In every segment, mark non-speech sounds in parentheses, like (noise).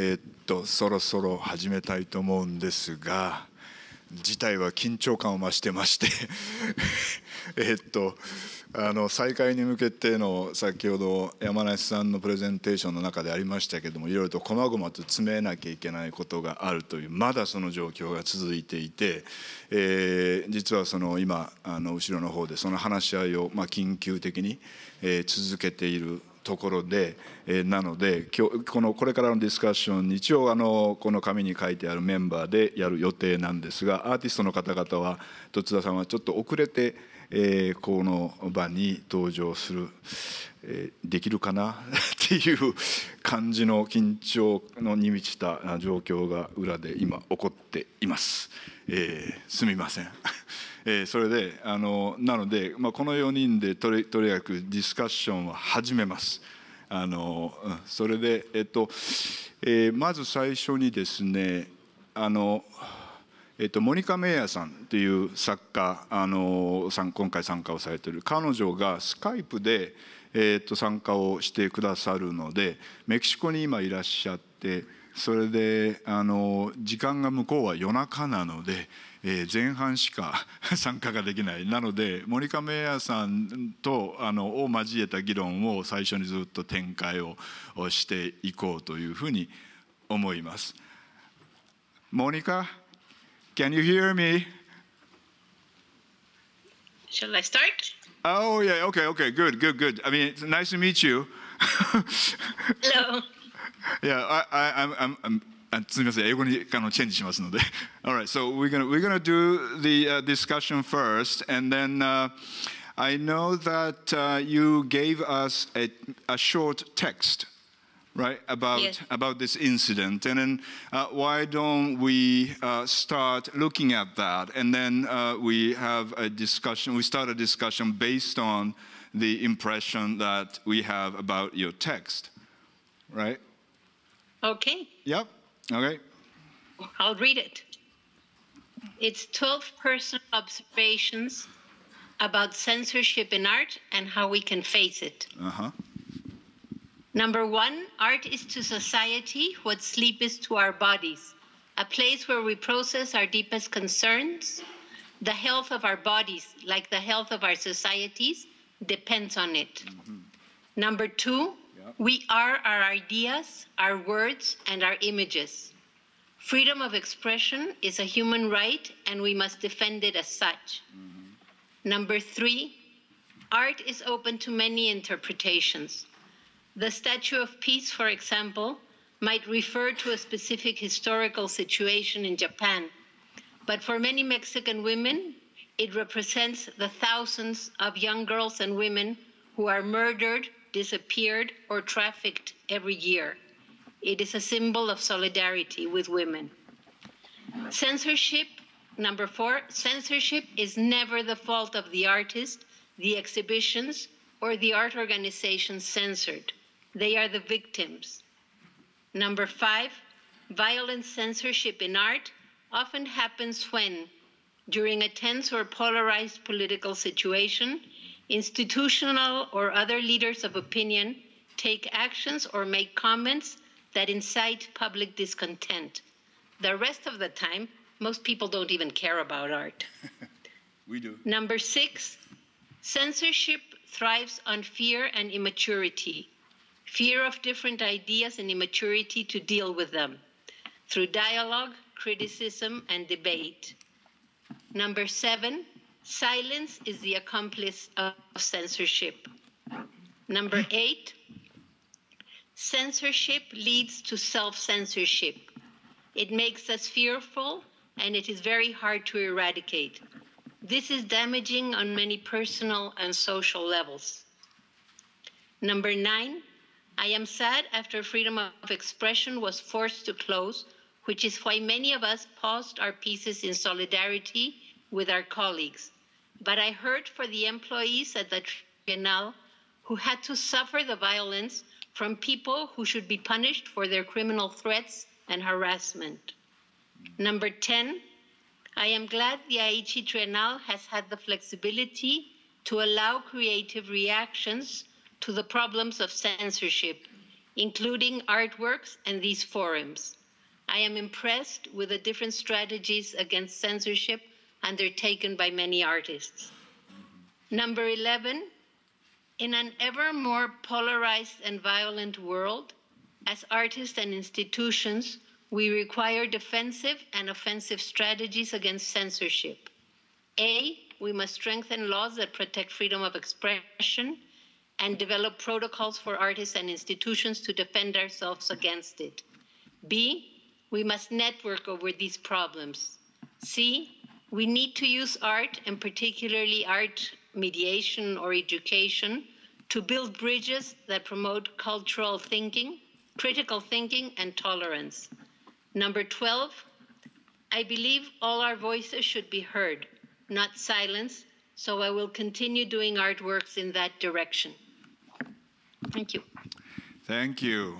えー、っとそろそろ始めたいと思うんですが事態は緊張感を増してまして (laughs) えっとあの再開に向けての先ほど山梨さんのプレゼンテーションの中でありましたけどもいろいろと細々と詰めなきゃいけないことがあるというまだその状況が続いていて、えー、実はその今あの後ろの方でその話し合いを、まあ、緊急的に、えー、続けているところで、えなので今日このこれからのディスカッション一応あのこの紙に書いてあるメンバーでやる予定なんですがアーティストの方々はと津田さんはちょっと遅れて、えー、この場に登場する、えー、できるかな (laughs) っていう感じの緊張のに満ちた状況が裏で今起こっています。えー、すみませんえー、それであのなので、まあ、この4人でとりとりあえずディスカッションを始めます。あのそれで、えっとえー、まず最初にですねあのえっと、モニカ・メイヤさんという作家あのさん今回参加をされてる彼女がスカイプで、えっと、参加をしてくださるのでメキシコに今いらっしゃってそれであの時間が向こうは夜中なので。えー、前半しか参加ができないなので森亀也さんとあのを交えた議論を最初にずっと展開をしていこうというふうに思います。モニカ Can you hear me? Shall I start? Oh, yeah. Okay, okay. Good, good, good. I mean, it's nice to meet you. Hello. Yeah, I, I, I'm, I'm, Uh, (laughs) so we're gonna, we're gonna do the uh, discussion first, and then uh, I know that uh, you gave us a, a short text. Right about yes. about this incident, and then uh, why don't we uh, start looking at that, and then uh, we have a discussion. We start a discussion based on the impression that we have about your text, right? Okay. Yep. Okay. I'll read it. It's 12 personal observations about censorship in art and how we can face it. Uh-huh. Number one, art is to society what sleep is to our bodies, a place where we process our deepest concerns. The health of our bodies, like the health of our societies, depends on it. Mm-hmm. Number two, we are our ideas, our words, and our images. Freedom of expression is a human right, and we must defend it as such. Mm-hmm. Number three, art is open to many interpretations. The Statue of Peace, for example, might refer to a specific historical situation in Japan, but for many Mexican women, it represents the thousands of young girls and women who are murdered disappeared, or trafficked every year. It is a symbol of solidarity with women. Censorship, number four, censorship is never the fault of the artist, the exhibitions, or the art organizations censored. They are the victims. Number five, violent censorship in art often happens when, during a tense or polarized political situation, institutional or other leaders of opinion take actions or make comments that incite public discontent. The rest of the time, most people don't even care about art. (laughs) we do. Number six, censorship thrives on fear and immaturity, fear of different ideas and immaturity to deal with them through dialogue, criticism, and debate. Number seven, Silence is the accomplice of censorship. Number eight, censorship leads to self censorship. It makes us fearful and it is very hard to eradicate. This is damaging on many personal and social levels. Number nine, I am sad after freedom of expression was forced to close, which is why many of us paused our pieces in solidarity with our colleagues. But I heard for the employees at the Tribunal who had to suffer the violence from people who should be punished for their criminal threats and harassment. Number 10, I am glad the Aichi Trienal has had the flexibility to allow creative reactions to the problems of censorship, including artworks and these forums. I am impressed with the different strategies against censorship undertaken by many artists. Number 11, in an ever more polarized and violent world, as artists and institutions, we require defensive and offensive strategies against censorship. A, we must strengthen laws that protect freedom of expression and develop protocols for artists and institutions to defend ourselves against it. B, we must network over these problems. C, we need to use art, and particularly art mediation or education, to build bridges that promote cultural thinking, critical thinking, and tolerance. Number 12, I believe all our voices should be heard, not silenced, so I will continue doing artworks in that direction. Thank you. Thank you.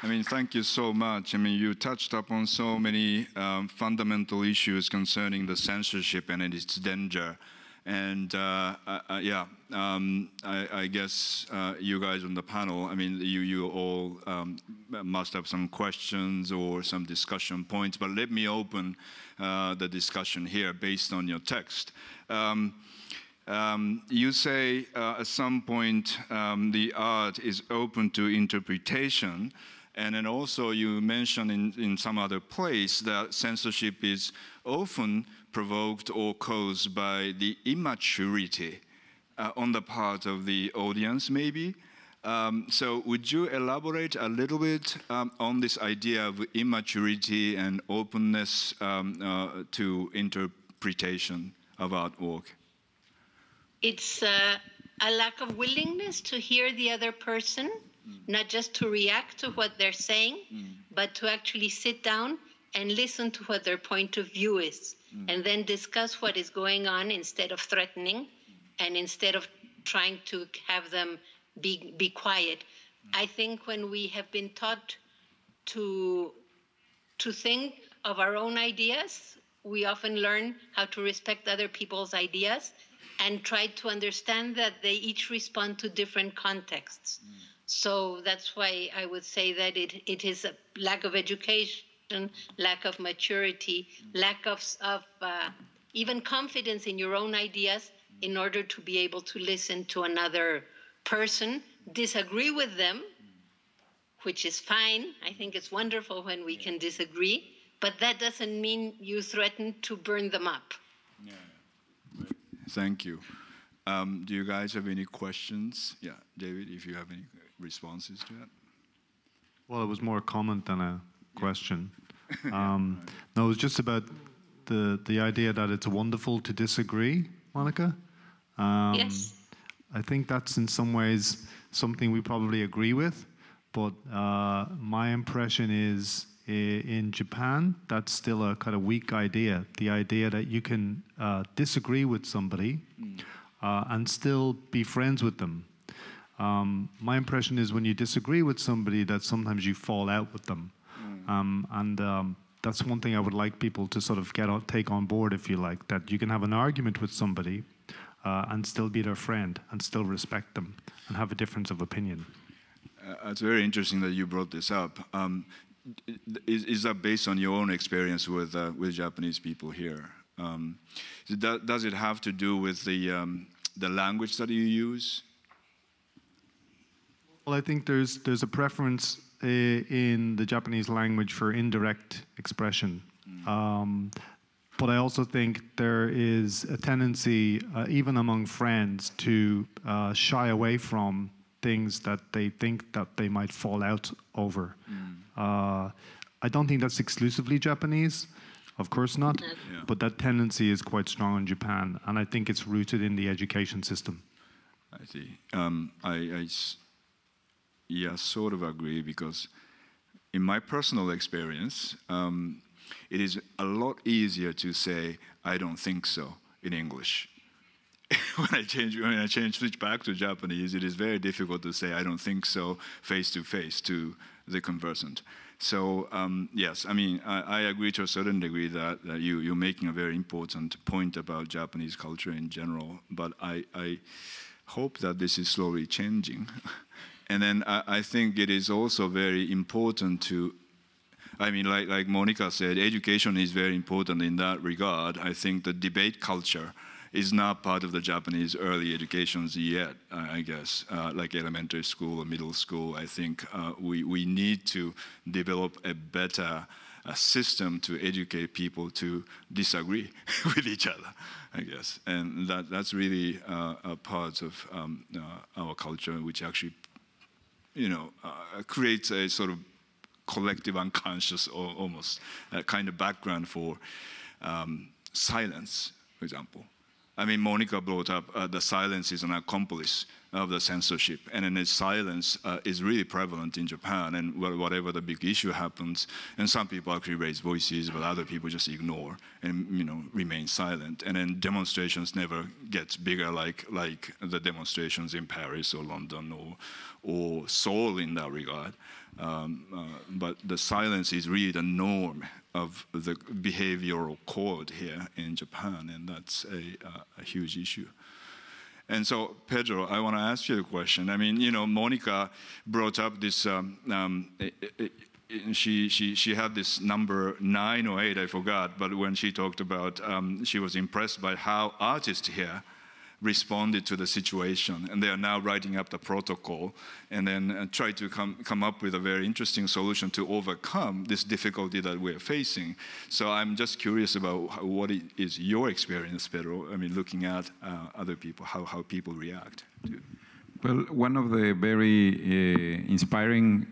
I mean, thank you so much. I mean, you touched upon so many um, fundamental issues concerning the censorship and its danger. And uh, uh, uh, yeah, um, I, I, guess uh, you guys on the panel, I mean, you, you all um, must have some questions or some discussion points, but let me open uh, the discussion here based on your text. Um, um, you say uh, at some point um, the art is open to interpretation. And then also you mentioned in, in some other place that censorship is often provoked or caused by the immaturity uh, on the part of the audience, maybe. Um, so would you elaborate a little bit um, on this idea of immaturity and openness um, uh, to interpretation of artwork? It's uh, a lack of willingness to hear the other person mm. not just to react to what they're saying, mm. but to actually sit down and listen to what their point of view is, mm. and then discuss what is going on instead of threatening mm. and instead of trying to have them be, be quiet. Mm. I think when we have been taught to, to think of our own ideas, we often learn how to respect other people's ideas and try to understand that they each respond to different contexts. Mm. So that's why I would say that it, it is a lack of education, lack of maturity, lack of, of uh, even confidence in your own ideas in order to be able to listen to another person, disagree with them, which is fine. I think it's wonderful when we yeah. can disagree, but that doesn't mean you threaten to burn them up. Yeah. Thank you. Um, do you guys have any questions? Yeah, David, if you have any responses to it? Well, it was more a comment than a question. (laughs) um, No, it was just about the the idea that it's wonderful to disagree, Monica. Um, yes. I think that's in some ways something we probably agree with, but uh, my impression is in Japan, that's still a kind of weak idea. The idea that you can uh, disagree with somebody mm. uh, and still be friends with them. Um, my impression is when you disagree with somebody, that sometimes you fall out with them. Mm. Um, and um, that's one thing I would like people to sort of get on, take on board, if you like, that you can have an argument with somebody uh, and still be their friend and still respect them and have a difference of opinion. Uh, it's very interesting that you brought this up. Um, is, is, that based on your own experience with, uh, with Japanese people here? Um, does it have to do with the, um, the language that you use? Well, I think there's there's a preference uh, in the Japanese language for indirect expression. Mm. Um, but I also think there is a tendency, uh, even among friends, to uh, shy away from things that they think that they might fall out over. Mm. Uh, I don't think that's exclusively Japanese, of course not, yeah. but that tendency is quite strong in Japan, and I think it's rooted in the education system. I see. Um, I, I yeah, sort of agree because in my personal experience, um, it is a lot easier to say "I don't think so" in English. (laughs) when I change when I change switch back to Japanese, it is very difficult to say "I don't think so" face to face to the conversant. So um, yes, I mean I, I, agree to a certain degree that, that, you you're making a very important point about Japanese culture in general, but I, I hope that this is slowly changing. (laughs) And then I, I think it is also very important to I mean, like, like Monica said, education is very important in that regard. I think the debate culture is not part of the Japanese early educations yet, I guess, uh, like elementary school or middle school. I think uh, we, we need to develop a better uh, system to educate people to disagree (laughs) with each other, I guess. And that, that's really uh, a part of um, uh, our culture, which actually you know, uh, creates a sort of collective unconscious or almost uh, kind of background for um, silence, for example. I mean, Monica brought up uh, the silence is an accomplice of the censorship, and then silence uh, is really prevalent in Japan. And whatever the big issue happens, and some people actually raise voices, but other people just ignore and you know remain silent. And then demonstrations never get bigger, like like the demonstrations in Paris or London or or soul in that regard. Um, uh, but the silence is really the norm of the behavioral code here in Japan, and that's a, uh, a huge issue. And so, Pedro, I want to ask you a question. I mean, you know, Monica brought up this. Um, um, it, it, she, she, she had this number nine or oh eight, I forgot, but when she talked about, um, she was impressed by how artists here responded to the situation and they are now writing up the protocol and then uh, try to come, come up with a very interesting solution to overcome this difficulty that we're facing. So I'm just curious about what is your experience, Pedro, I mean, looking at uh, other people, how, how people react. To. Well, one of the very uh, inspiring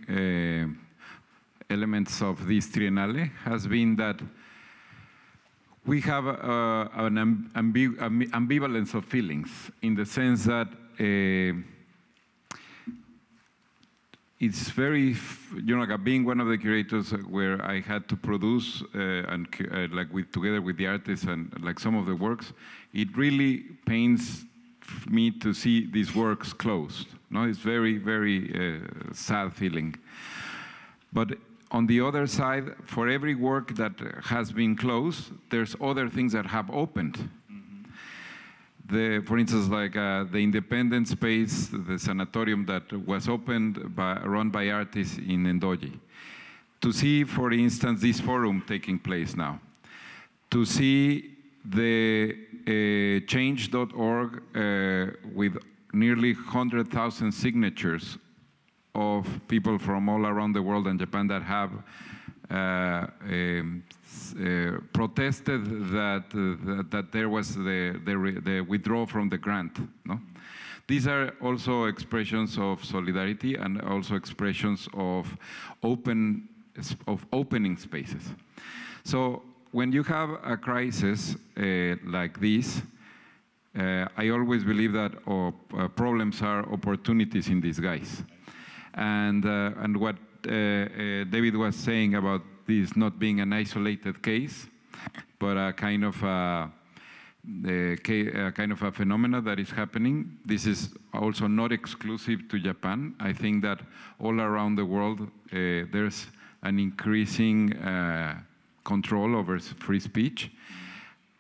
uh, elements of this Triennale has been that we have uh, an ambivalence of feelings in the sense that uh, it's very, you know, like uh, being one of the curators uh, where I had to produce uh, and uh, like with together with the artists and like some of the works, it really pains me to see these works closed. No, it's very, very eh, sad feeling. But on the other side, for every work that has been closed, there's other things that have opened. Mm-hmm. The, for instance, like uh, the independent space, the sanatorium that was opened by, run by artists in Endoji. To see, for instance, this forum taking place now. To see the uh, change.org uh, with nearly 100,000 signatures of people from all around the world and Japan that have uh, um, uh, protested that, that, that there was the, the, the, withdrawal from the grant. No? These are also expressions of solidarity and also expressions of open of opening spaces. So when you have a crisis uh, like this, uh, I always believe that uh, problems are opportunities in disguise. And, uh, and what uh, uh, David was saying about this not being an isolated case, but a kind of a, a, kind of a phenomena that is happening. This is also not exclusive to Japan. I think that all around the world uh, there's an increasing uh, control over free speech.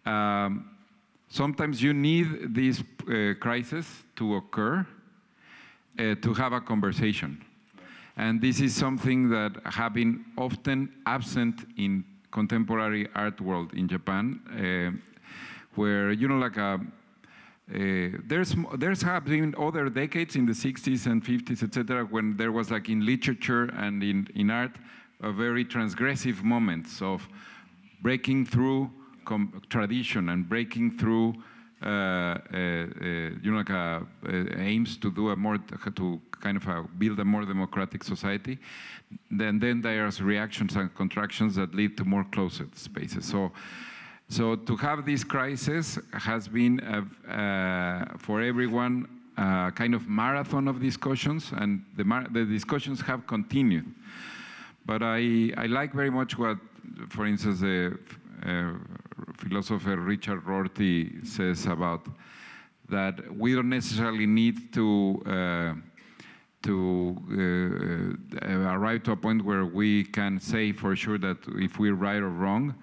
Um, sometimes you need this uh, crisis to occur uh, to have a conversation. And this is something that have been often absent in contemporary art world in Japan, uh, where, you know, like a, uh, uh, there's there's have been other decades in the 60s and 50s, etc., when there was like in literature and in in art a very transgressive moments of breaking through tradition and breaking through uh, uh, uh, you know, like a, aims to do a more, to kind of a, build a more democratic society, then, then there's reactions and contractions that lead to more closed spaces. So, so to have this crisis has been, for everyone, a kind of marathon of discussions, and the, the, discussions have continued. But I, I like very much what, for instance, the uh, philosopher Richard Rorty says about that we don't necessarily need to uh, to uh, arrive to a point where we can say for sure that if we're right or wrong,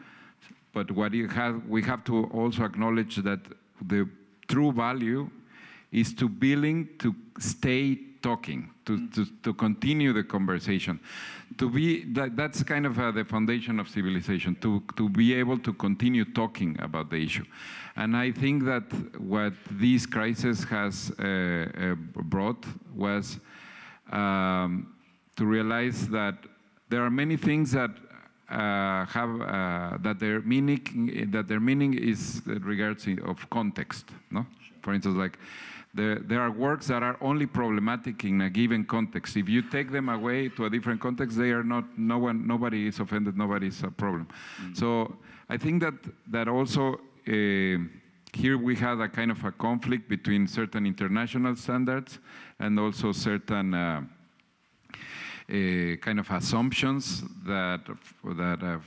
but what have, we have to also acknowledge that the true value is to willing to stay talking, to, mm. to, to continue the conversation. To be, that, that's kind of uh, the foundation of civilization, to, to be able to continue talking about the issue. And I think that what this crisis has uh, uh brought was um, to realize that there are many things that uh, have uh, that their meaning that their meaning is uh, regards of context. No, sure. for instance, like there, there are works that are only problematic in a given context. If you take them away to a different context, they are not, no one, nobody is offended, nobody is a problem. Mm -hmm. So I think that, that also uh, here we had a kind of a conflict between certain international standards and also certain uh, uh, kind of assumptions that that uh,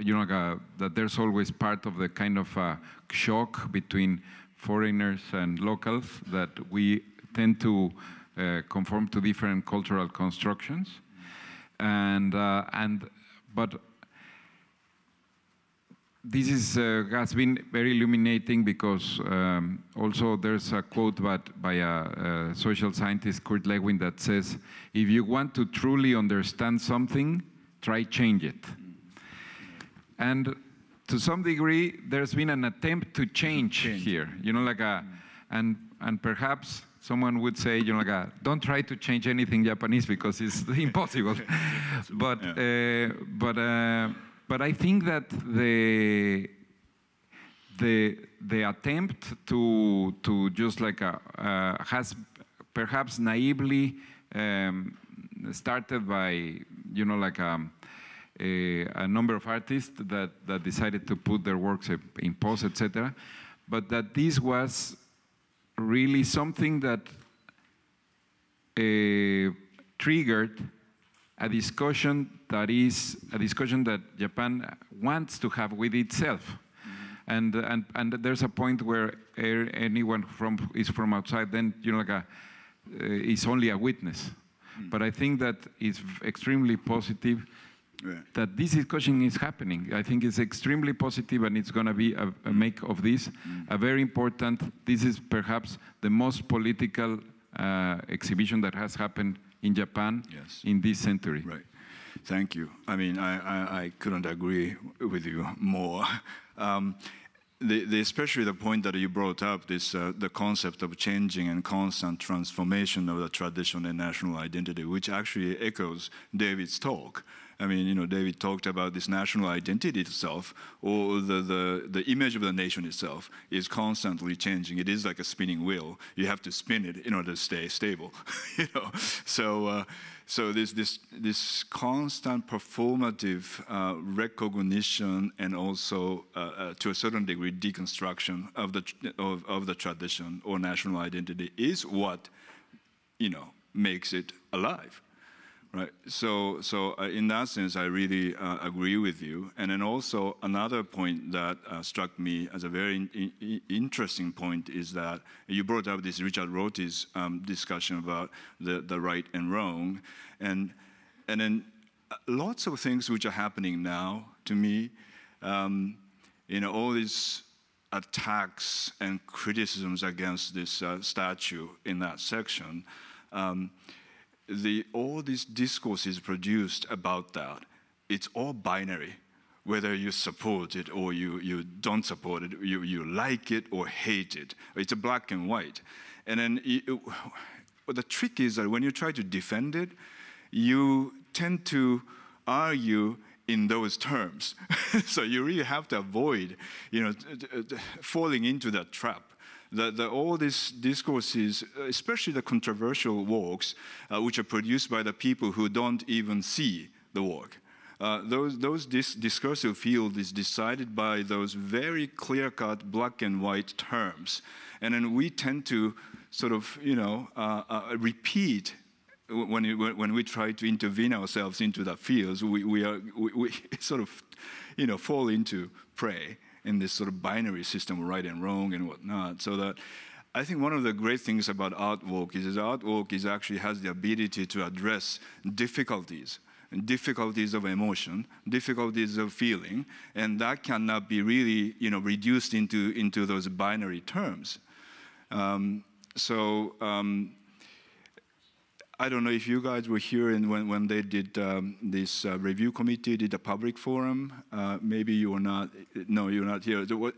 you know uh, that there's always part of the kind of uh, shock between foreigners and locals that we tend to uh, conform to different cultural constructions and uh, and but this is uh, has been very illuminating because um, also there's a quote by, by a, a social scientist Kurt Lewin that says if you want to truly understand something try change it and to some degree, there's been an attempt to change, change. here. You know, like a, and and perhaps someone would say, you know, like a, don't try to change anything Japanese because it's (laughs) (laughs) impossible. but yeah. uh, but uh, but I think that the the the attempt to to just like a uh, has perhaps naively um, started by you know like a um, a number of artists that, that decided to put their works in post, etc. But that this was really something that uh, triggered a discussion that is a discussion that Japan wants to have with itself. Mm-hmm. And, and, and there's a point where er, anyone from is from outside, then you know, like a, uh, is only a witness. Mm But I think that it's extremely positive yeah. that this discussion is happening. I think it's extremely positive and it's going to be a, a, make of this mm. a very important, this is perhaps the most political uh, exhibition that has happened in Japan yes. in this century. Right. Thank you. I mean, I, I, I couldn't agree with you more. (laughs) Um, the, the, especially the point that you brought up, this uh, the concept of changing and constant transformation of the traditional and national identity, which actually echoes David's talk. I mean, you know, David talked about this national identity itself, or the, the, the image of the nation itself is constantly changing. It is like a spinning wheel. You have to spin it in order to stay stable, (laughs) you know. So, uh, so this this, this constant performative uh, recognition and also, uh, uh, to a certain degree, deconstruction of the, of, of the tradition or national identity is what, you know, makes it alive. Right. So, so uh, in that sense, I really uh, agree with you. And then also another point that uh, struck me as a very in in interesting point is that you brought up this Richard Rorty's um, discussion about the, the right and wrong, and and then uh, lots of things which are happening now to me, um, you know, all these attacks and criticisms against this uh, statue in that section. Um, the, all these discourses produced about that, it's all binary. Whether you support it or you, you don't support it, you, you like it or hate it. It's a black and white. And then the trick is that when you try to defend it, you tend to argue in those terms. (laughs) so you really have to avoid you know, falling into that trap all these discourses, especially the controversial works, uh, which are produced by the people who don't even see the work, uh, those, those dis discursive field is decided by those very clear-cut black and white terms. And then we tend to sort of, you know, uh, uh repeat when, it, when we try to intervene ourselves into the fields, we, we, are, we, we (laughs) sort of, you know, fall into prey in this sort of binary system, of right and wrong and whatnot. So that I think one of the great things about artwork is that artwork is actually has the ability to address difficulties, difficulties of emotion, difficulties of feeling, and that cannot be really you know reduced into into those binary terms. Um, so um, I don't know if you guys were here and when, when they did um, this uh, review committee, did a public forum. Uh, maybe you were not, no, you're not here. what,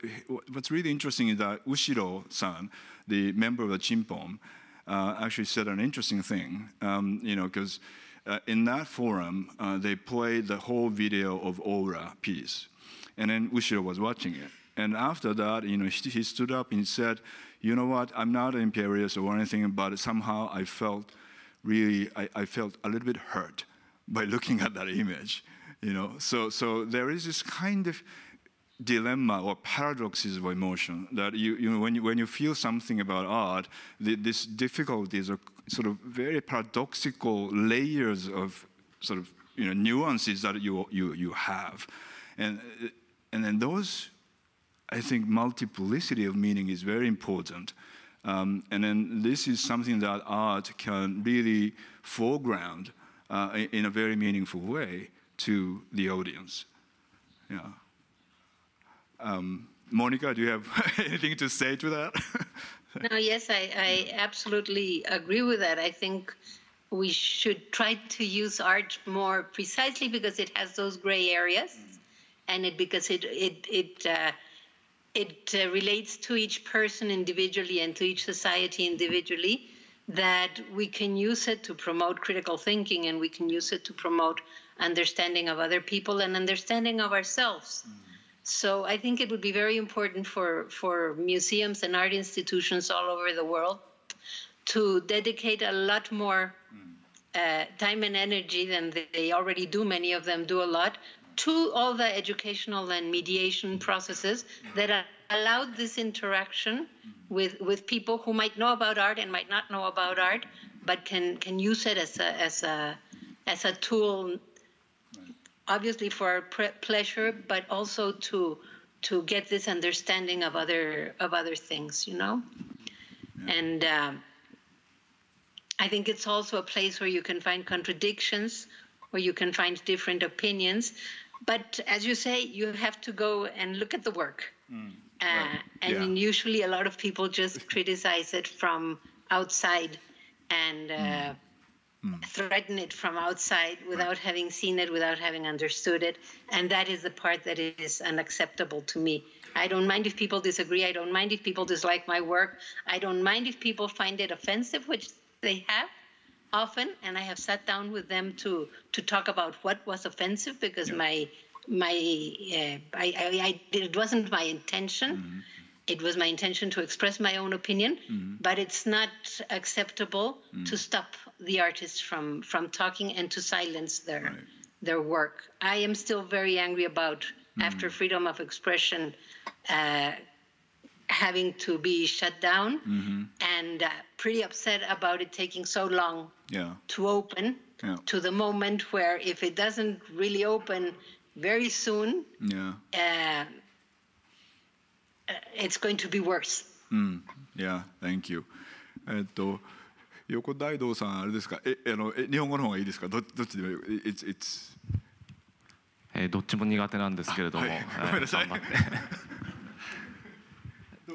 what's really interesting is that Ushiro-san, the member of the Chimpom, uh, actually said an interesting thing, um, you know, because uh, in that forum, uh, they played the whole video of Aura piece. And then Ushiro was watching it. And after that, you know, he, he stood up and said, you know what, I'm not imperious or anything, but somehow I felt really, I, I felt a little bit hurt by (laughs) looking at that image. You know, so, so there is this kind of dilemma or paradoxes of emotion that you, you know, when, you, when you feel something about art, the, this difficulties are sort of very paradoxical layers of sort of you know, nuances that you, you, you have. And, and then those, I think, multiplicity of meaning is very important um, and then this is something that art can really foreground uh, in a very meaningful way to the audience. Yeah. Um, Monica, do you have (laughs) anything to say to that? (laughs) no, yes, I, I absolutely agree with that. I think we should try to use art more precisely because it has those gray areas and it because it it it uh, it uh, relates to each person individually and to each society individually that we can use it to promote critical thinking and we can use it to promote understanding of other people and understanding of ourselves. Mm. So I think it would be very important for, for museums and art institutions all over the world to dedicate a lot more mm. uh, time and energy than they already do. Many of them do a lot to all the educational and mediation processes mm-hmm. that allowed this interaction mm-hmm. with with people who might know about art and might not know about art, but can can use it as a as a as a tool, obviously for pleasure, but also to to get this understanding of other of other things, you know. Yeah. And um, I think it's also a place where you can find contradictions, where you can find different opinions, but as you say, you have to go and look at the work. Mm, uh, and yeah. usually a lot of people just (laughs) criticize it from outside and uh, mm. mm. threaten it from outside without right. having seen it, without having understood it. And that is the part that is unacceptable to me. I don't mind if people disagree. I don't mind if people dislike my work. I don't mind if people find it offensive, which they have often, and I have sat down with them to to talk about what was offensive because yeah. my my uh, I, I, I, it wasn't my intention. Mm-hmm. It was my intention to express my own opinion, mm-hmm. but it's not acceptable mm-hmm. to mm. stop the artists from from talking and to silence their right. their work. I am still very angry about mm. after freedom of expression uh, having to be shut down mm-hmm. and uh, pretty upset about it taking so long yeah. to open yeah. to the moment where if it doesn't really open very soon yeah. uh, it's going to be worse mm. Yeah, thank you. Eh, to えっと、横大道さん、あれですか、え、あの、え、日本語の方がいいですか、ど、どっちでもいい、it's、it's。えー、どっちも苦手なんですけれども、はい、ごめんなさい。頑張って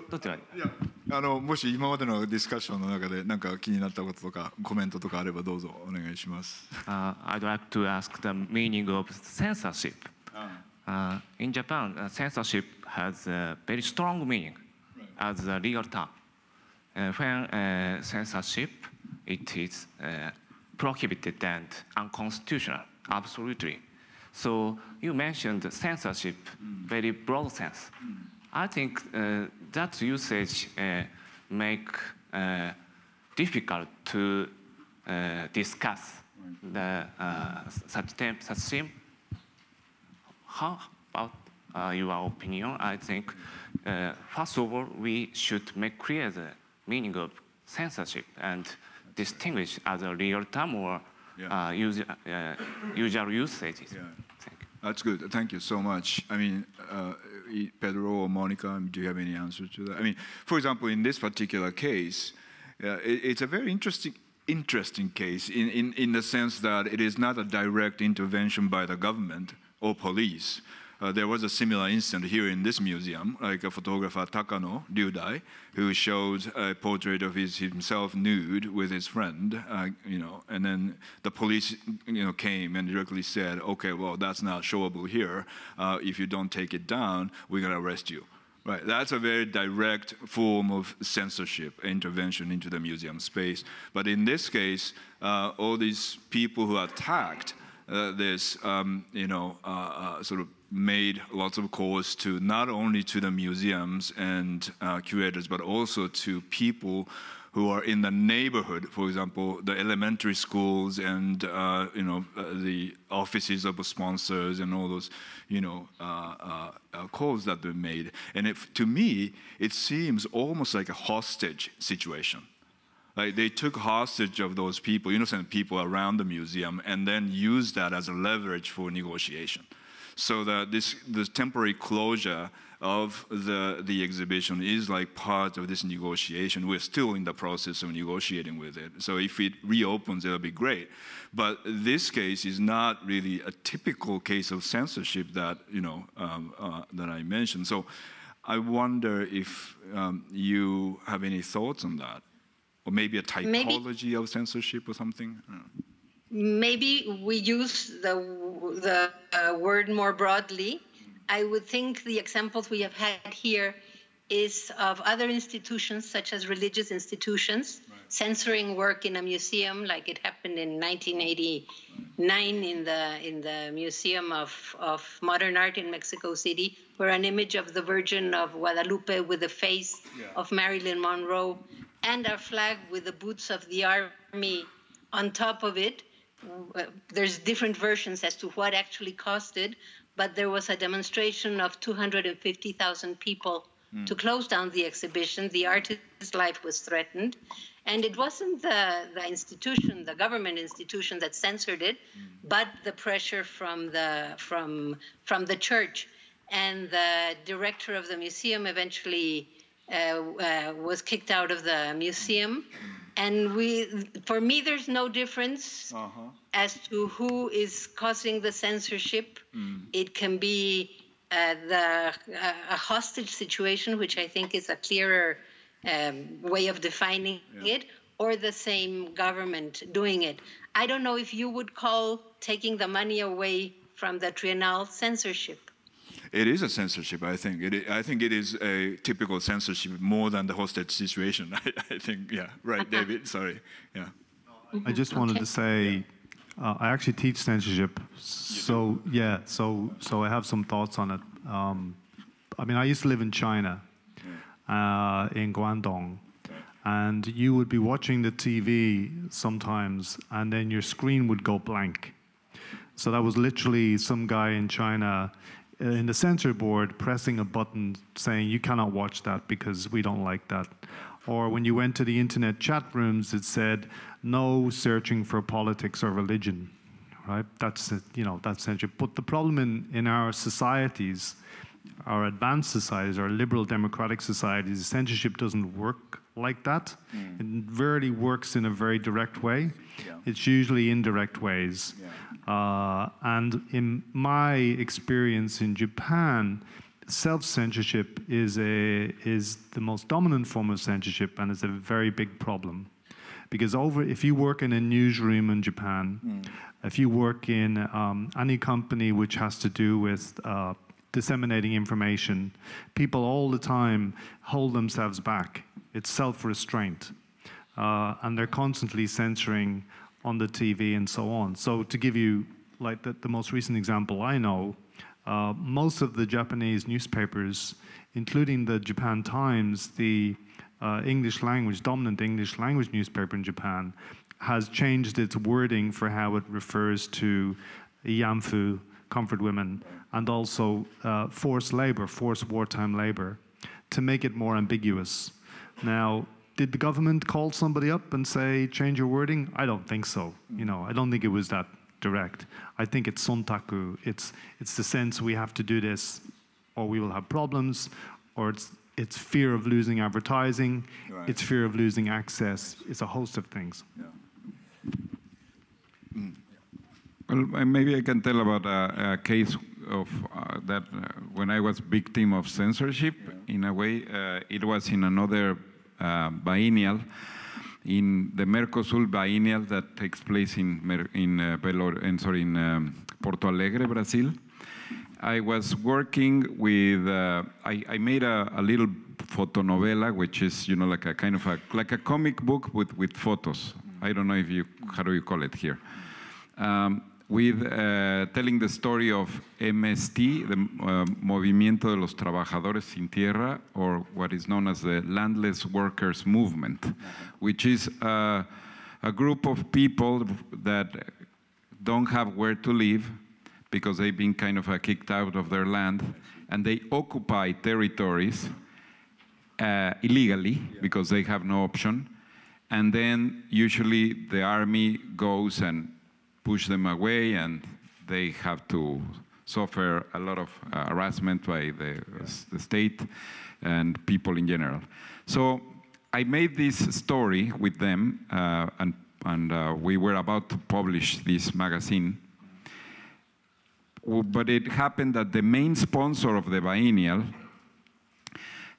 だってないいやあのもし今までのディスカッションの中で何か気になったこととかコメントとかあればどうぞお願いします。Uh, I'd like to ask the meaning of censorship. Ah. Uh, in Japan, uh, censorship has a very strong meaning as a legal term. Uh, when uh, censorship, it is prohibited and unconstitutional, absolutely. So you mentioned censorship, hmm. very broad sense. Mm. I think uh, that usage uh, make uh, difficult to uh, discuss the uh, such term, such theme. How about uh, your opinion? I think first of all we should make clear the meaning of censorship and distinguish as a real term or yeah. user, usual usage. Yeah. That's good. Thank you so much. I mean, Pedro or Monica, do you have any answer to that? I mean, for example, in this particular case, uh, it, it's a very interesting interesting case in, in, in the sense that it is not a direct intervention by the government or police, uh, there was a similar incident here in this museum, like a photographer Takano Ryudai, who showed a portrait of his, himself nude with his friend, uh, you know, and then the police, you know, came and directly said, okay, well, that's not showable here. Uh, if you don't take it down, we're going to arrest you. Right, that's a very direct form of censorship intervention into the museum space. But in this case, uh, all these people who attacked uh, this, um, you know, uh, uh, sort of made lots of calls to not only to the museums and uh, curators, but also to people who are in the neighborhood, for example, the elementary schools and uh, you know uh, the offices of the sponsors and all those you know uh, uh, uh calls that were made. And if, to me, it seems almost like a hostage situation. Like they took hostage of those people, innocent people around the museum, and then used that as a leverage for negotiation. So that this, the temporary closure of the, the exhibition is like part of this negotiation. We're still in the process of negotiating with it. So if it reopens, it'll be great. But this case is not really a typical case of censorship that, you know, um, uh, that I mentioned. So I wonder if um, you have any thoughts on that? Or maybe a typology maybe. of censorship or something? maybe we use the, the uh, word more broadly. I would think the examples we have had here is of other institutions, such as religious institutions, right. censoring work in a museum, like it happened in 1989 in the in the Museum of, of Modern Art in Mexico City, where an image of the Virgin of Guadalupe with the face yeah. of Marilyn Monroe and our flag with the boots of the army on top of it uh, there's different versions as to what actually caused it, but there was a demonstration of 250,000 people mm. to close down the exhibition. The artist's life was threatened. And it wasn't the, the institution, the government institution that censored it, mm. but the pressure from the, from, from the church. And the director of the museum eventually uh, uh, was kicked out of the museum and we for me there's no difference uh-huh. as to who is causing the censorship mm. it can be uh, the uh, a hostage situation which i think is a clearer um, way of defining yeah. it or the same government doing it i don't know if you would call taking the money away from the triennial censorship it is a censorship, I think. It, I think it is a typical censorship more than the hostage situation. (laughs) I, I think, yeah, right, David, sorry, yeah. I just wanted to say, Uh, I actually teach censorship, so yeah, so so I have some thoughts on it. Um, I mean, I used to live in China, uh, in Guangdong, and you would be watching the TV sometimes, and then your screen would go blank. So that was literally some guy in China in the censor board pressing a button saying you cannot watch that because we don't like that. Or when you went to the internet chat rooms, it said no searching for politics or religion. Right? That's you know that's censorship. But the problem in, in our societies, our advanced societies, our liberal democratic societies, censorship doesn't work like that. Mm. It rarely works in a very direct way. Yeah. It's usually indirect ways. Yeah. Uh, and in my experience in Japan, self-censorship is, a, is the most dominant form of censorship and it's a very big problem. Because over, if you work in a newsroom in Japan, mm. if you work in um, any company which has to do with uh, disseminating information, people all the time hold themselves back. It's self-restraint. Uh, and they're constantly censoring on the TV and so on. So to give you like the, the most recent example I know, uh, most of the Japanese newspapers, including the Japan Times, the uh, English language, dominant English language newspaper in Japan, has changed its wording for how it refers to Yamfu, comfort women, and also uh, forced labor, forced wartime labor, to make it more ambiguous. Now, did the government call somebody up and say, change your wording? I don't think so. You know, I don't think it was that direct. I think it's sontaku. It's, it's the sense we have to do this or we will have problems, or it's, it's fear of losing advertising, right. it's fear of losing access. It's a host of things. Yeah. Mm. Well, maybe I can tell about a, a case of uh, that uh, when I was victim of censorship. Yeah. In a way, uh, it was in another uh, biennial, in the Mercosur biennial that takes place in Mer in uh, Belo sorry, in um, Porto Alegre, Brazil. I was working with uh, I, I, made a, a little photonovela, which is you know like a kind of a like a comic book with with photos. I don't know if you how do you call it here. Um, with uh, telling the story of MST, the uh, Movimiento de los Trabajadores Sin Tierra, or what is known as the Landless Workers Movement, which is uh, a group of people that don't have where to live because they've been kind of kicked out of their land and they occupy territories uh, illegally yeah. because they have no option. And then usually the army goes and push them away and they have to suffer a lot of uh, harassment by the, yeah. the, state and people in general. So I made this story with them uh, and, and uh, we were about to publish this magazine. But it happened that the main sponsor of the biennial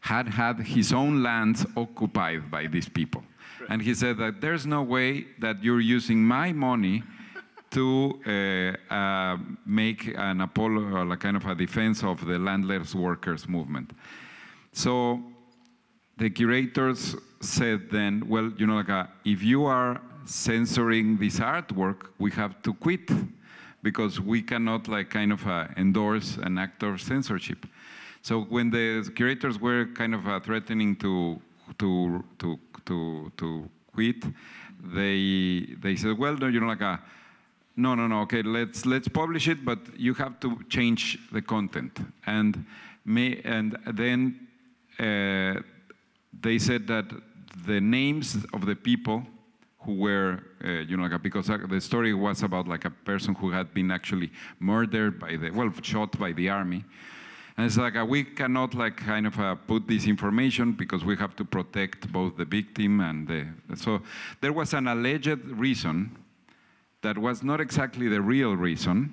had had his own lands occupied by these people. And he said that there's no way that you're using my money to uh, uh, make an apollo, a kind of a defense of the landless workers movement. So the curators said then, well, you know, like, uh, if you are censoring this artwork, we have to quit because we cannot like kind of uh, endorse an act of censorship. So when the curators were kind of uh, threatening to, to, to, to, to quit, they, they said, well, no, you know, like, uh, no, no, no, okay, let's, let's publish it, but you have to change the content. And, may, and then uh, they said that the names of the people who were, uh, you know, like because uh, the story was about like a person who had been actually murdered by the, well, shot by the army. And it's like, a, uh, we cannot like kind of uh, put this information because we have to protect both the victim and the, so there was an alleged reason that was not exactly the real reason,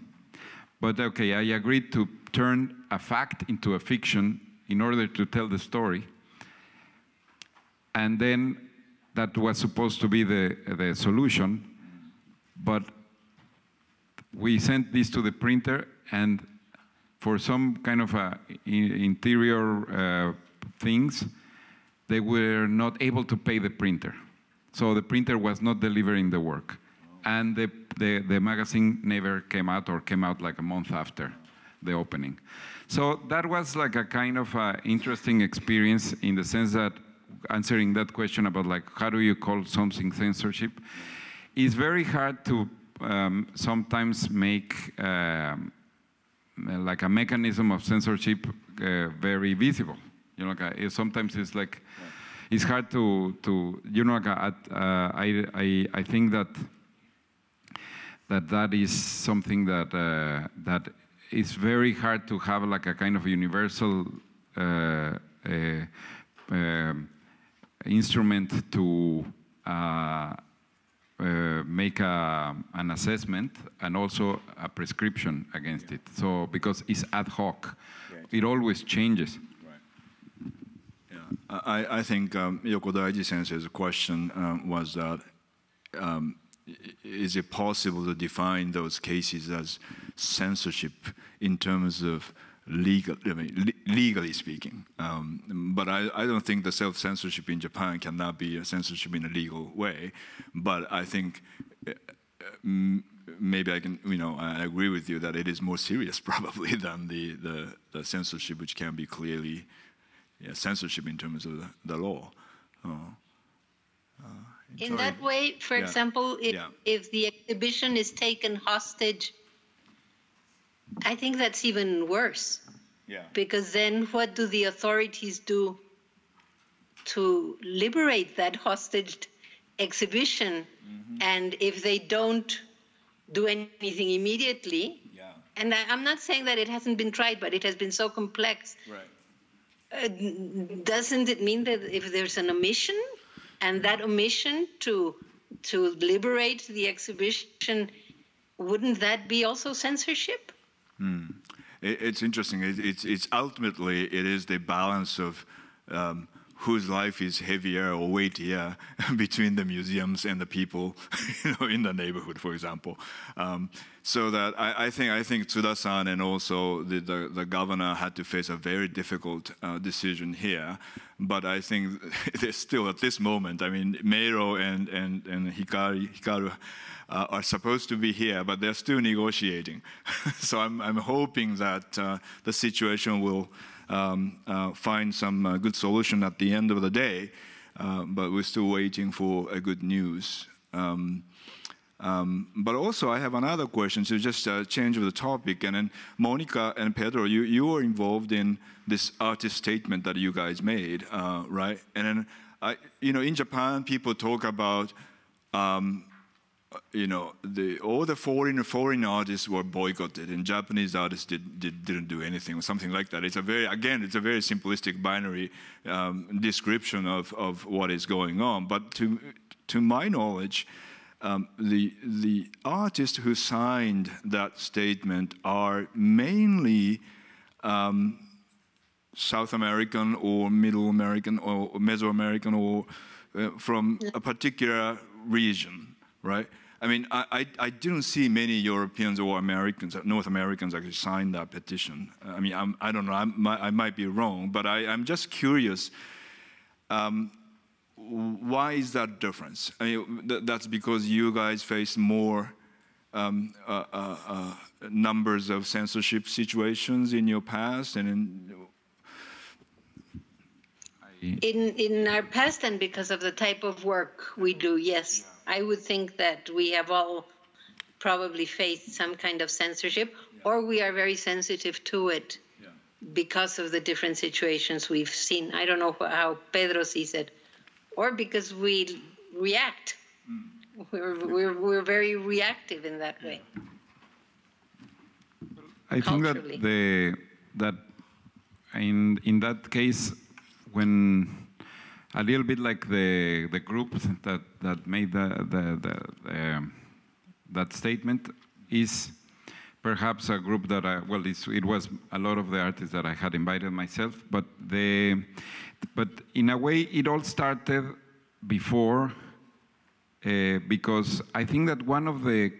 but okay, I agreed to turn a fact into a fiction in order to tell the story. And then that was supposed to be the, the solution, but we sent this to the printer and for some kind of uh, interior uh, things, they were not able to pay the printer. So the printer was not delivering the work and the, the, the magazine never came out or came out like a month after the opening. So that was like a kind of a uh, interesting experience in the sense that answering that question about like how do you call something censorship, it's very hard to um, sometimes make um, like a mechanism of censorship uh, very visible. You know, like a, uh, sometimes it's like yeah. it's hard to to you know. Like uh, I think that that that is something that uh, that it's very hard to have like a kind of universal uh, uh, um, instrument to uh, uh, make a, uh, an assessment and also a prescription against yeah. it. So because it's ad hoc, it always changes. Right. Yeah. I, I think um, Yoko Daiji's question um, was that um, is it possible to define those cases as censorship in terms of legal, I mean, le legally speaking? Um, but I, I, don't think the self-censorship in Japan cannot be a censorship in a legal way. But I think uh, maybe I can, you know, I agree with you that it is more serious (laughs) probably than the, the, the censorship, which can be clearly yeah, censorship in terms of the, the law. Uh, uh. In Sorry. that way, for yeah. example, if, yeah. if the exhibition is taken hostage, I think that's even worse. Yeah. Because then what do the authorities do to liberate that hostage exhibition? Mm -hmm. And if they don't do anything immediately, yeah. and I, am not saying that it hasn't been tried, but it has been so complex. Right. Uh, doesn't it mean that if there's an omission, and that omission to to liberate the exhibition, wouldn't that be also censorship? Hmm. It, it's interesting. It, it's, it's ultimately it is the balance of um, whose life is heavier or weightier (laughs) between the museums and the people (laughs) you know, in the neighborhood, for example. Um, so that I, I, think I think Tsuda-san and also the, the, the, governor had to face a very difficult uh, decision here. But I think (laughs) they're still at this moment, I mean, Meiro and, and, and Hikari, Hikaru uh, are supposed to be here, but they're still negotiating. so I'm, I'm hoping that uh, the situation will um, uh, find some uh, good solution at the end of the day, uh, but we're still waiting for a good news. Um, um, but also, I have another question to so just uh, change the topic. And then, Monica and Pedro, you, you were involved in this artist statement that you guys made, uh, right? And then, I, you know, in Japan, people talk about um, you know, the, all the foreign foreign artists were boycotted, and Japanese artists did, did not do anything or something like that. It's a very again, it's a very simplistic binary um, description of of what is going on. But to to my knowledge, um, the the artists who signed that statement are mainly. Um, South American or Middle American or Mesoamerican or uh, from a particular region, right? I mean, I, I, I, didn't see many Europeans or Americans, North Americans actually sign that petition. I mean, I'm, I do not know, I'm, i might be wrong, but I, am just curious. Um, why is that difference? I mean, th that's because you guys face more um, uh, uh, uh, numbers of censorship situations in your past and in in in our past and because of the type of work we do yes I would think that we have all probably faced some kind of censorship, or we are very sensitive to it Yeah. because of the different situations we've seen. I don't know how Pedro sees it, or because we react. Hmm. We're, we're, we're very reactive in that way. I think that the that in in that case when a little bit like the, the group that, that made the, the, the um, that statement is perhaps a group that I, well, it was a lot of the artists that I had invited myself, but, the but in a way it all started before uh, because I think that one of the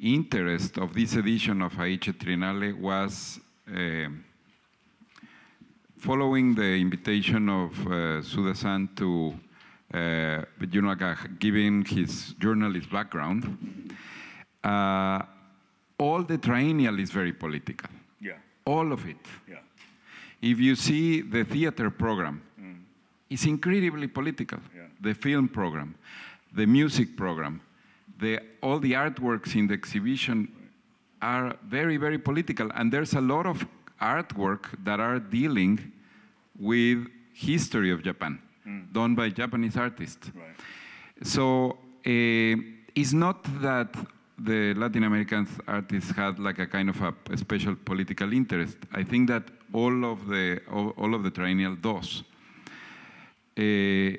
interest of this edition of Aiche Trinale was uh, following the invitation of uh, Sudasan to, uh, you know, like, giving his journalist background, uh, all the triennial is very political. Yeah. All of it. Yeah. If you see the theater program, mm. it's incredibly political. Yeah. The film program, the music program, the, all the artworks in the exhibition are very, very political. And there's a lot of artwork that are dealing with history of Japan, mm. done by Japanese artists. Right. So uh, it's not that the Latin American artists had like a kind of a, special political interest. I think that all of the all, all of the triennial does. Uh, eh,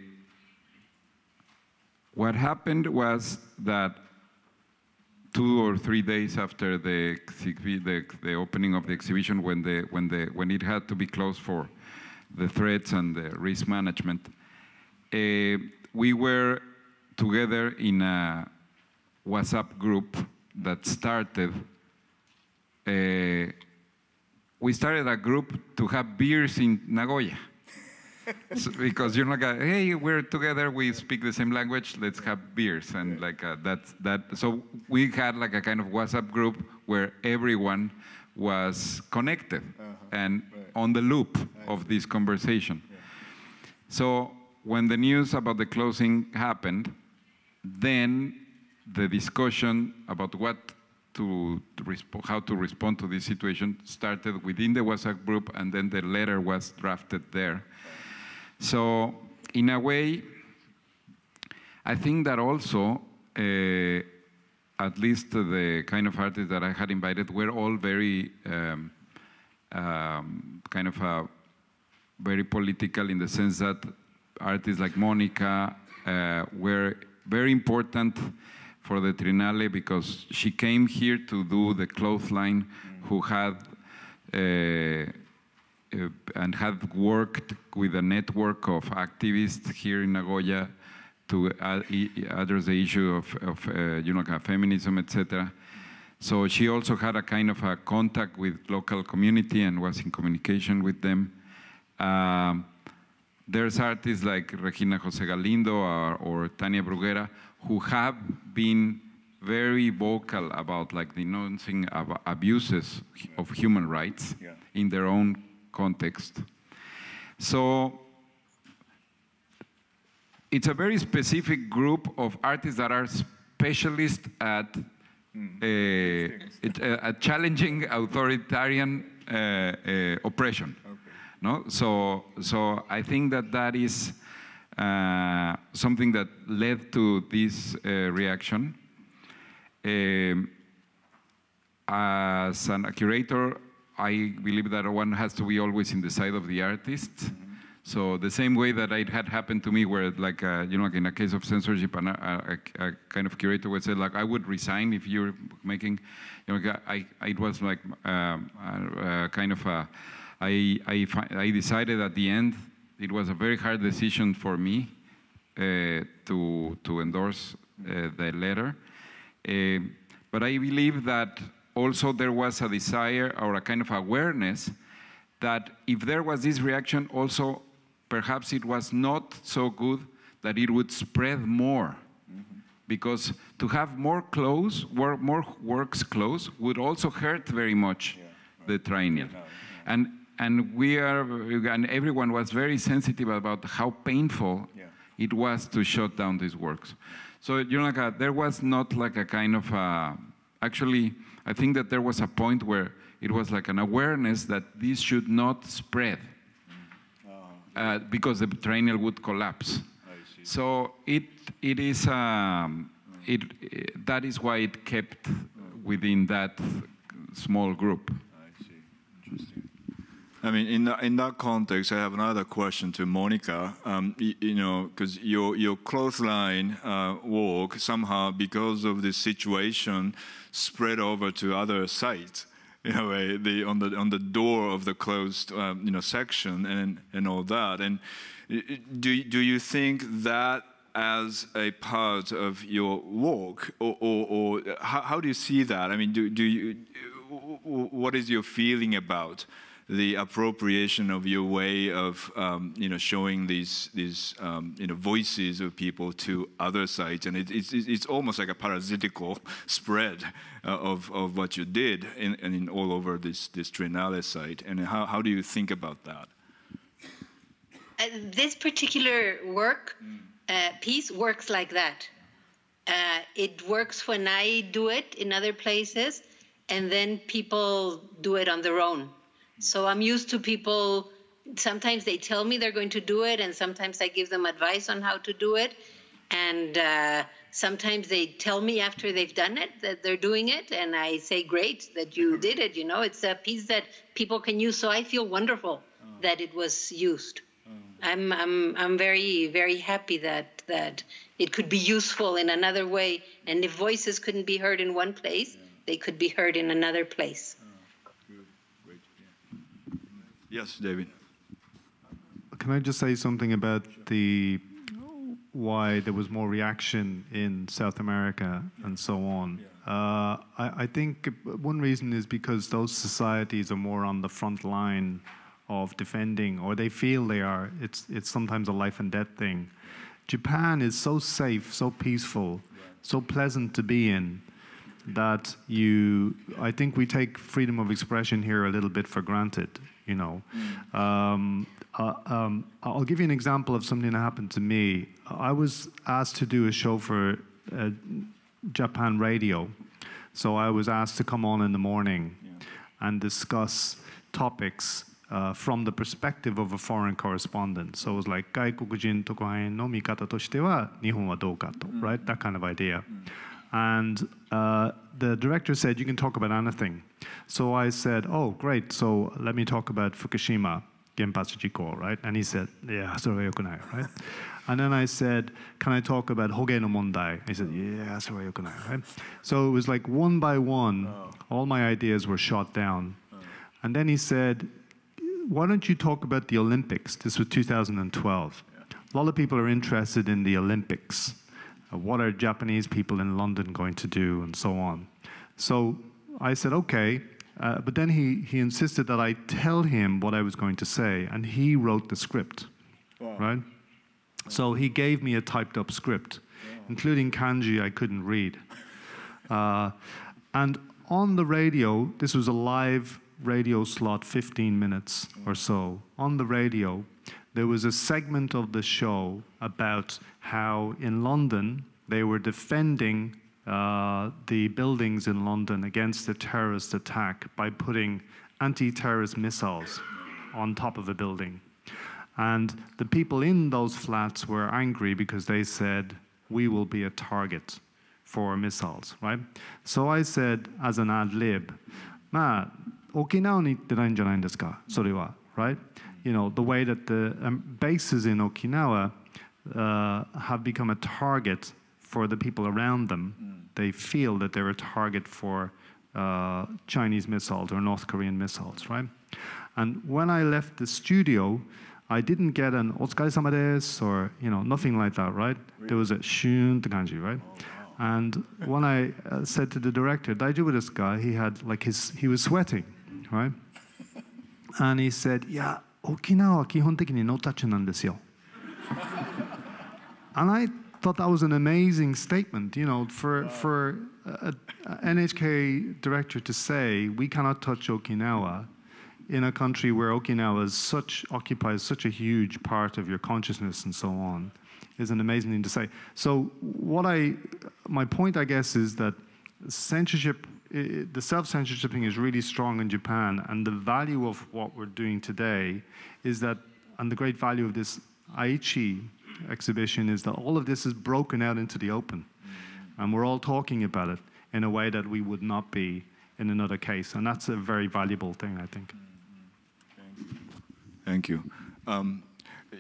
what happened was that two or three days after the, the, the opening of the exhibition when, the, when, the, when it had to be closed for the threats and the risk management, uh, we were together in a WhatsApp group that started. Uh, we started a group to have beers in Nagoya. (laughs) so, because you're not gonna, hey, we're together, we speak the same language, let's have beers. And yeah. like uh, that's that. So we had like a kind of WhatsApp group where everyone was connected uh -huh. and right. on the loop right. of this conversation. Yeah. So when the news about the closing happened, then the discussion about what to, to how to respond to this situation started within the WhatsApp group, and then the letter was drafted there. So in a way, I think that also, uh, at least the kind of artists that I had invited were all very um, um, kind of very political in the sense that artists like Monica uh, were very important for the Trinale because she came here to do the clothesline mm who had uh, uh, and had worked with a network of activists here in Nagoya to uh, address the issue of, of uh, you know, feminism, etc. So she also had a kind of a contact with local community and was in communication with them. Um, there's artists like Regina Jose Galindo or, or Tania Bruguera who have been very vocal about like denouncing ab abuses of human rights yeah. in their own context. So it's a very specific group of artists that are specialists at, mm. uh, eh, eh, at challenging authoritarian uh, oppression. Okay. No? So, so I think that that is uh, something that led to this reaction. Um, as a curator, I believe that one has to be always in the side of the artist. Mm -hmm. So the same way that it had happened to me, where like uh, you know, like in a case of censorship, and uh, a, a, a, kind of curator would say like, "I would resign if you're making," you know, I, I it was like um, uh, uh kind of a, I, I, I decided at the end it was a very hard decision for me uh, to to endorse uh, the letter, but I believe that also there was a desire or a kind of awareness that if there was this reaction also perhaps it was not so good that it would spread more because to have more clothes work, more works clothes would also hurt very much yeah, right. the triennial yeah, yeah. and and we are and everyone was very sensitive about how painful it was to shut down these works so you know like a, there was not like a kind of a, actually I think that there was a point where it was like an awareness that this should not spread oh. uh, because the triennial would collapse. So it it is um, it, it, that is why it kept within that small group. I see. Interesting. I mean, in, the, in that context, I have another question to Monica. Um, you, you, know, because your, your clothesline uh, walk somehow, because of the situation, spread over to other sites. You know, eh, the, on the on the door of the closed um, you know section and and all that. And do do you think that as a part of your walk, or, or, or how, how do you see that? I mean, do do you what is your feeling about? the appropriation of your way of um, you know showing these these um, you know voices of people to other sites, and it, it's it's almost like a parasitical (laughs) spread uh, of of what you did in, in all over this this Triennale site. And how how do you think about that? Uh, this particular work uh, piece works like that. Uh, it works when I do it in other places, and then people do it on their own. So I'm used to people, sometimes they tell me they're going to do it, and sometimes I give them advice on how to do it. And uh, sometimes they tell me after they've done it that they're doing it, and I say, Great that you (laughs) did it. You know, it's a piece that people can use. So I feel wonderful oh. that it was used. Oh. I'm, I'm, I'm very, very happy that, that it could be useful in another way. And if voices couldn't be heard in one place, yeah. they could be heard in another place. Oh. Yes, David. Can I just say something about the why there was more reaction in South America yeah. and so on? Yeah. Uh, I, I, think one reason is because those societies are more on the front line of defending, or they feel they are. It's it's sometimes a life and death thing. Japan is so safe, so peaceful, so pleasant to be in that you. I think we take freedom of expression here a little bit for granted you know. Mm. Um, uh, um, I'll give you an example of something that happened to me. I was asked to do a show for uh, Japan Radio. So I was asked to come on in the morning yeah. and discuss topics uh, from the perspective of a foreign correspondent. So it was like, 外国人特派員の見方としては日本はどうかと, mm. right? That kind of idea. Mm. And uh, the director said, you can talk about anything. So I said, oh, great. So let me talk about Fukushima, Genpatsu Jiko, right? And he said, yeah, sorry, yokunai, right? and then I said, can I talk about Hoge no Mondai? He said, yeah, sorry, yokunai, right? So it was like one by one, oh. all my ideas were shot down. Oh. And then he said, why don't you talk about the Olympics? This was 2012. Yeah. A lot of people are interested in the Olympics. what are Japanese people in London going to do and so on. So I said, okay. Uh, but then he, he insisted that I tell him what I was going to say, and he wrote the script, wow. right? So he gave me a typed up script, wow. including kanji I couldn't read. Uh, and on the radio, this was a live radio slot, 15 minutes or so. On the radio, there was a segment of the show about how in London they were defending uh, the buildings in London against the terrorist attack by putting anti terrorist missiles on top of the building. And the people in those flats were angry because they said, We will be a target for missiles, right? So I said, as an ad lib, right? You know, the way that the um, bases in Okinawa uh, have become a target for the people around them. Mm they feel that they're a target for uh, Chinese missiles or North Korean missiles, right? And when I left the studio, I didn't get an otsukai desu or, you know, nothing like that, right? Really? There was a shun kanji, right? Oh, wow. And when I uh, said to the director, daiju with this guy, he had like his, he was sweating, right? (laughs) and he said, yeah, Okinawa (laughs) And I thought that was an amazing statement, you know, for, wow. for a, a NHK director to say, we cannot touch Okinawa in a country where Okinawa is such, occupies such a huge part of your consciousness and so on, is an amazing thing to say. So what I, my point, I guess, is that censorship, the self-censorship thing is really strong in Japan, and the value of what we're doing today is that, and the great value of this Aichi exhibition is that all of this is broken out into the open. And we're all talking about it in a way that we would not be in another case. And that's a very valuable thing, I think. Thank you. Um,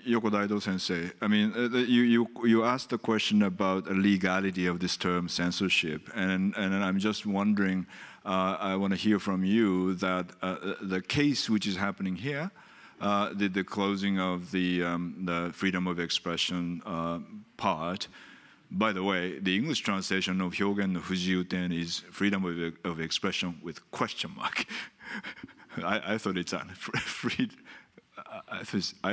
Yoko Daido sensei, I mean, uh, you, you, you asked the question about the legality of this term censorship, and, and I'm just wondering, uh, I want to hear from you that uh, uh, the case which is happening here uh, the, the, closing of the, um, the freedom of expression uh, part. By the way, the English translation of Hyogen no Fujiuten is freedom of, of, expression with question mark. (laughs) I, I, thought it's (laughs) I,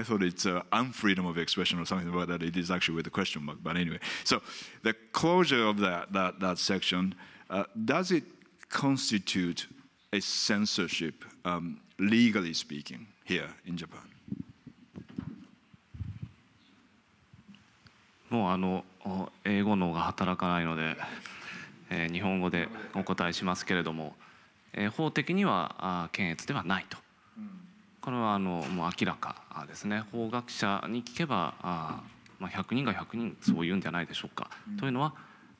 thought it's uh, unfreedom of expression or something about that. It is actually with a question mark. But anyway, so the closure of that that that section uh, does it constitute a censorship, um, legally speaking? here in Japan? もうあの英語のが働かないので、えー、日本語でお答えしますけれども、えー、法的にはあ検閲ではないと、これはあのもう明らかですね法学者に聞けばあ、まあ、100人が100人そう言うんじゃないでしょうか。うん、というのは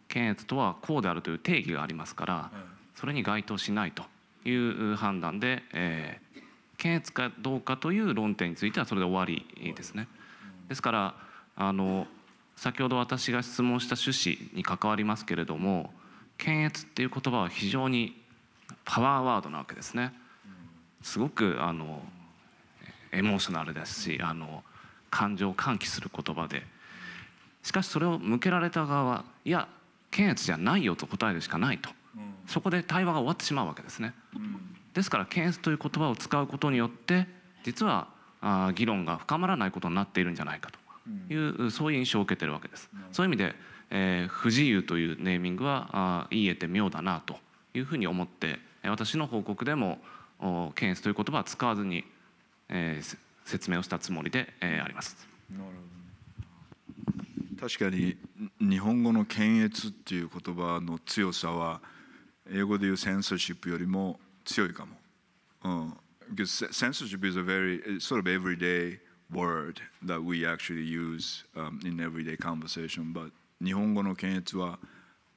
検閲とはこうであるという定義がありますから、それに該当しないという判断で、えー、検閲かどうかという論点についてはそれで終わりですね。ですからあの先ほど私が質問した趣旨に関わりますけれども検閲っていう言葉は非常にパワーワードなわけですね。すごくあのエモーショナルですしあの感情を喚起する言葉でしかしそれを向けられた側はいや検閲じゃないよと答えるしかないと、そこで対話が終わってしまうわけですね。うんですから検閲という言葉を使うことによって実はあ議論が深まらないことになっているんじゃないかという、そういう印象を受けてるわけです。そういう意味で、えー、不自由というネーミングはあ言い得て妙だなというふうに思って私の報告でも検閲という言葉は使わずに、えー、説明をしたつもりで、えー、あります。なるほど確かに日本語の検閲っていう言葉の強さは英語でいうセンソシップよりも強いかも。うん、c e n s o r s h i p is a very sort of everyday word that we actually use、um, in everyday conversation, but 日本語の検閲は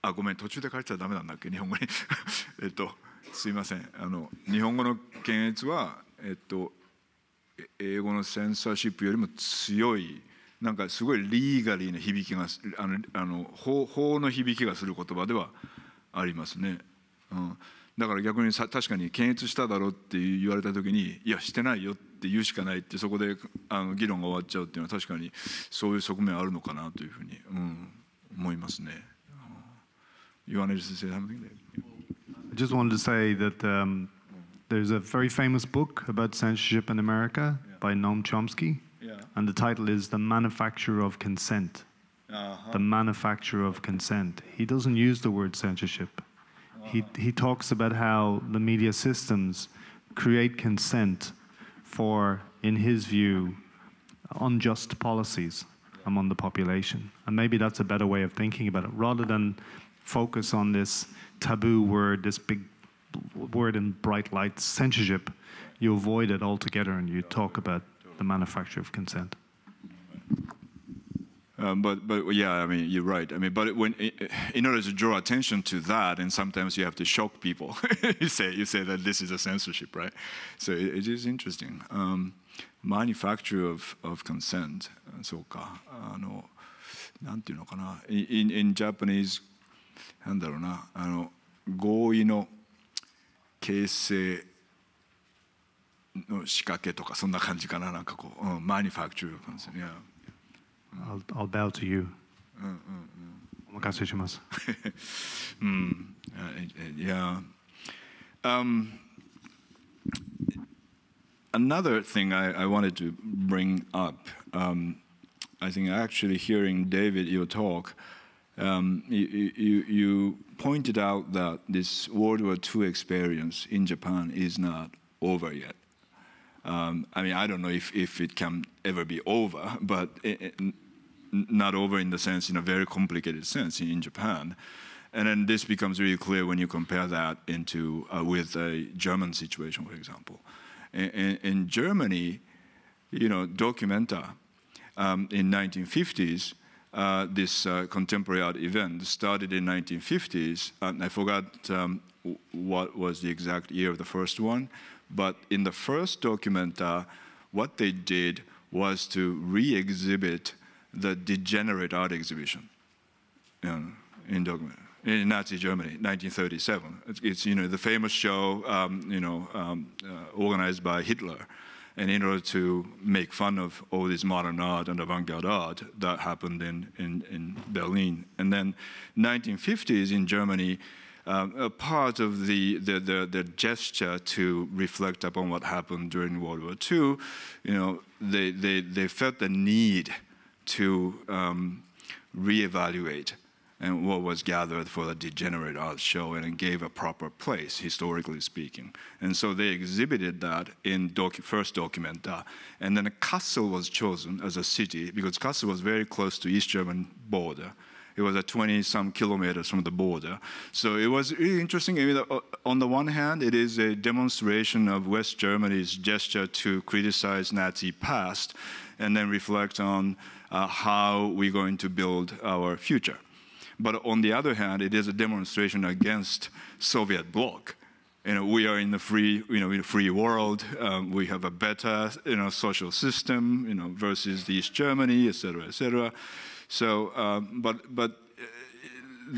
あごめん途中で書いダメなんだっけ日本語に (laughs) えっとすいませんあの日本語の検閲はえっと英語のセンサーシップよりも強いなんかすごいリーガリーな響きがあのあの法法の響きがする言葉ではありますね。うんだから逆にさ確かに検閲しただろうって言われた時にいやしてないよって言うしかないってそこであの議論が終わっちゃうっていうのは確かにそういう側面あるのかなというふうに、うん、思いますね。You wanted to say something? I just wanted to say that、um, there's a very famous book about censorship in America by Noam Chomsky, and the title is The Manufacture of Consent. The Manufacture of Consent. He doesn't use the word censorship. He, he talks about how the media systems create consent for, in his view, unjust policies among the population. And maybe that's a better way of thinking about it, rather than focus on this taboo word, this big word in bright lights, censorship. You avoid it altogether and you talk about the manufacture of consent. Um, but but yeah, I mean you're right. I mean, but when in order to draw attention to that, and sometimes you have to shock people. (laughs) you say you say that this is a censorship, right? So it, it is interesting. Um, manufacture of of consent. Uh, そうかあのなんていうのかな。In in Japanese なんだろうなあの合意の形成の仕掛けとかそんな感じかななんかこう、うん、マニファクチュー感ですね。Yeah. I'll, I'll bow to you. お任せします。mm, mm, mm. (laughs) hmm. uh, yeah. Um, another thing I, I, wanted to bring up, um, I think actually hearing David, your talk, um, you, you, you, pointed out that this World War II experience in Japan is not over yet. Um, I mean, I don't know if, if it can ever be over, but it, it, not over in the sense, in a very complicated sense in, in Japan. And then this becomes really clear when you compare that into uh, with a German situation, for example. In, in, in Germany, you know, Documenta um, in 1950s, uh, this uh, contemporary art event started in 1950s. And I forgot um, what was the exact year of the first one, but in the first documenta, what they did was to re-exhibit the degenerate art exhibition you know, in document in Nazi Germany, 1937. It's, you know the famous show um, you know um, uh, organized by Hitler, and in order to make fun of all this modern art and avant-garde art that happened in, in, in Berlin, and then 1950s in Germany um, a part of the, the, the, the, gesture to reflect upon what happened during World War II, you know, they, they, they felt the need to um, reevaluate and what was gathered for the degenerate art show and gave a proper place, historically speaking. And so they exhibited that in docu first document that. And then Kassel was chosen as a city because Kassel was very close to East German border. It was at 20 some kilometers from the border. So it was really interesting. I mean, uh, on the one hand, it is a demonstration of West Germany's gesture to criticize Nazi past and then reflect on uh, how we're going to build our future. But on the other hand, it is a demonstration against Soviet bloc. You know, we are in the free, you know, in a free world. Um, we have a better, you know, social system, you know, versus East Germany, et cetera, et cetera. So, um, but, but uh,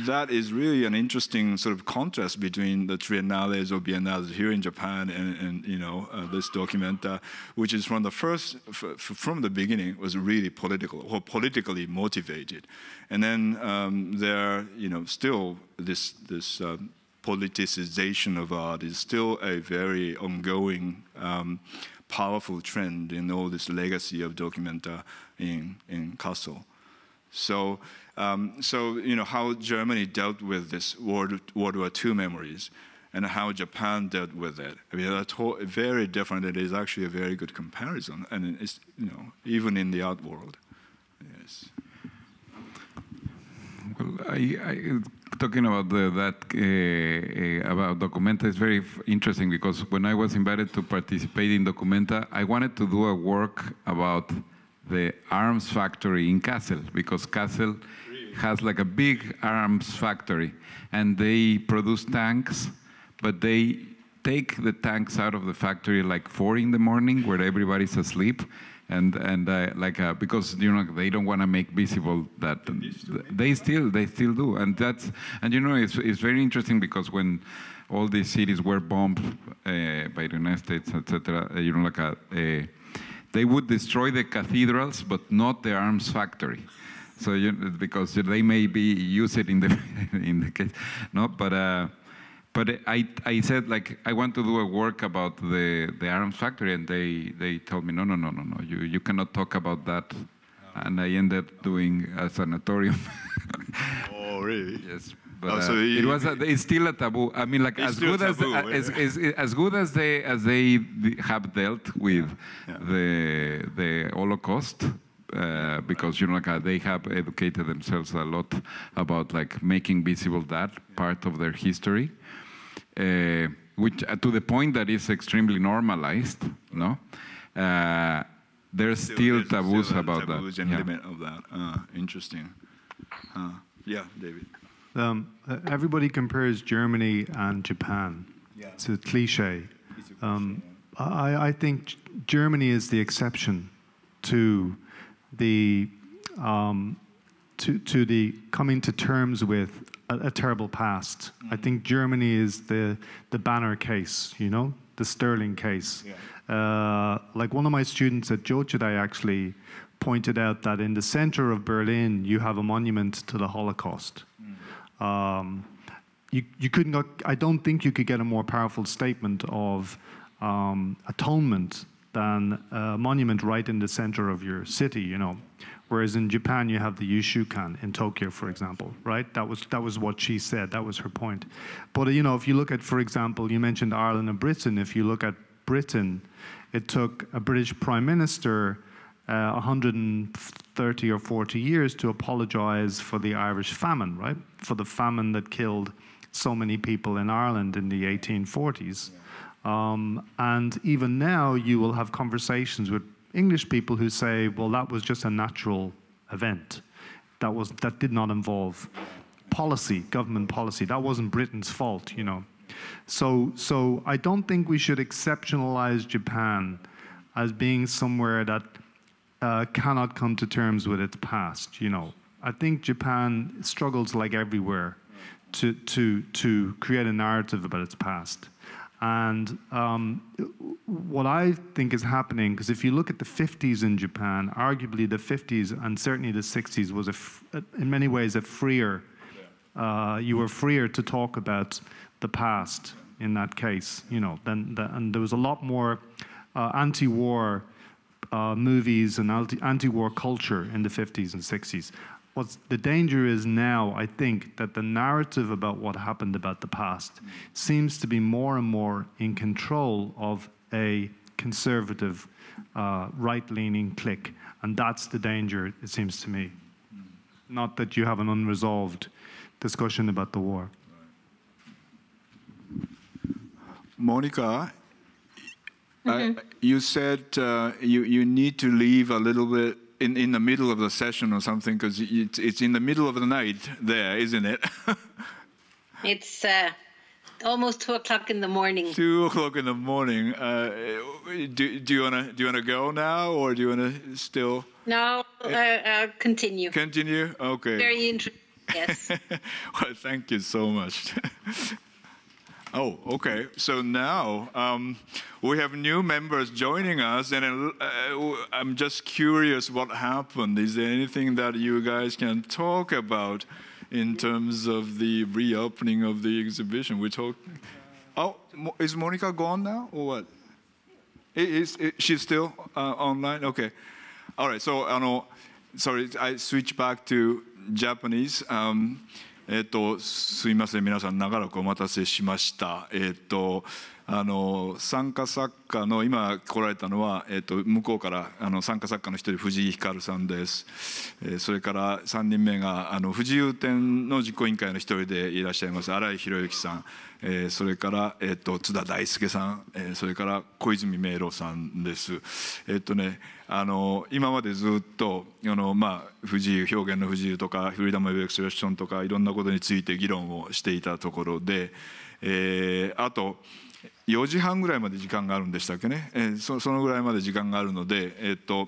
that is really an interesting sort of contrast between the triennales or biennales here in Japan and, and you know uh, this documenta, which is from the first from the beginning was really political or politically motivated, and then um, there you know still this this um, politicization of art is still a very ongoing. Um, powerful trend in all this legacy of documenta in, in Castle. So, um, so you know, how Germany dealt with this World, World War II memories and how Japan dealt with it. I mean, that's very different. It is actually a very good comparison, and it's, you know, even in the art world. Yes. Well, I, I talking about the, that uh, uh, about Documenta is very interesting because when I was invited to participate in Documenta, I wanted to do a work about the arms factory in Kassel because Kassel really? has like a big arms factory and they produce tanks, but they take the tanks out of the factory like four in the morning where everybody's asleep and and uh, like uh, because you know they don't want to make visible that they still they still do and that's and you know it's it's very interesting because when all these cities were bombed uh, by the United States etc you know like a uh, uh, they would destroy the cathedrals, but not the arms factory. So you, because they may be use it in the (laughs) in the case, no. But uh, but I I said like I want to do a work about the the arms factory, and they they told me no no no no no you you cannot talk about that, and I ended up doing a sanatorium. oh really? (laughs) Yes but oh, so it was. A, it's still a taboo. I mean, like as good taboo, as, eh? as, as as good as they as they have dealt with yeah. the the Holocaust. Uh, because you know like uh, they have educated themselves a lot about like making visible that part of their history uh, which uh, to the point that it's extremely normalized no uh, there's still, still there's taboos still about taboos that, and yeah. of that interesting yeah david um, uh, everybody compares Germany and Japan. Yeah. It's a cliche. It's a cliche um, yeah. I, I, think Germany is the exception to the um, to, to the coming to terms with a, a terrible past. Mm -hmm. I mm-hmm. think Germany is the the banner case. You know, the Sterling case. Yeah. Uh, like one of my students at Jochidai actually pointed out that in the center of Berlin you have a monument to the Holocaust um, you, you couldn't, I don't think you could get a more powerful statement of um, atonement than a monument right in the center of your city, you know. Whereas in Japan, you have the Yushukan in Tokyo, for example, right? That was, that was what she said, that was her point. But, you know, if you look at, for example, you mentioned Ireland and Britain, if you look at Britain, it took a British prime minister uh, 130 or 40 years to apologize for the Irish famine, right? For the famine that killed so many people in Ireland in the 1840s. Um, and even now, you will have conversations with English people who say, well, that was just a natural event. That, was, that did not involve policy, government policy. That wasn't Britain's fault, you know. So, so I don't think we should exceptionalize Japan as being somewhere that uh, cannot come to terms with its past. You know, I think Japan struggles like everywhere to to to create a narrative about its past. And um, what I think is happening, because if you look at the 50s in Japan, arguably the 50s and certainly the 60s was, in many ways, a freer. Uh, you were freer to talk about the past in that case, you know, than, and there was a lot more uh, anti-war uh, movies and anti-war culture in the 50s and 60s. What's the danger is now, I think, that the narrative about what happened about the past seems to be more and more in control of a conservative, uh, right-leaning clique, and that's the danger. It seems to me, not that you have an unresolved discussion about the war. Monica, Mm-hmm. you said uh, you, you need to leave a little bit in, in the middle of the session or something because it's, it's in the middle of the night there, isn't it? (laughs) it's uh, almost two o'clock in the morning. Two o'clock in the morning. Uh, do, do you wanna do you wanna go now or do you wanna still? No, uh, I'll continue. Continue. Okay. Very interesting. Yes. (laughs) well, thank you so much. (laughs) Oh, okay. So now um, we have new members joining us, and uh, uh, I'm just curious what happened. Is there anything that you guys can talk about in terms of the reopening of the exhibition? We talked. Oh, is Monica gone now, or what? Is, is she's still uh, online? Okay. All right. So, I know. Sorry, I switch back to Japanese. Um, えっ、ー、と、すいません、皆さん、長らくお待たせしました。えっ、ー、と、あの、参加作家の、今来られたのは、えっ、ー、と、向こうから、あの、参加作家の一人、藤井光さんです。えそれから、3人目が、あの、不自由展の実行委員会の一人でいらっしゃいます、荒井博之さん。えー、それから、えーと、津田大輔さん、えー、それから小泉明朗さんです。えっ、ー、とねあの今までずっとあの、まあ、不自由表現の不自由とかフリーダム・エクスプレッションとかいろんなことについて議論をしていたところで、えー、あと4時半ぐらいまで時間があるんでしたっけね、えー、そのぐらいまで時間があるので、えっ、ー、と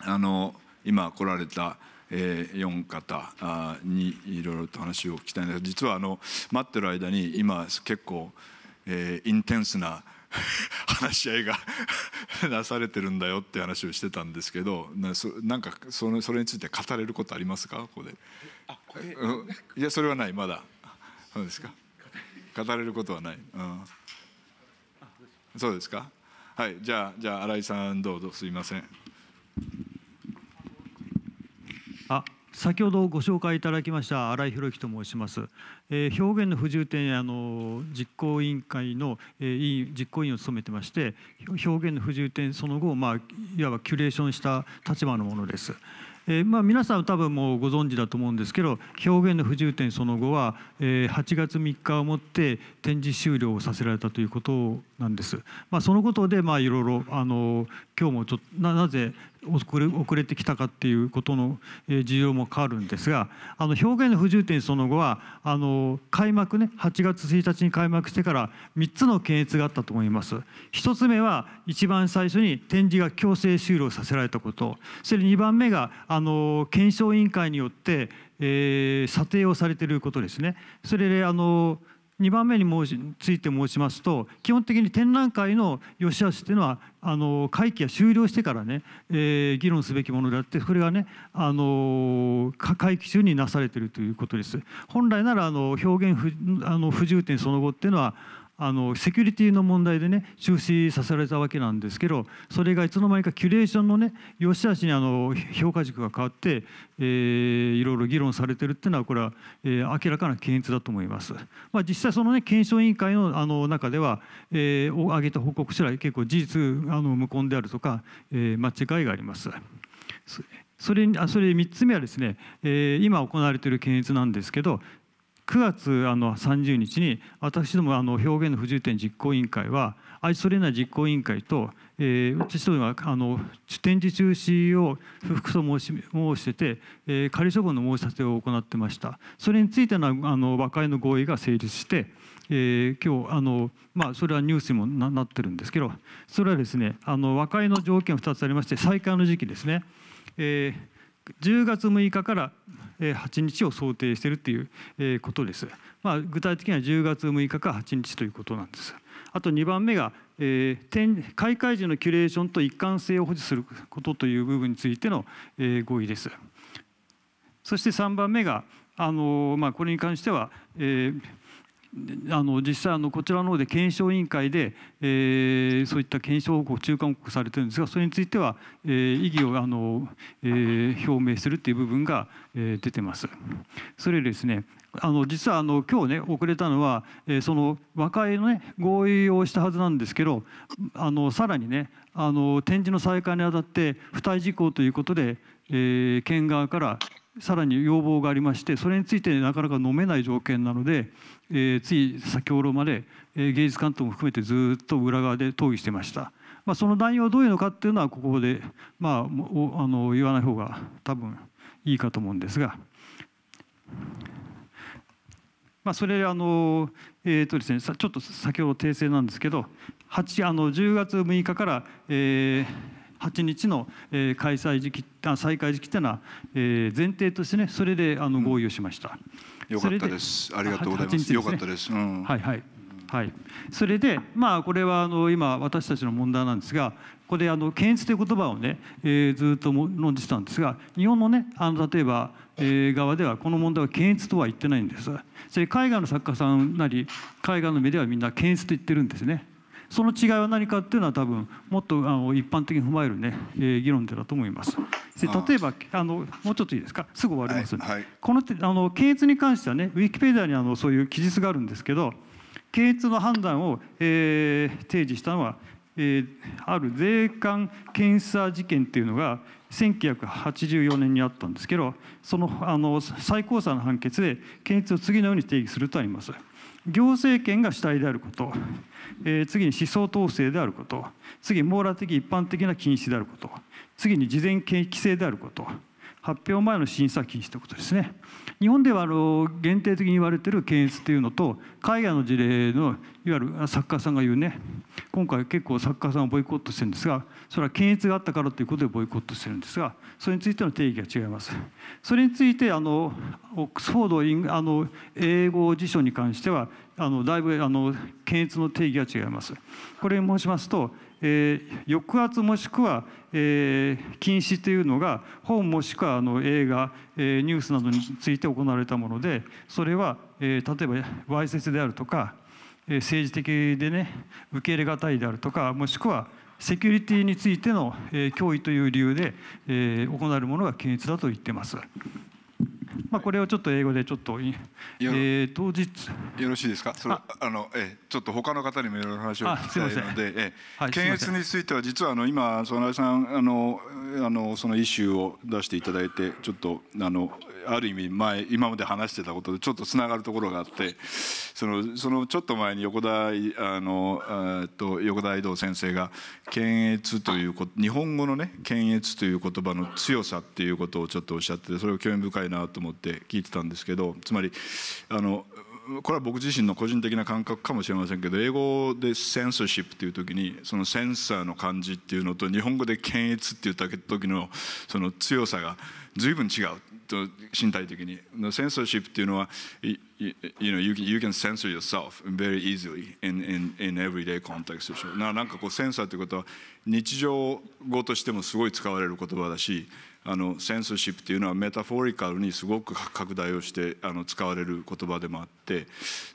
あの今来られた。え4方にいろいろと話を聞きたいんですが実はあの待ってる間に今結構、えインテンスな (laughs) 話し合いが (laughs) なされてるんだよって話をしてたんですけどなんかそのそれについて語れることありますかここであこれ、うん、いやそれはないまだそうですか語れることはない、うん、そうですかはいじゃあじゃあ新井さんどうぞすいません。あ先ほどご紹介いただきました新井博之と申します、えー、表現の不自由点あの実行委員会の、えー、実行委員を務めてまして表現の不自由点その後、まあ、いわばキュレーションした立場のものです。えーまあ、皆さん多分もうご存知だと思うんですけど表現の不自由点その後は、えー、8月3日をもって展示終了をさせられたということなんです。まあ、そのことでまあいろいろあの今日もちょっとなぜ遅れ遅れてきたかっていうことの需要も変わるんですがあの表現の不重点その後はあの開幕ね8月1日に開幕してから3つの検閲があったと思います1つ目は一番最初に展示が強制終了させられたことそれ2番目があの検証委員会によって、えー、査定をされていることですねそれであの2番目に申しついて申しますと基本的に展覧会の良し悪しというのはあの会期が終了してからね、えー、議論すべきものであってそれがねあの会期中になされているということです。本来ならあの表現不あの不重点その後っていうのはあのセキュリティの問題でね中止させられたわけなんですけどそれがいつの間にかキュレーションのね良し悪しにあの評価軸が変わって、えー、いろいろ議論されてるっていうのはこれは、えー、明らかな検閲だと思います。まあ、実際そのね検証委員会のあの中では、えー、挙げた報告書は結構事実あの無根であるとか、えー、間違いがあります。それあそれ3つ目はですね、えー、今行われている検閲なんですけど9月あの30日に私どもあの表現の不自由点実行委員会はアイスなレーナ実行委員会と、えー、私どもがあの展示中止を不服と申し申してて、えー、仮処分の申し立てを行ってましたそれについてのあの和解の合意が成立して、えー、今日あの、まあ、それはニュースにもななってるんですけどそれはですねあの和解の条件2つありまして再開の時期ですね、えー10月6日から8日を想定しているということです。まあ、具体的には10月6日から8日ということなんです。あと2番目が、えー、開会時のキュレーションと一貫性を保持することという部分についての、えー、合意です。そして3番目が、あのー、まあ、これに関しては、えーあの実際あのこちらの方で検証委員会で、えー、そういった検証報告中間報告されてるんですがそれについては、えー、異議をあの、えー、表明するっていう部分が、えー、出てます。それですねあの実はあの今日ね遅れたのは、えー、その和解のね合意をしたはずなんですけどあのさらにねあの展示の再開にあたって付帯事項ということで、えー、県側からさらに要望がありましてそれについてなかなか飲めない条件なので、えー、つい先ほどまで、えー、芸術監督も含めてずっと裏側で討議してました、まあ、その内容はどういうのかっていうのはここで、まあ、あの言わない方が多分いいかと思うんですが、まあ、それあの、えーとですね、ちょっと先ほど訂正なんですけど8あの10月6日から、えー、8日の、え開催時期あ再開時期というのは、え前提としてねそれであの合意をしました。うんよかったです。ありがとうございます。すね、よかったです。うん、はいはい。はい、それで、まあ、これはあの今私たちの問題なんですがこれ、あの検閲という言葉をね、えー、ずっと論じてたんですが日本のねあの例えば、えー、側ではこの問題は検閲とは言ってないんですそれ海外の作家さんなり海外のメディアはみんな検閲と言ってるんですね。その違いは何かっていうのは多分もっとあの一般的に踏まえるね、えー、議論だと思います。で例えばあのもうちょっといいですかすぐ終わります、はいはい、このあの検閲に関してはねウィキペディアにあのそういう記述があるんですけど検閲の判断を、えー、提示したのは、えー、ある税関検査事件っていうのが1984年にあったんですけどそのあの最高裁の判決で検閲を次のように定義するとあります。行政権が主体であることえ次に思想統制であること次に網羅的一般的な禁止であること次に事前規制であること発表前の審査禁止ということですね。日本ではあの限定的に言われている検閲というのと海外の事例のいわゆる作家さんが言うね今回結構作家さんをボイコットしてるんですがそれは検閲があったからということでボイコットしてるんですがそれについての定義が違います。それについてあのオックスフォードあの英語辞書に関してはあのだいぶあの検閲の定義が違います。これ申しますと、えー、抑圧もしくは、えー、禁止というのが本もしくはあの映画、えー、ニュースなどについて行われたものでそれは、えー、例えばわいせつであるとか、えー、政治的でね受け入れがたいであるとかもしくはセキュリティについての、えー、脅威という理由で、えー、行われるものが検閲だと言っています。まあ、これをちょっと英語でちょっと、えー、当日よろしいですかそあの、えちょっと他の方にもいろいろ話を聞きたいので、えはい、検閲については実はあの今その井さんあのあのそのイシューを出していただいてちょっとあのある意味前今まで話してたことでちょっとつながるところがあってそのそのちょっと前に横田あのっと横田井道先生が検閲というこ日本語のね検閲という言葉の強さっていうことをちょっとおっしゃってそれを興味深いなと思って。って聞いてたんですけどつまりあのこれは僕自身の個人的な感覚かもしれませんけど英語でセンーシップっていう時にそのセンサーの感じっていうのと日本語で検閲って言った時のその強さが随分違うと身体的にセンーシップっていうのは you, know, you, can, you can censor yourself very easily in, in, in everyday context ななんかこうセンサーっていうことは日常語としてもすごい使われる言葉だしあのセンスシップというのはメタフォリカルにすごく拡大をしてあの使われる言葉でもあって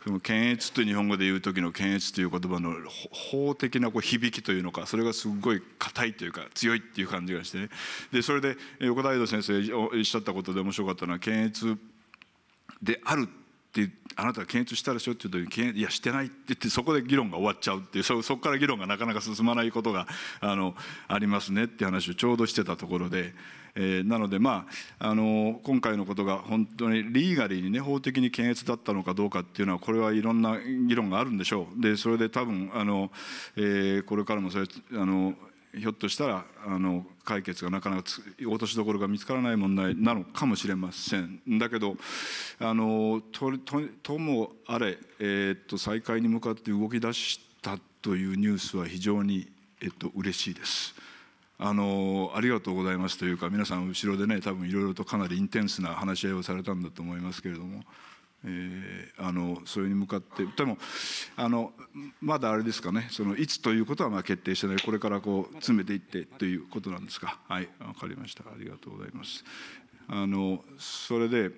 その検閲という日本語で言う時の検閲という言葉の法的なこう響きというのかそれがすごい硬いというか強いっていう感じがしてねでそれで横田井戸先生おっしゃったことで面白かったのは検閲であるってあなたは検閲したでしょって言うといやしてないって言ってそこで議論が終わっちゃうっていうそこから議論がなかなか進まないことがあのありますねって話をちょうどしてたところでえー、なので、まあ、あの今回のことが本当にリーガリーに、ね、法的に検閲だったのかどうかっていうのはこれはいろんな議論があるんでしょうでそれで多分あの、えー、これからもそれあのひょっとしたらあの解決がなかなか落としどころが見つからない問題なのかもしれませんだけどあのとともあれ、えー、っと再開に向かって動き出したというニュースは非常に、えっと嬉しいです。あのありがとうございますというか皆さん後ろでね多分いろいろとかなりインテンスな話し合いをされたんだと思いますけれども。えー、あのそれに向かってでもあのまだあれですかねそのいつということはまあ決定してないこれからこう詰めていってということなんですかはい分かりましたありがとうございますあのそれで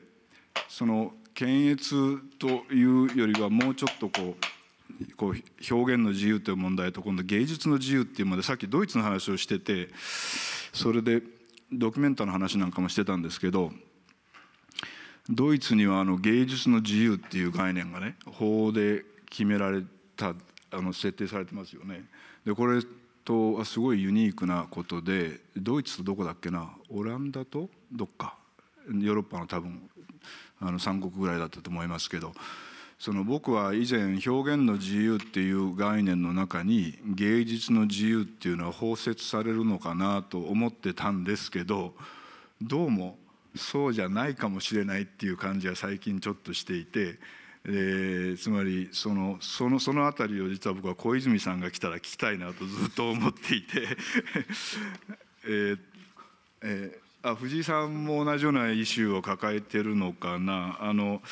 その検閲というよりはもうちょっとこうこう表現の自由という問題と今度芸術の自由っていう問でさっきドイツの話をしててそれでドキュメンタの話なんかもしてたんですけどドイツにはあの芸術の自由っていう概念がね法で決められたあの設定されてますよね。でこれとはすごいユニークなことでドイツとどこだっけなオランダとどっかヨーロッパの多分あの3国ぐらいだったと思いますけどその僕は以前表現の自由っていう概念の中に芸術の自由っていうのは包摂されるのかなと思ってたんですけどどうもそうじゃないかもしれないっていう感じは最近ちょっとしていて、えー、つまりそのそのその辺りを実は僕は小泉さんが来たら聞きたいなとずっと思っていて (laughs) えー、えー、あ藤井さんも同じようなイシューを抱えてるのかな。あの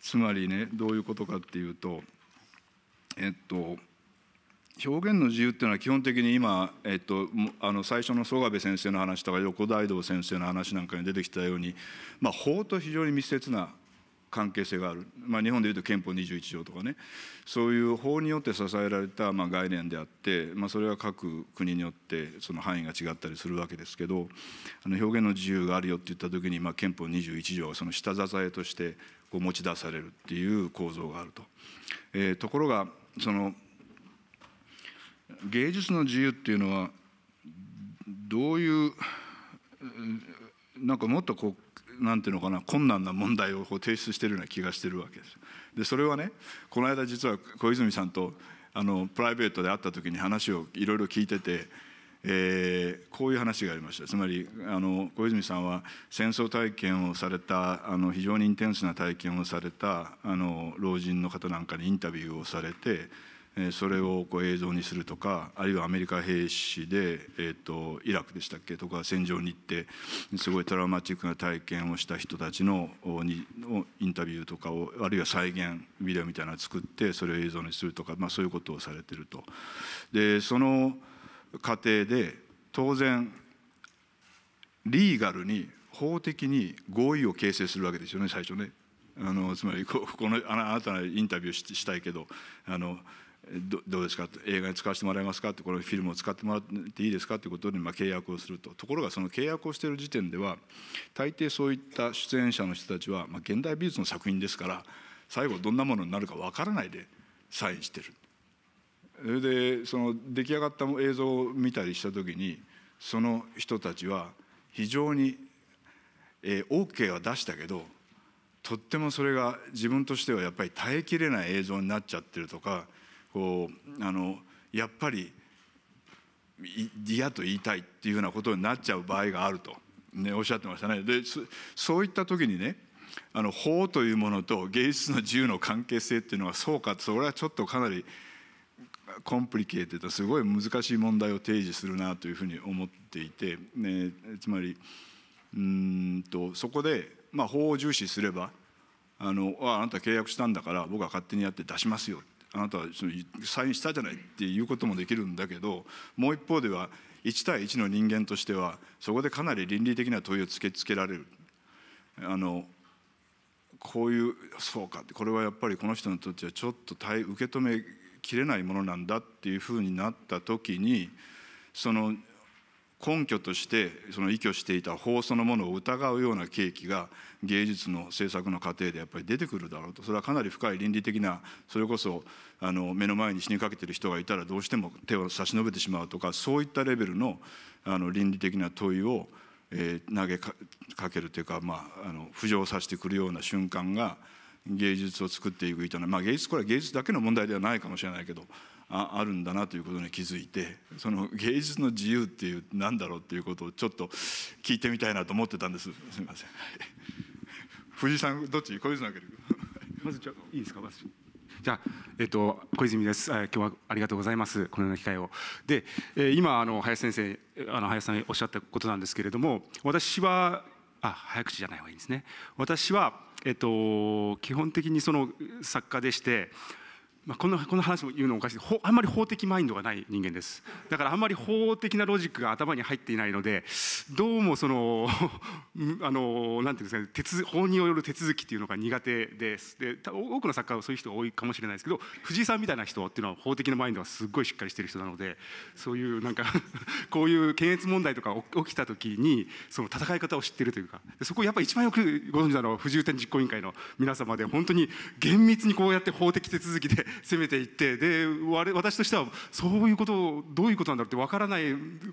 つまりねどういうことかっていうとえっと表現の自由っていうのは基本的に今、えっと、あの最初の曽我部先生の話とか横大道先生の話なんかに出てきたように、まあ、法と非常に密接な関係性がある、まあ、日本でいうと憲法21条とかねそういう法によって支えられたまあ概念であって、まあ、それは各国によってその範囲が違ったりするわけですけどあの表現の自由があるよって言った時に、まあ、憲法21条はその下支えとしてこう持ち出されるっていう構造があると。えー、ところがその芸術の自由っていうのはどういうなんかもっとこうなんていうのかな困難な問題を提出してるような気がしてるわけです。でそれはねこの間実は小泉さんとあのプライベートで会った時に話をいろいろ聞いてて。えー、こういう話がありましたつまりあの小泉さんは戦争体験をされたあの非常にインテンスな体験をされたあの老人の方なんかにインタビューをされて、えー、それをこう映像にするとかあるいはアメリカ兵士で、えーと、イラクでしたっけとか戦場に行ってすごいトラウマチックな体験をした人たちのにのインタビューとかをあるいは再現ビデオみたいなのを作ってそれを映像にするとか、まあ、そういうことをされてると。でその過程で当然リーガルに法的に合意を形成するわけですよね最初ねあのつまりここのあなたのインタビューししたいけどあのどうですか映画に使わせてもらえますかってこのフィルムを使ってもらっていいですかていうことにまあ、契約をするとところがその契約をしている時点では大抵そういった出演者の人たちは、まあ、現代美術の作品ですから最後どんなものになるかわからないでサインしてるそれでその出来上がった映像を見たりした時にその人たちは非常に、えー、OK は出したけどとってもそれが自分としてはやっぱり耐えきれない映像になっちゃってるとかこうあのやっぱり嫌と言いたいっていうようなことになっちゃう場合があると、ね、おっしゃってましたね。でそういった時にねあの法というものと芸術の自由の関係性っていうのはそうかそれはちょっとかなりコンプリケーテとすごい難しい問題を提示するなというふうに思っていて、ね、つまりうんとそこで、まあ、法を重視すればあのああなた契約したんだから僕は勝手にやって出しますよあなたはそのサインしたじゃないっていうこともできるんだけどもう一方では1対1の人間としてはそこでかなり倫理的な問いを突きつけられる。あのこういうそうかこれはやっぱりこの人にとってはちょっと受け止め切れないものなんだっていうふうになった時にその根拠としてその依拠していた法そのものを疑うような契機が芸術の制作の過程でやっぱり出てくるだろうとそれはかなり深い倫理的なそれこそあの目の前に死にかけてる人がいたらどうしても手を差し伸べてしまうとかそういったレベルのあの倫理的な問いを、えー、投げかけるというか、まあ、あの浮上させてくるような瞬間が芸術を作っていく営み、まあ、芸術これは芸術だけの問題ではないかもしれないけどああるんだなということに気づいてその芸術の自由っていう何だろうっていうことをちょっと聞いてみたいなと思ってたんですすみません (laughs) 藤井さんどっち小泉 (laughs) まずじゃいいですか私じゃえっと、小泉です、え今日はありがとうございます、このような機会を。で、え今あの、林先生、あの林さんおっしゃったことなんですけれども、私は、あ早口じゃない方がいいんですね、私はえっと、基本的にその作家でしてまあ、このこの話も言うのおかしいあんまり法的マインドがない人間ですだからあんまり法的なロジックが頭に入っていないのでどうもその (laughs) あのなんていうんですかね手続法による手続きっていうのが苦手ですで多くの作家はそういう人が多いかもしれないですけど藤井さんみたいな人っていうのは法的なマインドがすごいしっかりしてる人なのでそういうなんか (laughs) こういう検閲問題とか起きた時にその戦い方を知ってるというかそこやっぱり一番よくご存知なのは藤井店実行委員会の皆様で本当に厳密にこうやって法的手続きで攻めていってで私としてはそういうことをどういうことなんだろうってわからない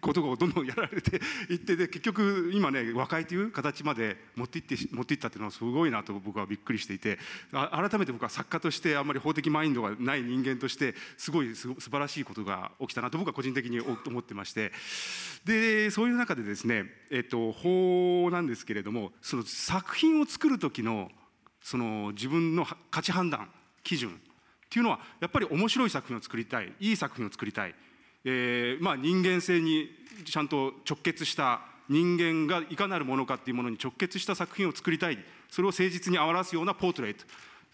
ことがどんどんやられてい (laughs) ってで結局今ね和解という形まで持っていって持っていったっていうのはすごいなと僕はびっくりしていて改めて僕は作家としてあんまり法的マインドがない人間としてすごいす素晴らしいことが起きたなと僕は個人的に思ってましてでそういう中でですね、えっと、法なんですけれどもその作品を作る時のその自分の価値判断基準っていうのはやっぱり面白い作品を作りたいいい作品を作りたい、えーまあ、人間性にちゃんと直結した人間がいかなるものかっていうものに直結した作品を作りたいそれを誠実に表すようなポートレート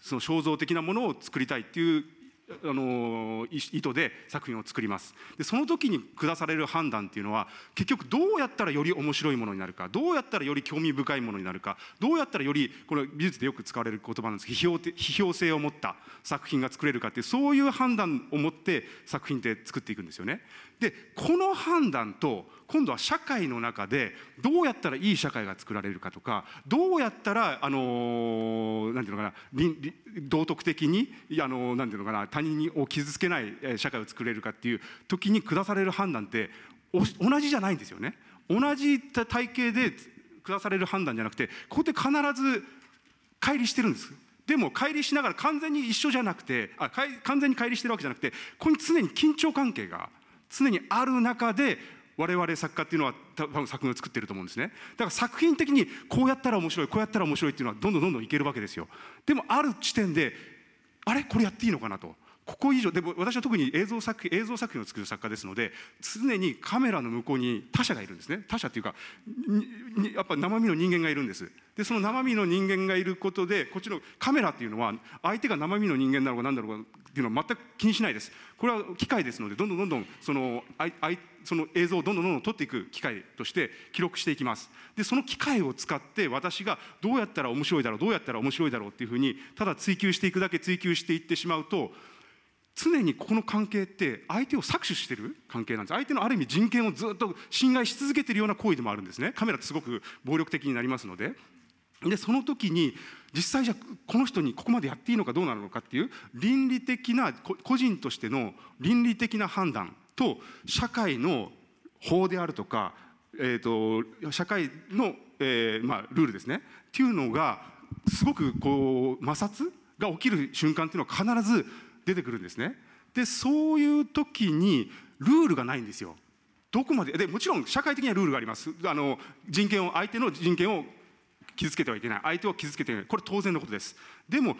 その肖像的なものを作りたいっていうあの意図で作品を作りますでその時に下される判断っていうのは結局どうやったらより面白いものになるかどうやったらより興味深いものになるかどうやったらよりこれ美術でよく使われる言葉なんですけど批評批評性を持った作品が作れるかってそういう判断を持って作品って作っていくんですよね。でこの判断と今度は社会の中でどうやったらいい社会が作られるかとかどうやったらあの何て言うのかな道徳的にあの何て言うのかな他人を傷つけない社会を作れるかっていう時に下される判断って同じじゃないんですよね。同じ体系で下される判断じゃなくてここで必ず乖離してるんですでも乖離しながら完全に一緒じゃなくてあ完全に乖離してるわけじゃなくてここに常に緊張関係が常にある中で我々作家っていうのは多分作品を作ってると思うんですねだから作品的にこうやったら面白いこうやったら面白いっていうのはどんどんどんどんいけるわけですよでもある地点であれこれやっていいのかなとここ以上でも私は特に映像作映像作品を作る作家ですので常にカメラの向こうに他者がいるんですね他者っていうかやっぱ生身の人間がいるんですでその生身の人間がいることでこっちのカメラっていうのは相手が生身の人間なのか何だろうかっていうのは全く気にしないですこれは機械ですのでどんどんどんどんそのその映像をどんどんどんどん撮っていく機械として記録していきますでその機械を使って私がどうやったら面白いだろうどうやったら面白いだろうっていうふうにただ追求していくだけ追求していってしまうと常にここの関係って相手を搾取してる関係なんです相手のある意味人権をずっと侵害し続けているような行為でもあるんですねカメラってすごく暴力的になりますのででその時に実際じゃこの人にここまでやっていいのかどうなのかっていう倫理的な個人としての倫理的な判断と社会の法であるとか、えーと、と社会の、えー、まあ、ルールですねっていうのがすごくこう摩擦が起きる瞬間っていうのは必ず出てくるんですねでそういう時にルールがないんですよどこまででもちろん社会的にはルールがありますあの人権を相手の人権を傷つけてはいけない相手を傷つけてはいけないこれ当然のことですでも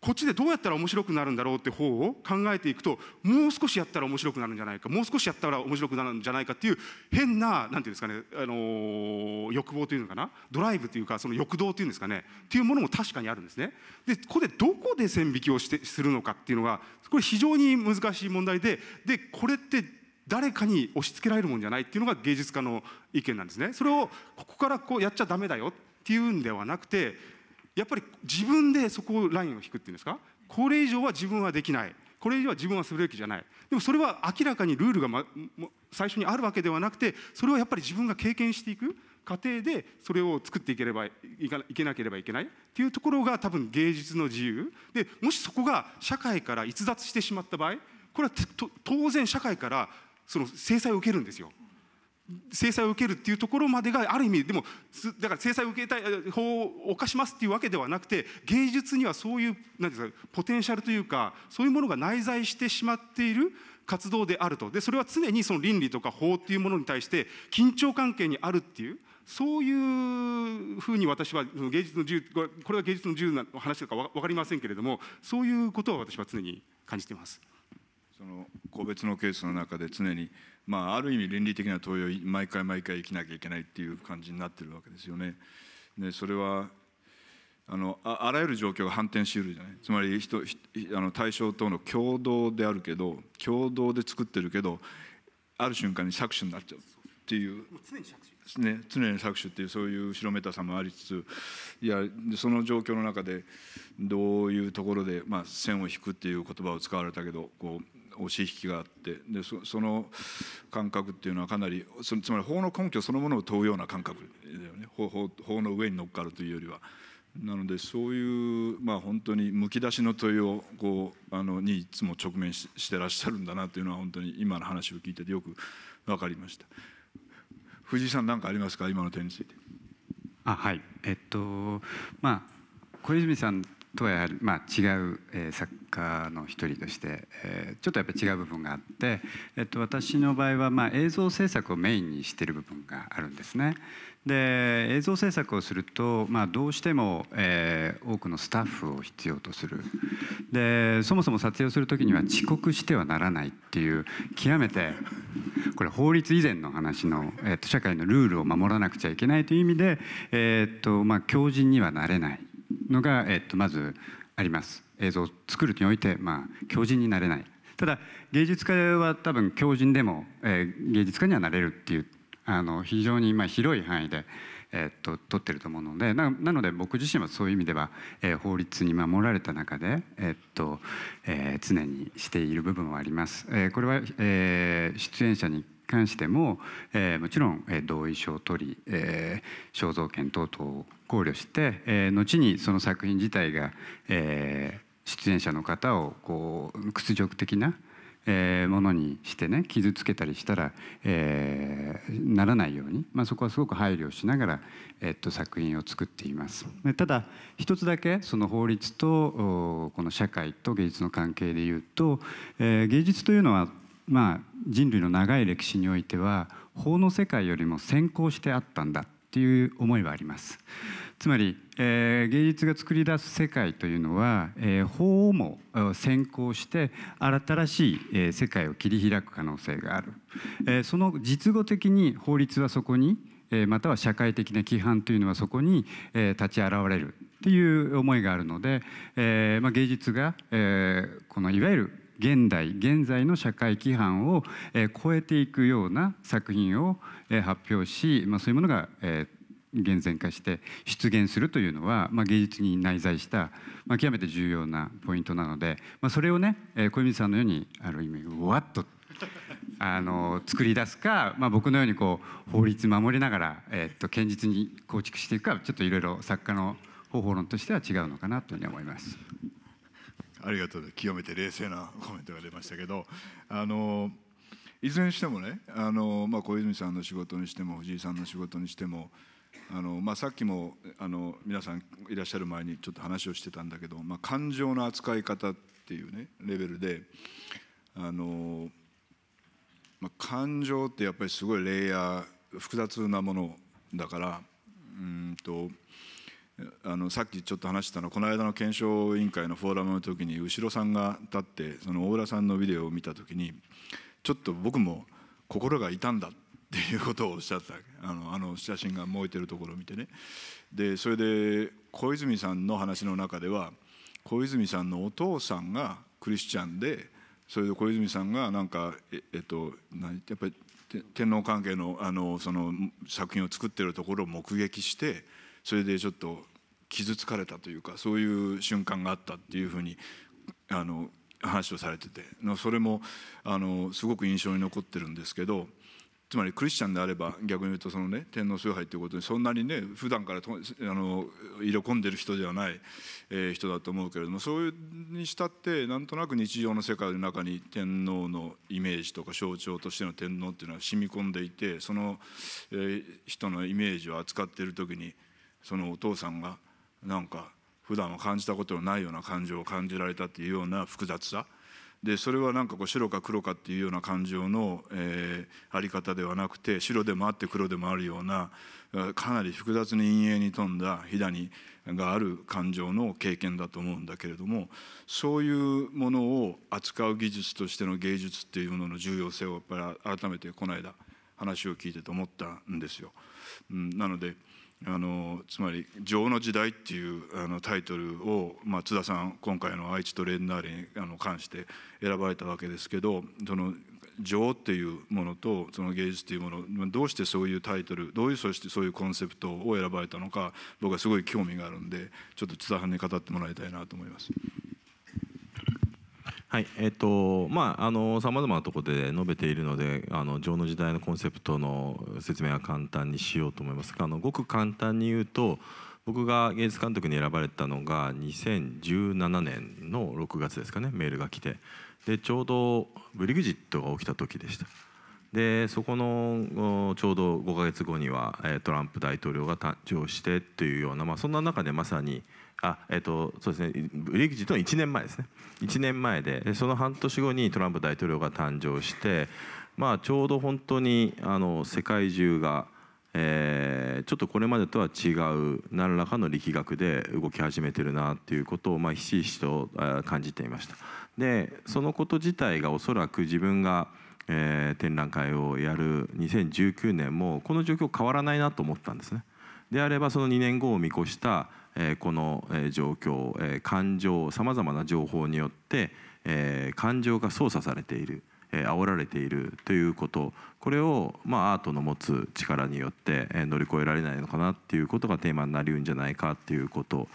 こっちでどうやったら面白くなるんだろうって方を考えていくともう少しやったら面白くなるんじゃないかもう少しやったら面白くなるんじゃないかっていう変な何て言うんですかね、あの欲望というのかなドライブというかその欲動というんですかねっていうものも確かにあるんですね。でここでどこで線引きをしてするのかっていうのがこれ非常に難しい問題ででこれって誰かに押し付けられるもんじゃないっていうのが芸術家の意見なんですね。それをここからこうやっちゃダメだよっていうんではなくてやっぱり自分でそこをラインを引くっていうんですかこれ以上は自分はできないこれ以上は自分はするべきじゃないでもそれは明らかにルールが、ま、最初にあるわけではなくてそれをやっぱり自分が経験していく過程でそれを作っていければいけなければいけないっていうところが多分芸術の自由でもしそこが社会から逸脱してしまった場合これは当然社会からその制裁を受けるんですよ。制裁を受けるっていうところまでがある意味でもだから制裁を受けたい法を犯しますっていうわけではなくて芸術にはそういう何ですかポテンシャルというかそういうものが内在してしまっている活動であるとでそれは常にその倫理とか法っていうものに対して緊張関係にあるっていうそういうふうに私は芸術の自由これは芸術の自由な話とか分かりませんけれどもそういうことは私は常に感じています。その個別のケースの中で常にまあ、ある意味倫理的な問いを毎回毎回生きなきゃいけないっていう感じになってるわけですよね。でそれはあのあらゆる状況が反転しうるじゃないつまり人あの対象との共同であるけど共同で作ってるけどある瞬間に搾取になっちゃうっていう常に搾取ね常に搾取っていうそういう後ろめたさもありつついやその状況の中でどういうところで、まあ、線を引くっていう言葉を使われたけどこう押し引きがあってでその感覚っていうのはかなりそつまり法の根拠そのものを問うような感覚だよね法法法の上に乗っかるというよりは。なのでそういう、まあ、本当にむき出しの問いをこうあのにいつも直面ししてらっしゃるんだなというのは本当に今の話を聞いててよく分かりました。藤井さん何かありますか今の点について。あはいえっとまあ小泉さんとはやはり、まあ、違う、えー、作家の一人として、えー、ちょっとやっぱり違う部分があって、えっと、私の場合は、まあ、映像制作をメインにしてる部分があるんですね。で映像制作をすると、まあ、どうしても、えー、多くのスタッフを必要とするでそもそも撮影をする時には遅刻してはならないっていう極めてこれ法律以前の話の、えー、と社会のルールを守らなくちゃいけないという意味で、えーとまあ、強靭にはなれないのが、えっと、まずあります映像を作るにおいて、まあ、強靭になれないただ芸術家は多分強靭でも、えー、芸術家にはなれるっていうあの非常にまあ広い範囲で、えー、っと撮ってると思うのでななので僕自身はそういう意味では、えー、法律に守られた中で、えー、っとえー、常にしている部分はあります。えー、これは、えー、出演者に関しても、えー、もちろん、えー、同意書を取り、えー、肖像権等々を考慮して、えー、後にその作品自体が、えー、出演者の方をこう屈辱的な、えー、ものにしてね傷つけたりしたら、えー、ならないように、まあ、そこはすごく配慮しながら、えっと、作品を作っていますただ一つだけその法律とこの社会と芸術の関係でいうと、えー、芸術というのはまあ、人類の長い歴史においては法の世界よりも先行してあったんだっていう思いはありますつまり、えー、芸術が作り出す世界というのは、えー、法をも先行して新しい、えー、世界を切り開く可能性がある、えー、その実語的に法律はそこに、えー、または社会的な規範というのはそこに、えー、立ち現れるっていう思いがあるので、えーまあ、芸術が、えー、このいわゆる現代現在の社会規範を、え超えていくような作品を、え発表し、まあ、そういうものが、えー、化して出現するというのは、まあ、芸術に内在した、まあ、極めて重要なポイントなので、まあ、それをね、え小泉さんのようにある意味うわっとあの作り出すか、まあ、僕のようにこう法律守りながら、えー、っと堅実に構築していくかちょっといろいろ作家の方法論としては違うのかなというふうに思います。ありがとう清めて冷静なコメントが出ましたけどあのいずれにしてもねあの、まあ、小泉さんの仕事にしても藤井さんの仕事にしてもあの、まあ、さっきもあの皆さんいらっしゃる前にちょっと話をしてたんだけど、まあ、感情の扱い方っていうねレベルであの、まあ、感情ってやっぱりすごいレイヤー複雑なものだからうんと。あのさっきちょっと話したのこの間の検証委員会のフォーラムの時に後ろさんが立ってその大浦さんのビデオを見た時にちょっと僕も心が痛んだっていうことをおっしゃったあのあの写真が燃えてるところを見てねでそれで小泉さんの話の中では小泉さんのお父さんがクリスチャンでそれで小泉さんがなんかええっと何やっぱり天皇関係のあのその作品を作ってるところを目撃して。それでちょっと傷つかれたというかそういう瞬間があったっていうふうにあの話をされててそれもあのすごく印象に残ってるんですけどつまりクリスチャンであれば逆に言うとそのね天皇崇拝ということにそんなにね普段からあの色込んでる人ではない、えー、人だと思うけれどもそういうにしたってなんとなく日常の世界の中に天皇のイメージとか象徴としての天皇っていうのは染み込んでいてその、えー、人のイメージを扱っている時にそのお父さんがなんか普段は感じたことのないような感情を感じられたっていうような複雑さでそれはなんかこう白か黒かっていうような感情の、えー、あり方ではなくて白でもあって黒でもあるようなかなり複雑に陰影に富んだ飛騨にがある感情の経験だと思うんだけれどもそういうものを扱う技術としての芸術っていうものの重要性をやっぱり改めてこの間話を聞いてて思ったんですよ。うん、なのであのつまり「女王の時代」っていうあのタイトルを、まあ、津田さん今回の愛知とレンナーレにあの関して選ばれたわけですけどその女王っていうものとその芸術というものどうしてそういうタイトルどういうそしてそういうコンセプトを選ばれたのか僕はすごい興味があるんでちょっと津田さんに語ってもらいたいなと思います。はいえっとまああのさまざまなところで述べているのであの上の時代のコンセプトの説明は簡単にしようと思いますあのごく簡単に言うと僕が芸術監督に選ばれたのが2017年の6月ですかねメールが来てでちょうどブリグジットが起きた時でしたでそこのちょうど5か月後にはトランプ大統領が誕生してというような、まあ、そんな中でまさに、あえーとそうですね、ブレグジットの1年前ですね1年前でその半年後にトランプ大統領が誕生して、まあ、ちょうど本当にあの世界中が、えー、ちょっとこれまでとは違う何らかの力学で動き始めてるなということを、まあ、ひしひしと感じていました。でそのこと自体がおそらく自分がえー、展覧会をやる2019年もこの状況変わらないなと思ったんですね。であればその2年後を見越したこの状況感情さまざまな情報によって感情が操作されている煽られているということこれをまあアートの持つ力によって乗り越えられないのかなっていうことがテーマになりうんじゃないかっていうこと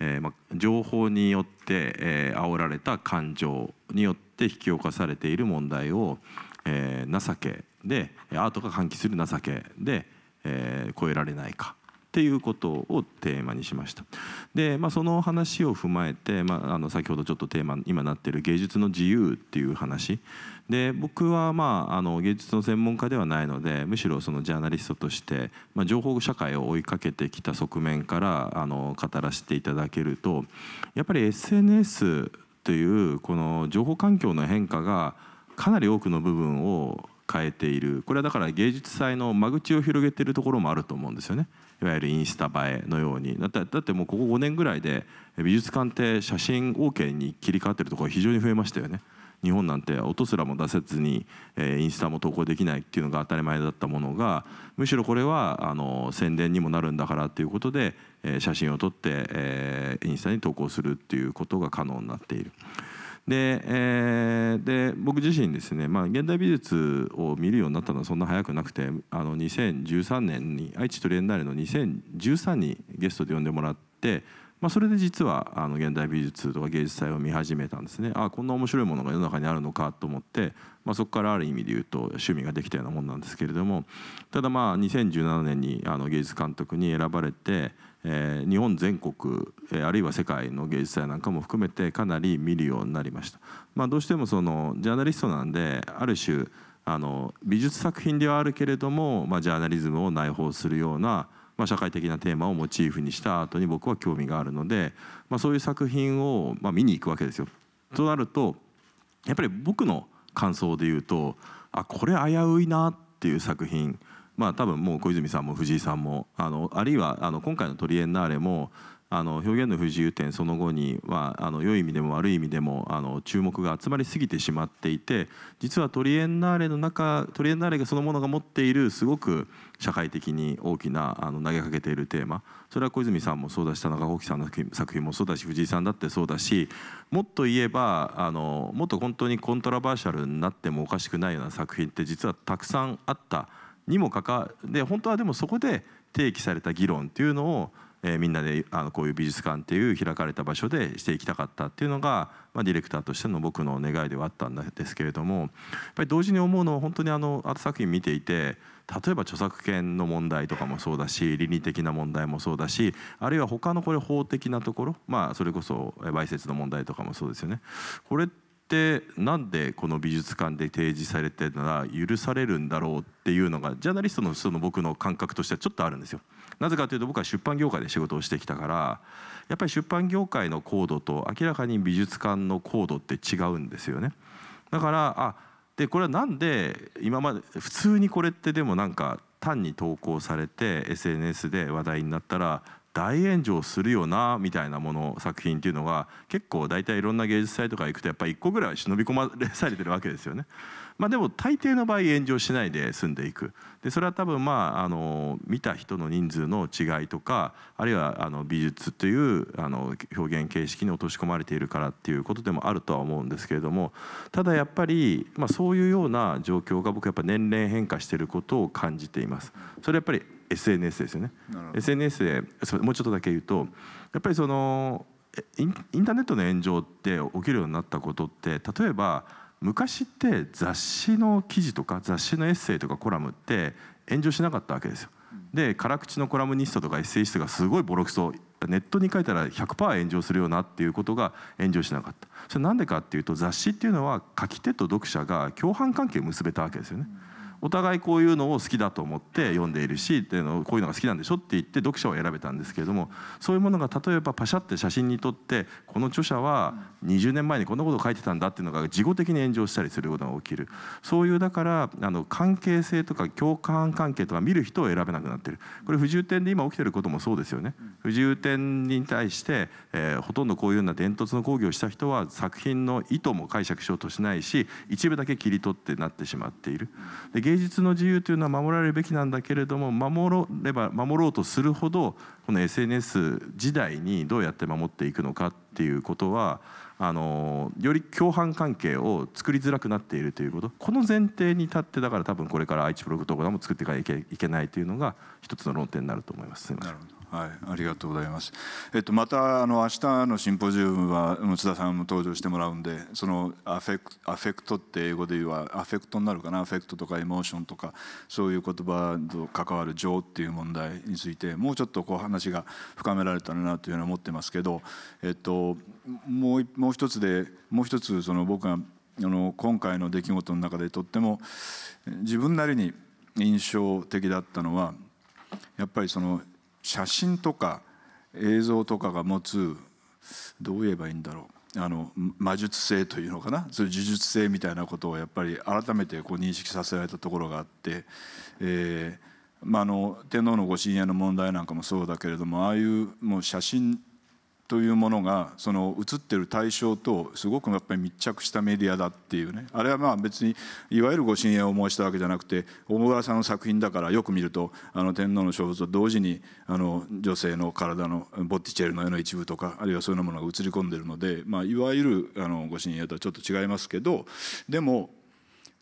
え情報によって、え煽られた感情によって引き起こされている問題を、え情けでアートが喚起する情けで、え超えられないかっていうことをテーマにしましたで、まあ、その話を踏まえて、まあ、あの先ほどちょっとテーマ今なってる芸術の自由っていう話で僕は、まあ、あの芸術の専門家ではないのでむしろそのジャーナリストとして、まあ、情報社会を追いかけてきた側面からあの語らせていただけるとやっぱり SNS というこの情報環境の変化がかなり多くの部分を変えているこれはだから芸術祭の間口を広げているところもあると思うんですよねいわゆるインスタ映えのようにだってだってもうここ5年ぐらいで美術館って写真 OK に切り替わってるところが非常に増えましたよね日本なんて音すらも出せずに、えインスタも投稿できないっていうのが当たり前だったものがむしろこれはあの宣伝にもなるんだからっていうことで、え写真を撮って、えインスタに投稿するっていうことが可能になっている。で,、えー、で僕自身ですね、まあ、現代美術を見るようになったのはそんな早くなくてあの2013年に愛知トレンナーレの2013にゲストで呼んでもらって。まあ、それで実はあの現代美術とか芸術祭を見始めたんですねああこんな面白いものが世の中にあるのかと思って、まあ、そこからある意味で言うと趣味ができたようなもんなんですけれどもただまあ2017年にあの芸術監督に選ばれて、えー、日本全国、えー、あるいは世界の芸術祭なんかも含めてかなり見るようになりました。まあ、どうしてもそのジャーナリストなんである種あの美術作品ではあるけれども、まあ、ジャーナリズムを内包するような、まあ、社会的なテーマをモチーフにした後に僕は興味があるので、まあ、そういう作品を、まあ、見に行くわけですよ。となるとやっぱり僕の感想で言うとあこれ危ういなっていう作品まあ、多分もう小泉さんも藤井さんもあのあるいはあの今回のトリエンナーレもあの表現の不自由点その後にはあの良い意味でも悪い意味でもあの注目が集まりすぎてしまっていて実はトリエンナーレの中トリエンナーレがそのものが持っているすごく社会的に大きなあの投げかけているテーマそれは小泉さんもそうだし田中幸喜さんの作品もそうだし藤井さんだってそうだしもっと言えばあのもっと本当にコントラバーシャルになってもおかしくないような作品って実はたくさんあった。にもかかで本当はでもそこで提起された議論っていうのを、えー、みんなであのこういう美術館っていう開かれた場所でしていきたかったっていうのが、まあ、ディレクターとしての僕の願いではあったんですけれどもやっぱり同時に思うのは本当にあのアート作品見ていて例えば著作権の問題とかもそうだし倫理的な問題もそうだしあるいは他のこれ法的なところまあそれこそ賠説の問題とかもそうですよね。これってなんでこの美術館で提示されてるなら許されるんだろうっていうのがジャーナリストのその僕の感覚としてはちょっとあるんですよ。なぜかというと僕は出版業界で仕事をしてきたからやっぱり出版業界のコードと明らかに美術館のコードって違うんですよね。だからあでこれは何で今まで普通にこれってでもなんか単に投稿されて SNS で話題になったら大炎上するよなみたいなもの作品っていうのが結構大体いろんな芸術祭とか行くとやっぱり1個ぐらい忍び込まれされてるわけですよね。まあ、でも大抵の場合炎上しないで済んでいくでそれは多分まああの見た人の人数の違いとかあるいはあの美術というあの表現形式に落とし込まれているからっていうことでもあるとは思うんですけれどもただやっぱり、まあ、そういうような状況が僕やっぱ年齢変化してることを感じています。それやっぱり SNS ですよね SNS でもうちょっとだけ言うとやっぱりそのインターネットの炎上って起きるようになったことって例えば昔って雑誌の記事とか雑誌のエッセイとかコラムって炎上しなかったわけですよ。で辛口のコラムニストとかエッセイストがすごいボロクソネットに書いたら100%炎上するよなっていうことが炎上しなかったそれなんでかっていうと雑誌っていうのは書き手と読者が共犯関係を結べたわけですよね。お互いこういうのを好きだと思って読んでいるしっていうのこういうのが好きなんでしょって言って読者を選べたんですけれどもそういうものが例えばパシャって写真に撮ってこの著者は20年前にこんなことを書いてたんだっていうのが事後的に炎上したりすることが起きるそういうだからあの関係性とか共感関係とか見る人を選べなくなってるこれ不自由点で今起きてることもそうですよね。不自由点に対して、えー、ほとんどこういうような伝統の講義をした人は作品の意図も解釈しようとしないし一部だけ切り取ってなってしまっている。で芸術の自由というのは守られるべきなんだけれども守れば守ろうとするほどこの SNS 時代にどうやって守っていくのかっていうことはあのより共犯関係を作りづらくなっているということこの前提に立ってだから多分これから愛知ブログとかも作っていかなきゃいけないというのが一つの論点になると思います。すみませんはい、ありがとうございます。えっと、またあの明日のシンポジウムは津田さんも登場してもらうんでそのアフェクアフェクトって英語で言うはアフェクトになるかなアフェクトとかエモーションとかそういう言葉と関わる情っていう問題についてもうちょっとこう話が深められたらなというのに思ってますけど、えっと、もうもう一つでもう一つその僕があの今回の出来事の中でとっても自分なりに印象的だったのはやっぱりその写真とか映像とかが持つどう言えばいいんだろうあの魔術性というのかなそういう呪術性みたいなことをやっぱり改めてこう認識させられたところがあって、えーまあ、あの天皇のご親友の問題なんかもそうだけれどもああいうもう写真というものがその映ってる対象とすごくやっぱり密着したメディアだっていうねあれはまあ別にいわゆるご神友を申したわけじゃなくて大村さんの作品だからよく見るとあの天皇の肖像と同時にあの女性の体のボッティチェルの絵の一部とかあるいはそういうものが映り込んでるので、まあ、いわゆるあのご神友とはちょっと違いますけどでも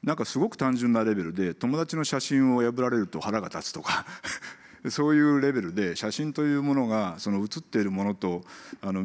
なんかすごく単純なレベルで友達の写真を破られると腹が立つとかそういうレベルで写真というものがその写っているものとあの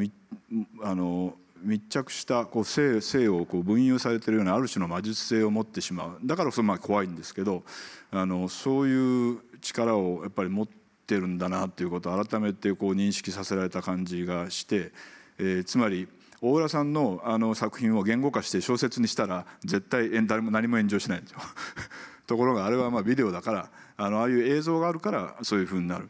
あの密着したこう性性をこう分有されてるようなある種の魔術性を持ってしまうだからそれまあ怖いんですけどあのそういう力をやっぱり持ってるんだなっていうことを改めてこう認識させられた感じがして、えー、つまり大浦さんのあの作品を言語化して小説にしたら絶対誰も何も炎上しないんですよ。(laughs) ところがあれはまあビデオだからあのああいう映像があるからそういうふうになる。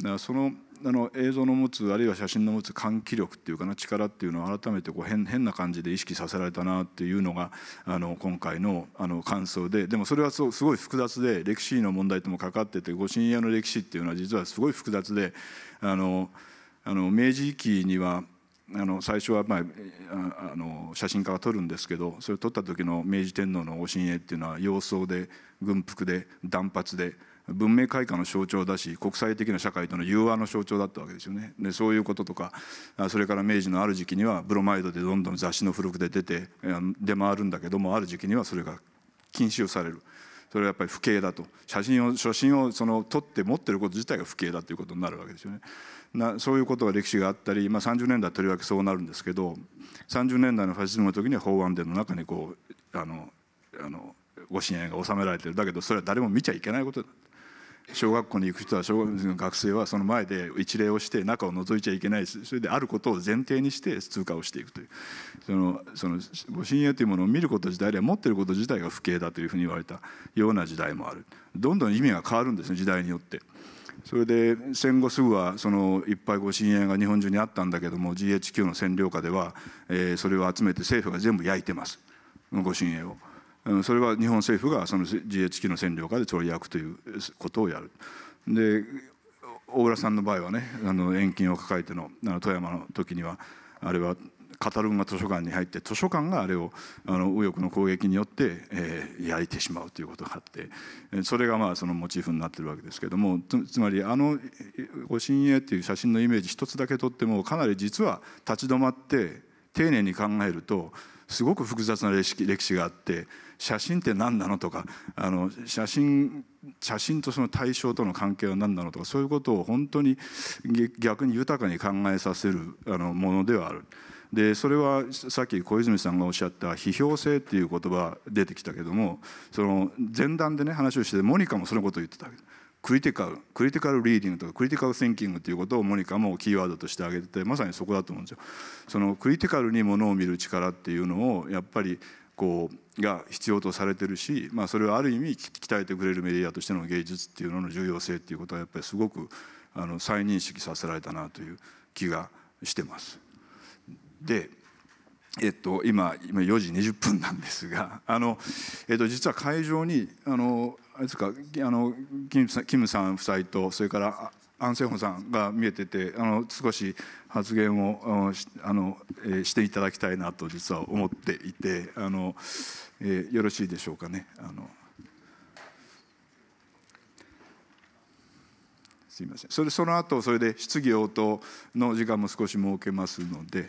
だからそのあの映像の持つあるいは写真の持つ換気力っていうかな力っていうのを改めてこう変変な感じで意識させられたなっていうのがあの今回のあの感想ででもそれはそうすごい複雑で歴史の問題ともかかってて御神屋の歴史っていうのは実はすごい複雑であのあの明治期にはあの最初は、まあ、あの写真家が撮るんですけどそれを撮った時の明治天皇の御神絵っていうのは洋装で軍服で断髪で文明開化の象徴だし国際的な社会との融和の象徴だったわけですよねでそういうこととかそれから明治のある時期にはブロマイドでどんどん雑誌の付録で出て出回るんだけどもある時期にはそれが禁止をされる。それはやっぱり不敬だと写真を写真をその撮って持ってること自体が不敬だということになるわけですよね。なそういうことが歴史があったり、まあ、30年代とりわけそうなるんですけど30年代のファシズムの時には法案での中にこうあのあのご支援が収められてるだけどそれは誰も見ちゃいけないことだ小学校に行く人は小学学生はその前で一礼をして中を覗いちゃいけないそれであることを前提にして通過をしていくというそのそのご親友というものを見ること自体では持ってること自体が不敬だというふうに言われたような時代もあるどんどん意味が変わるんですね時代によって。それで戦後すぐはそのいっぱいご親衛が日本中にあったんだけども GHQ の占領下では、えそれを集めて政府が全部焼いてますご親衛を。それは日本政府がその GHQ の占領下で取り焼くということをやる。で大浦さんの場合はねあの遠近を抱えてのあの富山の時にはあれはカタルーが図書館に入って図書館があれをあの右翼の攻撃によって、えー、焼いてしまうということがあってそれがまあそのモチーフになってるわけですけどもつまりあの「神鋭」っていう写真のイメージ一つだけとってもかなり実は立ち止まって丁寧に考えるとすごく複雑な歴史があって写真って何なのとかあの写真写真とその対象との関係は何なのとかそういうことを本当に逆に豊かに考えさせるあのものではある。でそれはさっき小泉さんがおっしゃった批評性っていう言葉出てきたけどもその前段でね話をしてモニカもそのことを言ってたクリティカルクリティカルリーディングとかクリティカル・センキングっていうことをモニカもキーワードとして挙げててまさにそこだと思うんですよ。そのクリティカルにものを見る力っていうのをやっぱりこうが必要とされてるし、まあ、それはある意味鍛えてくれるメディアとしての芸術っていうのの重要性っていうことはやっぱりすごくあの再認識させられたなという気がしてます。で、えっと、今今4時20分なんですがあの、えっと、実は会場にあのあれですかあのキムさんキムさん夫妻とそれからアン・セホンさんが見えててあの少し発言をあの、えしていただきたいなと実は思っていてあの、えー、よろしいでしょうかね。あのすいませんそれその後それで質疑応答の時間も少し設けますので。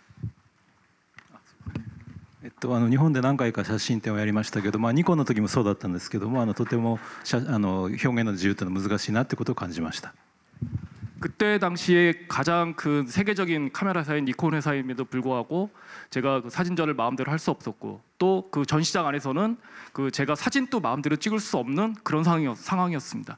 えっとあの日本で何回か写真展をやりましたけどまあ2個の時もそうだったんですけどもあのとてもあの表現の自由というのは難しいなということを感じました 그때 당시에 가장 큰 그 세계적인 카메라 사인 니콘 회사임에도 불구하고 제가 그 사진전을 마음대로 할 수 없었고 또 그 전시장 안에서는 그 제가 사진도 마음대로 찍을 수 없는 그런 상황이었, 상황이었습니다.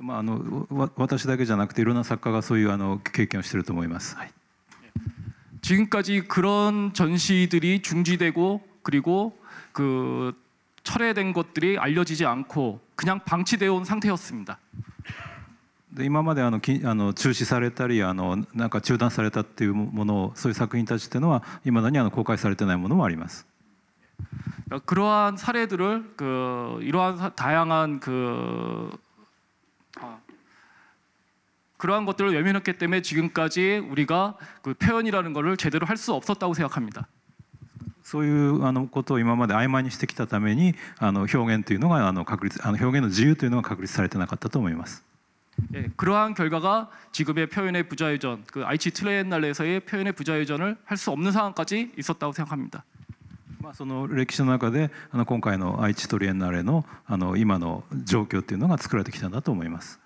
まあ、あの私だけじゃなくていろんな作家がそういうあの経験をしてると思います。はい지금까지그런전시들이중지되고그리고그철회된것들이알려지지않고그냥방치되어온상태였습니다今まであのきあの中止されたりあのなんか中断されたっていうものそういう作品たちっていうのは今まだあの公開されてないものもあります그러한사례들을그이러한다양한그 그러한 것들을 외면했기 때문에 지금까지 우리가 그 표현이라는 것을 제대로 할 수 없었다고 생각합니다. そういうあのことを今まで曖昧にしてきたためにあの表現というのがあの確立あの表現の自由というのが確立されてなかったと思います。え 예, 그러한 결과가 지금의 표현의 부자유전, 그 아이치 트레엔날레에서의 표현의 부자유전을 할 수 없는 상황까지 있었다고 생각합니다. まあ、その歴史の中であの今回の愛知トリエンナーレのあの今の状況というのが作られてきたんだと思います。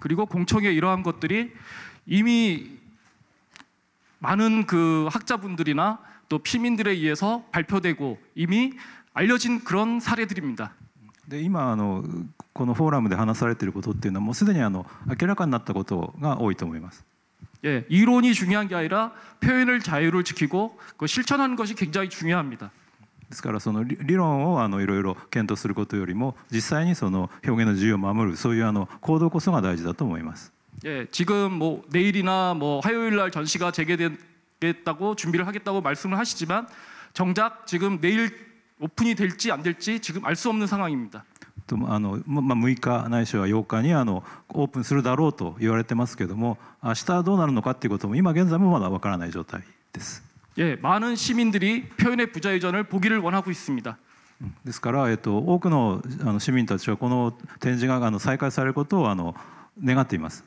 그리고 공청회 이러한 것들이 이미 많은 그 학자분들이나 또 시민들에 의해서 발표되고 이미 알려진 그런 사례들입니다. で今あこのフォーラムで話されていることっていうのはもうすでにあの明らかになったことが多いと思います 아, 뭐 아, 아, 예, 이론이 중요한 게 아니라 표현을 자유를 지키고 그 실천하는 것이 굉장히 중요합니다. ですからその理論をあのいろいろ検討することよりも実際にその表現の自由を守るそういうあの行動こそが大事だと思います。예지금뭐내일이나뭐화요일날전시가재개다고준비를하겠다고말씀을하시지만정작지금내일오픈이될지안될지지금알수없는상황입니다6日ないしは8日にオープンするだろうと言われてますけども明日どうなるのかっていうことも今現在もまだわからない状態です。 예, 많은 시민들이 표현의 부자유전을 보기를 원하고 있습니다. ですから、えっと、多くのあの市民たちはこの展示があの再開されることをあの願っています。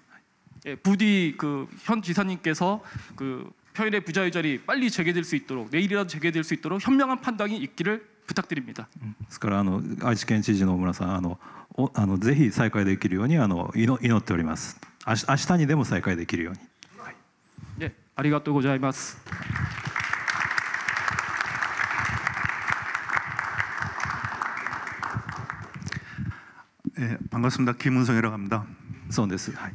예, 부디 그현 지사님께서 그 표현의 부자유전이 빨리 재개될 수 있도록 내일이라도 재개될 수 있도록 현명한 판단이 있기를 부탁드립니다. ですからあの愛知県知事の小村さんあのおあのぜひ再開できるようにあの祈祈っております。明日明日にでも再開できるように。はい。예ありがとうございます。 네, 반갑습니다. 김은성이라고 합니다. 선데스. 아,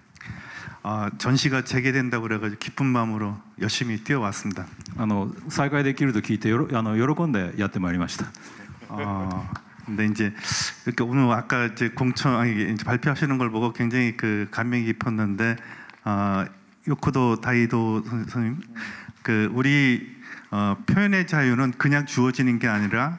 아, 전시가 재개된다고 그래가지고 기쁜 마음으로 열심히 뛰어왔습니다. あの再開できると聞いて喜んでやってまいりました. 아, 근데 이제 이렇게 오늘 아까 이제 공청 아니 이제 발표하시는 걸 보고 굉장히 그 감명 깊었는데 아, 요코도 다이도 선생님 그 우리 어, 표현의 자유는 그냥 주어지는 게 아니라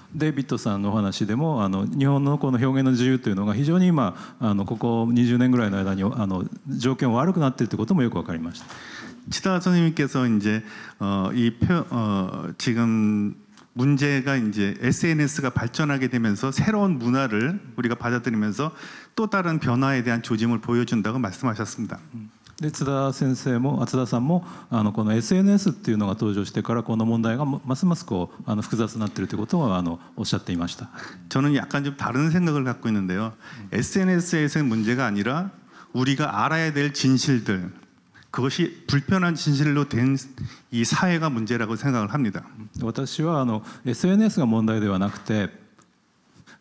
デイビッドさんのお話でもあの日本のこの表現の自由というのが非常に今あのここ20年ぐらいの間にあの条件悪くなっているということもよく分かりました。치다선생님께서이제어이표어지금문제가이제 SNS 가발전하게되면서새로운문화를우리가받아들이면서또다른변화에대한조짐을보여준다고말씀하셨습니 다. 음. で津田先生も津田さんもあのこの SNS っていうのが登場してからこの問題がますますこうあの複雑になってるということはあのおっしゃっていました。저는약간좀다른생각을갖고있는데요 SNS 에서의문제가아니라우리가알아야될진실들그것이불편한진실로된이사회가문제라고생각을합니다私はあの SNS が問題ではなくて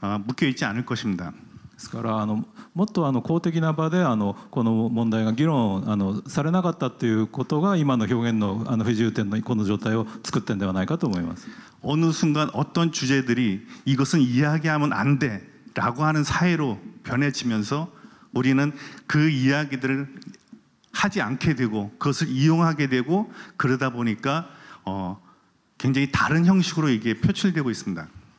あ向きは一致것입니다ですからあのもっとあの公的な場であのこの問題が議論あのされなかったということが今の表現のあの不自由点のこの状態を作ってんではないかと思います어느순간어떤주제들이이것은이야기하면안돼라고하는사회로변해지면서우리는그이야기들을 아, 뭐 하지 않게 되고 그것을 이용하게 되고 그러다 보니까 어, 굉장히 다른 형식으로 이게 표출되고 있습니다.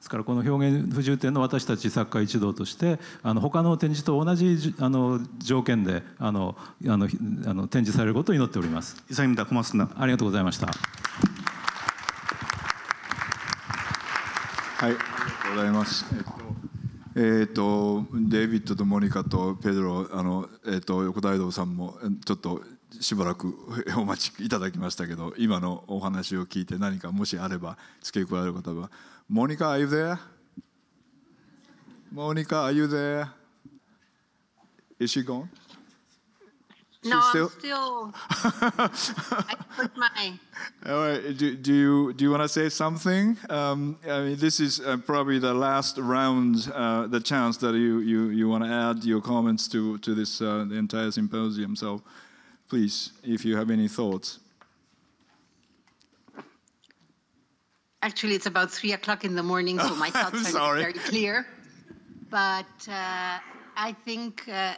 ですからこの表現不自由展の私たち作家一同としてあの他の展示と同じあの条件であのあのあの展示されることを祈っております。ありがとうございました。はい、ありがとうございます。えっと、えー、デイビッドとモニカとペドロあのえっ、ー、と横大道さんもちょっと。しばらくお待ちいただきましたけど今のお話を聞いて何かもしあれば付け加える方は Monica, are you there? Monica, are you there? Is she gone? She's no, still? I'm still. (laughs) I put my. All right. Do, do you do you want to say something? Um, I mean, this is uh, probably the last round, uh, the chance that you you, you want to add your comments to to this uh, entire symposium. So, please, if you have any thoughts. Actually, it's about three o'clock in the morning, so my (laughs) thoughts are not very clear. But uh, I think uh,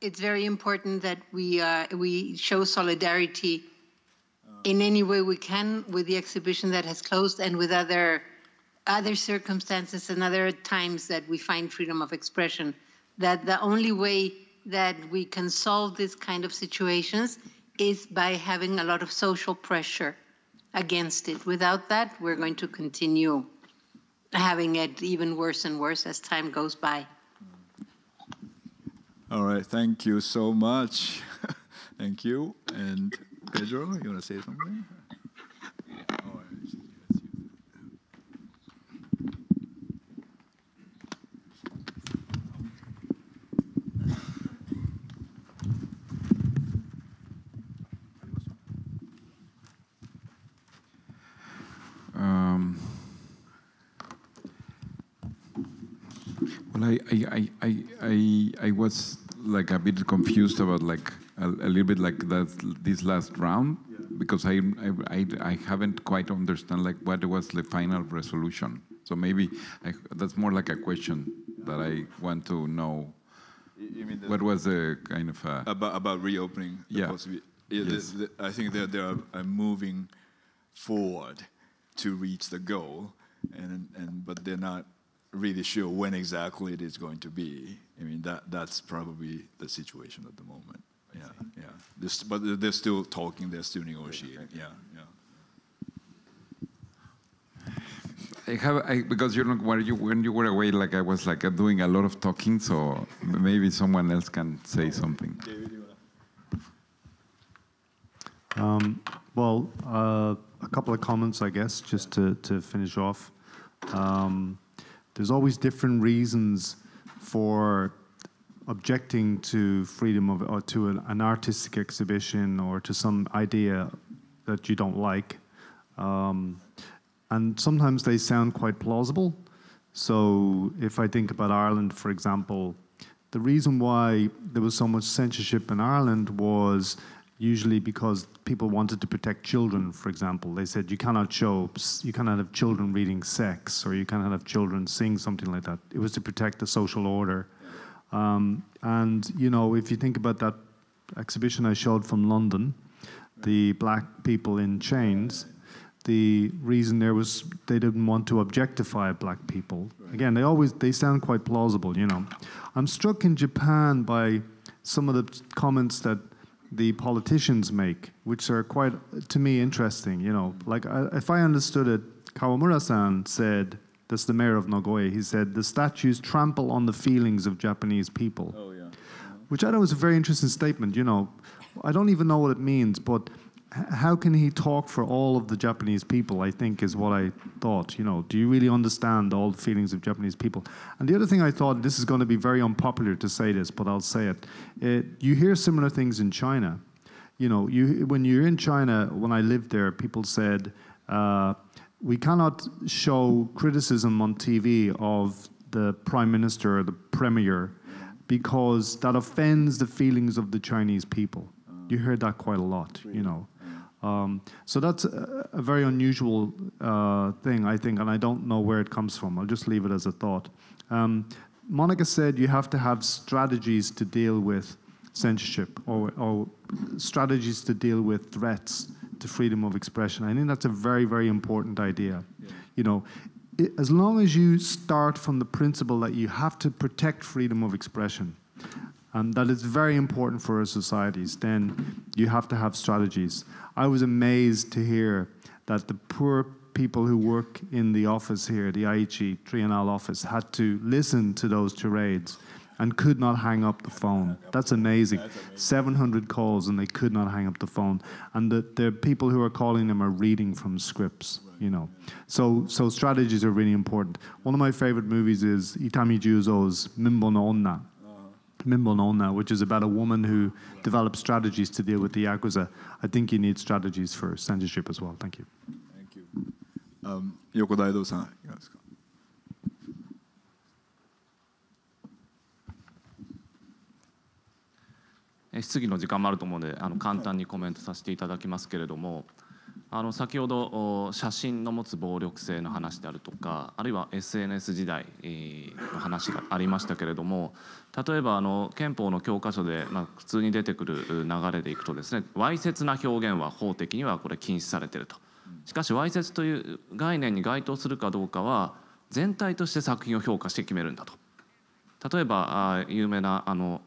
it's very important that we uh, we show solidarity oh. in any way we can with the exhibition that has closed and with other other circumstances and other times that we find freedom of expression. That the only way that we can solve this kind of situations is by having a lot of social pressure against it. Without that, we're going to continue having it even worse and worse as time goes by. All right, thank you so much. (laughs) thank you. And Pedro, you want to say something? Well, I, I, I, I, I was like a bit confused about like a, a little bit like that this last round yeah. because I, I, I haven't quite understand like what was the final resolution. So maybe I, that's more like a question that I want to know. You mean what was the kind of a about about reopening? yeah. yeah yes. The, the, I think that they are, are uh, moving forward to reach the goal, and and but they're not really sure when exactly it is going to be. I mean, that that's probably the situation at the moment. Yeah, yeah. but they're still talking. They're still negotiating. Yeah, yeah. I have I, because you know when you when you were away, like I was like doing a lot of talking, so maybe someone else can say something. Um, well, uh, a couple of comments, I guess, just to to finish off. Um, there's always different reasons for objecting to freedom of or to an, an artistic exhibition or to some idea that you don't like. Um, and sometimes they sound quite plausible. So if I think about Ireland, for example, the reason why there was so much censorship in Ireland was usually because people wanted to protect children, for example. They said you cannot show, you cannot have children reading sex or you cannot have children sing something like that. It was to protect the social order. Um, and, you know, if you think about that exhibition I showed from London, the black people in chains, the reason there was they didn't want to objectify black people. Again, they always they sound quite plausible, you know. I'm struck in Japan by some of the comments that the politicians make, which are quite, to me, interesting. You know, like I, if I understood it, Kawamura-san said, that's the mayor of Nagoya, he said, the statues trample on the feelings of Japanese people. Oh, yeah. Which I thought was a very interesting statement, you know. I don't even know what it means, but how can he talk for all of the Japanese people? I think is what I thought. You know, do you really understand all the feelings of Japanese people? And the other thing I thought, this is going to be very unpopular to say this, but I'll say it. it eh, you hear similar things in China. You know, you when you're in China, when I lived there, people said uh, we cannot show criticism on TV of the prime minister or the premier because that offends the feelings of the Chinese people. You heard that quite a lot, you know. Um, so that's a, a very unusual uh, thing, I think, and I don't know where it comes from. I'll just leave it as a thought. Um, Monica said you have to have strategies to deal with censorship or, or, strategies to deal with threats to freedom of expression. I think that's a very, very important idea. Yeah. You know, it, as long as you start from the principle that you have to protect freedom of expression, um, that is very important for our societies, then you have to have strategies. I was amazed to hear that the poor people who work in the office here, the IHE Trienal office, had to listen to those charades and could not hang up the phone. That's amazing. That's amazing. 700 calls and they could not hang up the phone. And the, the people who are calling them are reading from scripts, you know. So so strategies are really important. One of my favorite movies is Itami Juzo's Mimbo no Onna Mimbonona, which is about a woman who develops strategies to deal with the Yakuza. I think you need strategies for censorship as well. Thank you. Thank you. Um, Yoko Daido-san, 質疑の時間もあると思うのであの簡単にコメントさせていただきますけれどもあの先ほど写真の持つ暴力性の話であるとかあるいは SNS 時代の話がありましたけれども例えばあの憲法の教科書で、まあ、普通に出てくる流れでいくとですねわいせつな表現は法的にはこれ禁止されてるとしかしわいせつという概念に該当するかどうかは全体として作品を評価して決めるんだと例えば有名なあの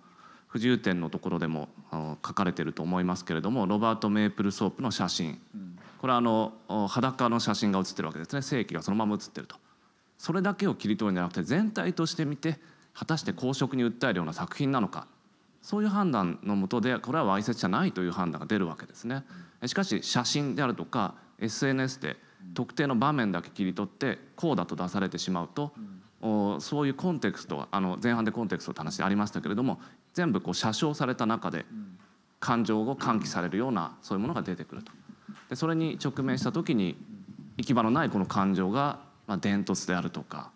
不自由展のところでも書かれてると思いますけれどもロバート・メープルソープの写真、うんこれはあの裸の写真が写ってるわけですね正規がそのまま写ってるとそれだけを切り取るんじゃなくて全体として見て果たして公職に訴えるような作品なのかそういう判断のもとでこれはわいせつじゃないという判断が出るわけですねしかし写真であるとか SNS で特定の場面だけ切り取ってこうだと出されてしまうと、そういうコンテクストあの前半でコンテクストって話でありましたけれども全部こう写傷された中で感情を喚起されるようなそういうものが出てくると。でそれに直面した時に行き場のないこの感情が、まあ、伝突であるとか、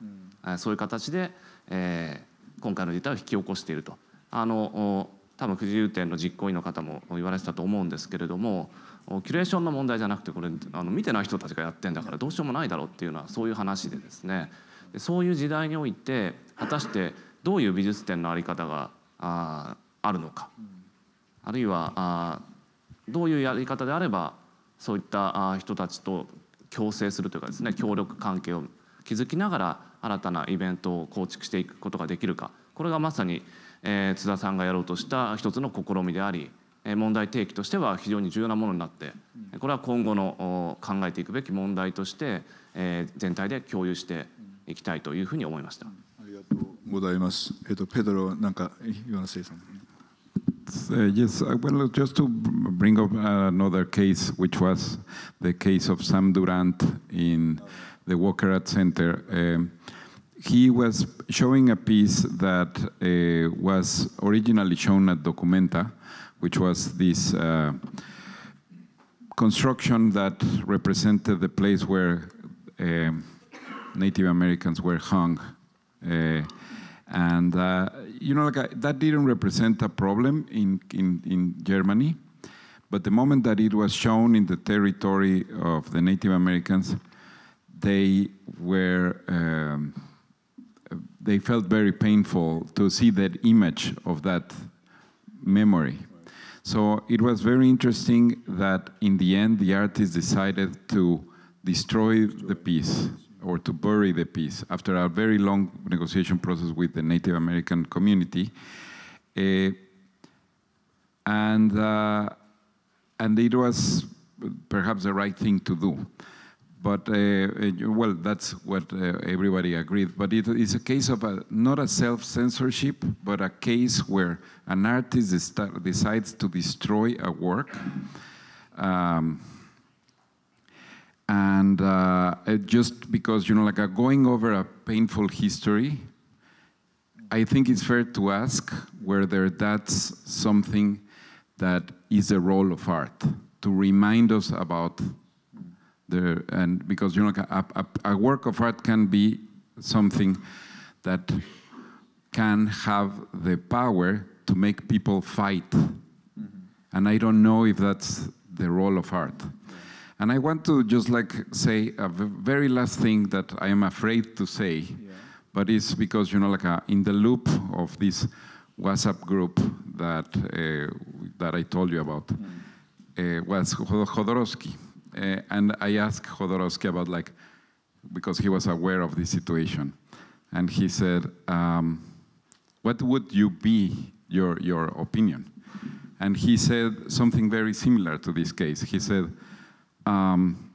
うん、そういう形で、えー、今回の事態を引き起こしていると。あの多分不自由点の実行委員の方も言われてたと思うんですけれどもキュレーションの問題じゃなくてこれあの見てない人たちがやってんだからどうしようもないだろうっていうのはそういう話でですねそういう時代において果たしてどういう美術展の在り方がああるのかあるいはあどういうやり方であればそういった人たちと共生するというかですね協力関係を築きながら新たなイベントを構築していくことができるかこれがまさに、え津田さんがやろうとした一つの試みであり問題提起としては非常に重要なものになってこれは今後の考えていくべき問題として、え全体で共有していきたいというふうに思いました。ありがとうございます。えっ、とペドロなんか岩野さん。Uh, yes, uh, well, just to bring up another case, which was the case of Sam Durant in the Walker Art Center. Um, he was showing a piece that uh, was originally shown at Documenta, which was this uh, construction that represented the place where um, Native Americans were hung. Uh, and uh, you know, like I, that didn't represent a problem in, in, in Germany, but the moment that it was shown in the territory of the Native Americans, they were, um, they felt very painful to see that image of that memory. So it was very interesting that in the end, the artist decided to destroy the piece or to bury the peace after a very long negotiation process with the Native American community. Uh, and, uh, and it was perhaps the right thing to do. But, uh, uh well, that's what uh, everybody agreed. But it is a case of a, not a self-censorship, but a case where an artist decides to destroy a work. Um, and uh, just because you know like a uh, going over a painful history i think it's fair to ask whether that's something that is the role of art to remind us about the and because you know a, a, a work of art can be something that can have the power to make people fight mm -hmm. and i don't know if that's the role of art and I want to just like say a very last thing that I am afraid to say, yeah. but it's because, you know, like a, uh, in the loop of this WhatsApp group that, uh, that I told you about mm. uh, was Hodorowski. Uh, and I asked Hodorowski about like, because he was aware of this situation. And he said, um, what would you be, your, your opinion? And he said something very similar to this case. He said, um,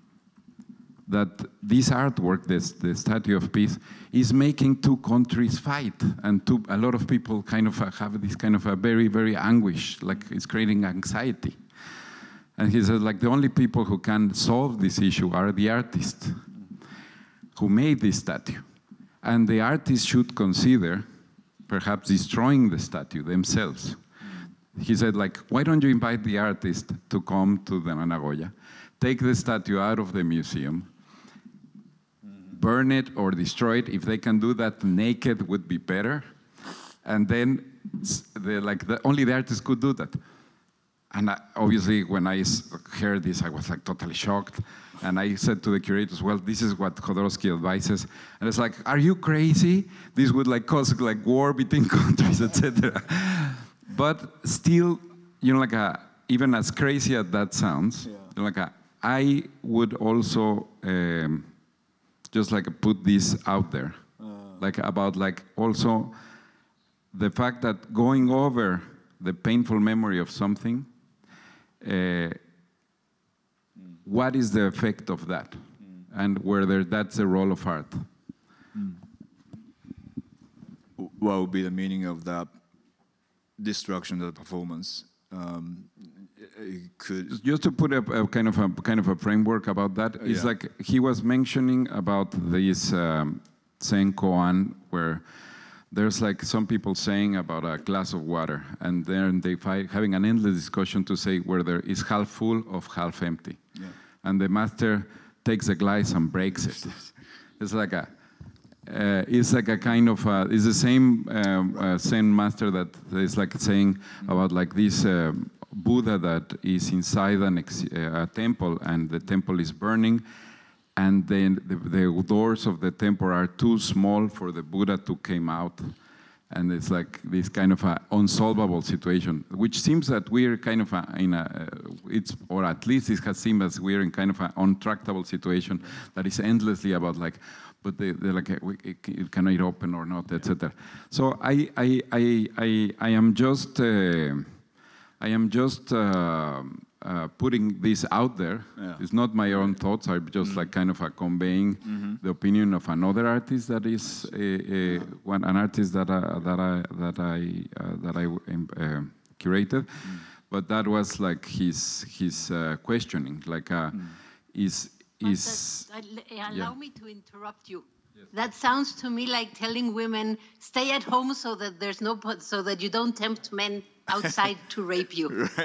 that this artwork, this the statue of peace, is making two countries fight, and two, a lot of people kind of have this kind of a very very anguish, like it's creating anxiety. And he says, like the only people who can solve this issue are the artists who made this statue, and the artists should consider perhaps destroying the statue themselves. He said, like, why don't you invite the artist to come to the Nagoya? take the statue out of the museum, burn it or destroy it. If they can do that naked, would be better. And then, like the, only the artist could do that. And I, obviously, when I heard this, I was like totally shocked. And I said to the curators, "Well, this is what Khodorovsky advises." And it's like, "Are you crazy? This would like cause like war between (laughs) countries, etc." but still, you know, like a, uh, even as crazy as that sounds, yeah. you know, like a, uh, I would also um, just like put this out there, uh. like about like also the fact that going over the painful memory of something, uh, mm. what is the effect of that, mm. and whether that's a role of art. Mm. What would be the meaning of that destruction of the performance? Um, could just to put a, a, kind of a kind of a framework about that yeah. it's like he was mentioning about this um, koan where there's like some people saying about a glass of water and then they fight, having an endless discussion to say whether it's half full or half empty yeah. and the master takes a glass and breaks it (laughs) it's like a uh, it's like a kind of a, it's the same um, uh, Zen master that is like saying about like this um, Buddha that is inside an uh, a temple and the temple is burning. And then the, the, doors of the temple are too small for the Buddha to came out. And it's like this kind of a unsolvable situation, which seems that we're kind of a, in a, uh, it's, or at least it has seemed as we're in kind of an untractable situation that is endlessly about like, but they, are like, it, cannot open or not, etc. So I, I, I, I, I am just, uh, I am just uh, uh, putting this out there. Yeah. It's not my own thoughts. I'm just mm like kind of uh, conveying mm -hmm. the opinion of another artist that is uh, uh, a, a one, an artist that I, that I that I that I um, curated. Mm. But that was like his his questioning, like mm. is is. Eh, allow yeah. me to interrupt you. That sounds to me like telling women stay at home so that there's no so that you don't tempt men outside to rape you. (laughs)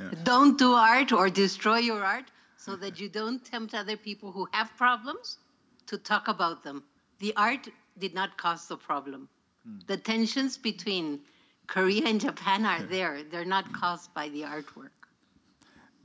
Yeah. Don't do art or destroy your art so that you don't tempt other people who have problems to talk about them. The art did not cause the problem. Mm. The tensions between Korea and Japan are there. They're not caused by the artwork.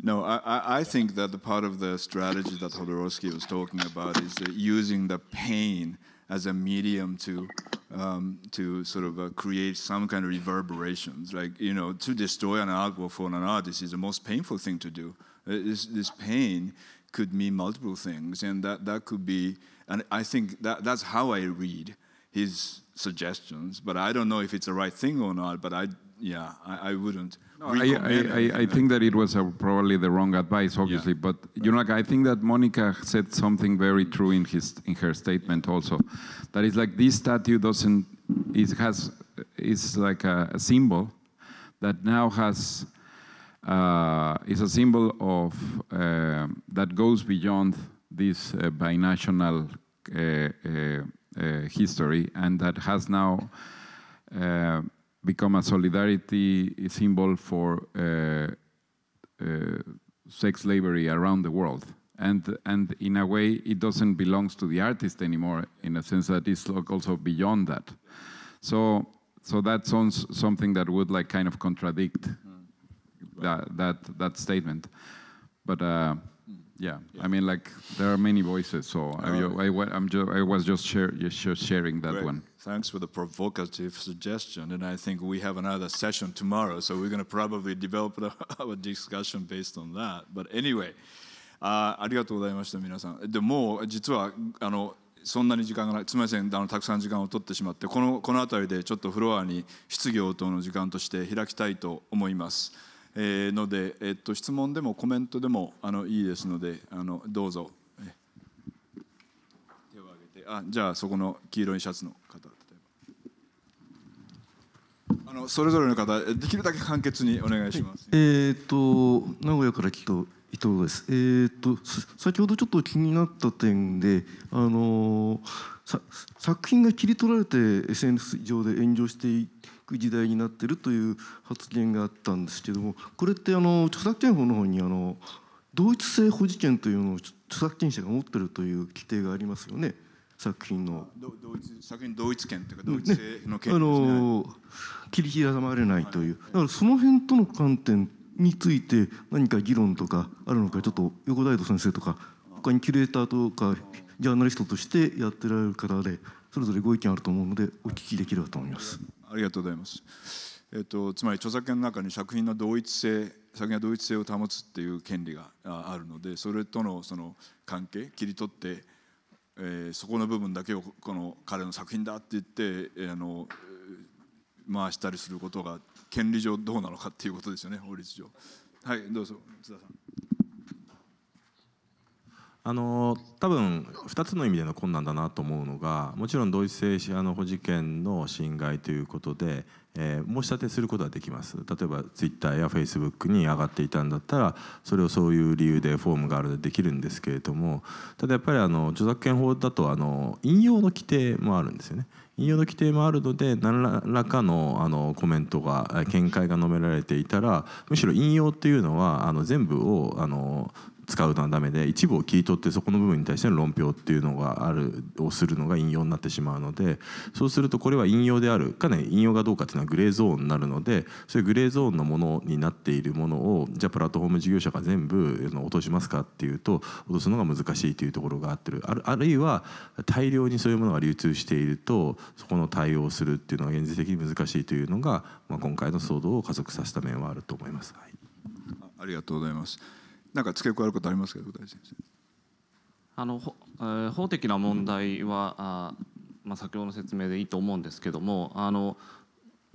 No, I, I think that the part of the strategy that Hodorowski was talking about is uh, using the pain as a medium to um, to sort of uh, create some kind of reverberations. Like you know, to destroy an artwork for an artist is the most painful thing to do. Uh, this, this pain could mean multiple things, and that that could be. And I think that that's how I read his suggestions. But I don't know if it's the right thing or not. But I yeah, I, I wouldn't. I, I, I, think that it was a, uh, probably the wrong advice, obviously. Yeah. But you know, like I think that Monica said something very true in his in her statement also, that is like this statue doesn't it has it's like a, a symbol that now has uh, is a symbol of uh, that goes beyond this uh, binational uh, uh, history and that has now become a solidarity symbol for uh, uh, sex slavery around the world. And, and in a way, it doesn't belong to the artist anymore, in a sense that it's also beyond that. So, so that sounds something that would like kind of contradict mm. that, that, that statement. But uh, Yeah. yeah. I mean, like there are many voices, so I, I, am just, I was just, share, just sharing that Great. one. Thanks for the provocative suggestion, and I think we have another session tomorrow, so we're going to probably develop our discussion based on that. But anyway, あありがとうございました皆さん。でも実はあのそんなに時間がないすみませんあのたくさん時間を取ってしまってこのこの辺りでちょっとフロアに質疑応答の時間として開きたいと思います。えー、ので、えっと、質問でもコメントでもあのいいですのであのどうぞ手を挙げてあじゃあそこの黄色いシャツの方あのそれぞれの方できるだけ簡潔にお願いします。はい、えっ、と名古屋から来た伊藤です。えっ、と先ほどちょっと気になった点で、あのさ作品が切り取られて SNS 上で炎上していく時代になってるという発言があったんですけどもこれってあの著作権法の方にあの同一性保持権というのを著作権者が持ってるという規定がありますよね作品の同一作品同一権というか同一性の権、ねね、あの切り刻まれないという、だからその辺との観点について何か議論とかあるのかちょっと横大斗先生とか他にキュレーターとかジャーナリストとしてやってられる方でそれぞれご意見あると思うのでお聞きできればと思います。ありがとうございます。えっと、つまり著作権の中に作品の同一性作品は同一性を保つっていう権利があるのでそれとのその関係切り取って、えー、そこの部分だけをこの彼の作品だって言って、えー、あの回したりすることが権利上どうなのかっていうことですよね法律上。はいどうぞ津田さんあの多分2つの意味での困難だなと思うのがもちろん同一性あの保持権の侵害ということで、えー、申し立てすることはできます例えばツイッターやフェイスブックに上がっていたんだったらそれをそういう理由でフォームがあるのでできるんですけれどもただやっぱりあの著作権法だとあの引用の規定もあるんですよね。引用の規定もあるので何らかのあのコメントが見解が述べられていたらむしろ引用っていうのはあの全部をあの使うのはダメで一部を切り取ってそこの部分に対しての論評っていうのがあるをするのが引用になってしまうのでそうするとこれは引用であるかなり引用がどうかっていうのはグレーゾーンになるのでそういうグレーゾーンのものになっているものをじゃあプラットフォーム事業者が全部落としますかっていうと落とすのが難しいというところがあってるあるあるいは大量にそういうものが流通しているとそこの対応するっていうのは現実的に難しいというのが、まあ、今回の騒動を加速させた面はあると思います。はい、ありがとうございます。なんか付け加えることありますけど大臣あの、えー、法的な問題は、あまあ、先ほどの説明でいいと思うんですけどもあの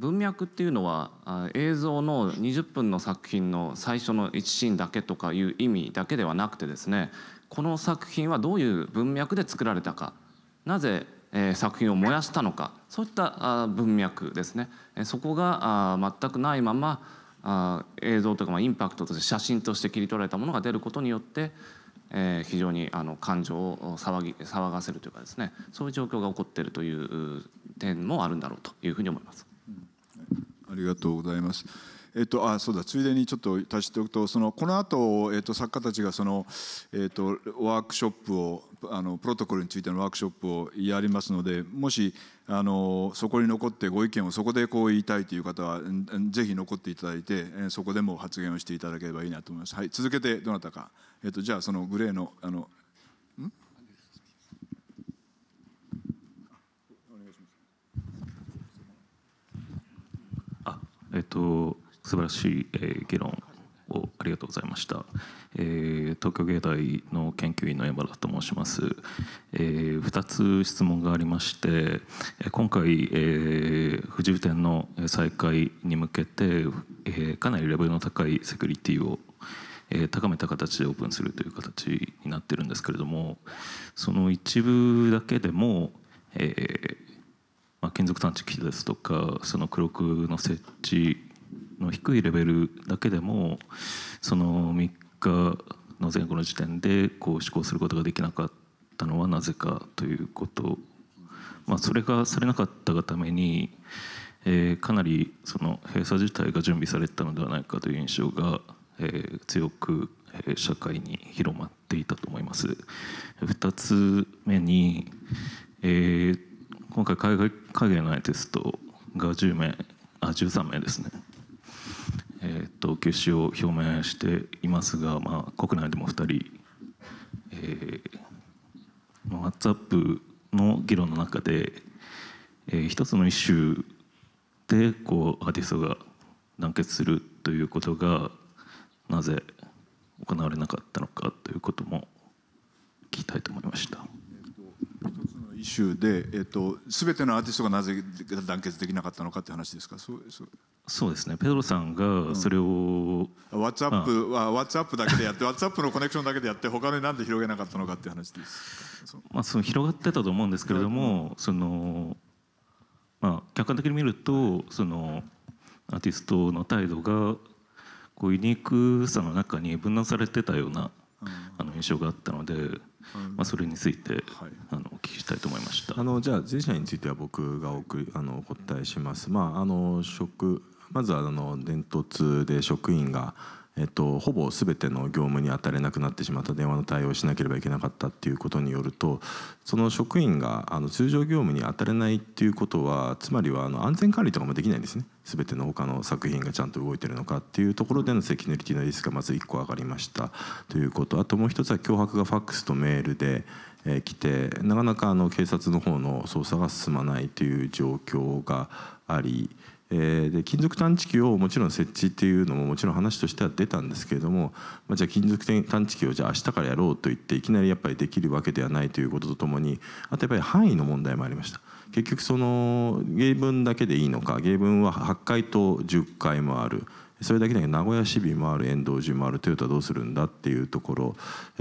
文脈っていうのは映像の20分の作品の最初の1シーンだけとかいう意味だけではなくてですねこの作品はどういう文脈で作られたかなぜ作品を燃やしたのかそういった文脈ですねそこが全くないままあ映像とかまインパクトとして写真として切り取られたものが出ることによって、え非常にあの感情を騒ぎ騒がせるというかですねそういう状況が起こっているという点もあるんだろうというふうに思います。ありがとうございます。えっと、あそうだついでにちょっと足しておくとそのこの後、えっと作家たちがその、えっと、ワークショップをあのプロトコルについてのワークショップをやりますのでもしあのそこに残ってご意見をそこでこう言いたいという方はぜひ残っていただいてそこでも発言をしていただければいいなと思います。はい、続けてどなたか、えっと、じゃあそのグレーのあのあえっと素晴らしい、えー、議論をありがとうございました。えー、東京芸大の研究員の山田と申します、えー、2つ質問がありまして今回、えー、富士展の再開に向けて、えー、かなりレベルの高いセキュリティを、えー、高めた形でオープンするという形になってるんですけれどもその一部だけでも、えーまあ、金属探知機ですとかその黒くの設置の低いレベルだけでもその密日の前後の時点でこう施行することができなかったのはなぜかということ、まあ、それがされなかったがために、えー、かなりその閉鎖自体が準備されてたのではないかという印象が、えー、強く、えー、社会に広まっていたと思います。2つ目に、えー、今回海外海外のなテストが10名あ13名ですねえーと、休止を表明していますが、まあ、国内でも2人、えー、WhatsApp の議論の中で、えー、一つのイシューでこうアーティストが団結するということがなぜ行われなかったのかということも聞きたいと思いました。一つのイシューで、えっと、全てのアーティストがなぜ団結できなかったのかって話ですかそうそうそうですねペドロさんがそれを、うん、ワッツアップはワッツアップだけでやってワッツアップのコネクションだけでやって他になんで広げなかったのかっていう話です。まあその広がってたと思うんですけれども、そのまあ客観的に見るとそのアーティストの態度がこうユニークさの中に分断されてたような、あの印象があったので。まあ、それについて、あのお聞きしたいと思いましたあのじゃあ前者については僕がおくあのお答えします、まあ、あの職まずはあの伝突で職員が、えっと、ほぼ全ての業務に当たれなくなってしまった電話の対応をしなければいけなかったっていうことによるとその職員があの通常業務に当たれないっていうことはつまりはあの安全管理とかもできないんですね全ての他の作品がちゃんと動いてるのかっていうところでのセキュリティのリスクがまず1個上がりましたということあともう一つは脅迫がファックスとメールでえ来てなかなかあの警察の方の捜査が進まないという状況があり、えで金属探知機をもちろん設置っていうのももちろん話としては出たんですけれども、まあ、じゃあ金属探知機をじゃあ明日からやろうと言っていきなりやっぱりできるわけではないということとともにあとやっぱり範囲の問題もありました。結局その芸文だけでいいのか芸文は8回と10回もあるそれだけ名古屋市民もある遠藤寺もあるトヨタどうするんだっていうところ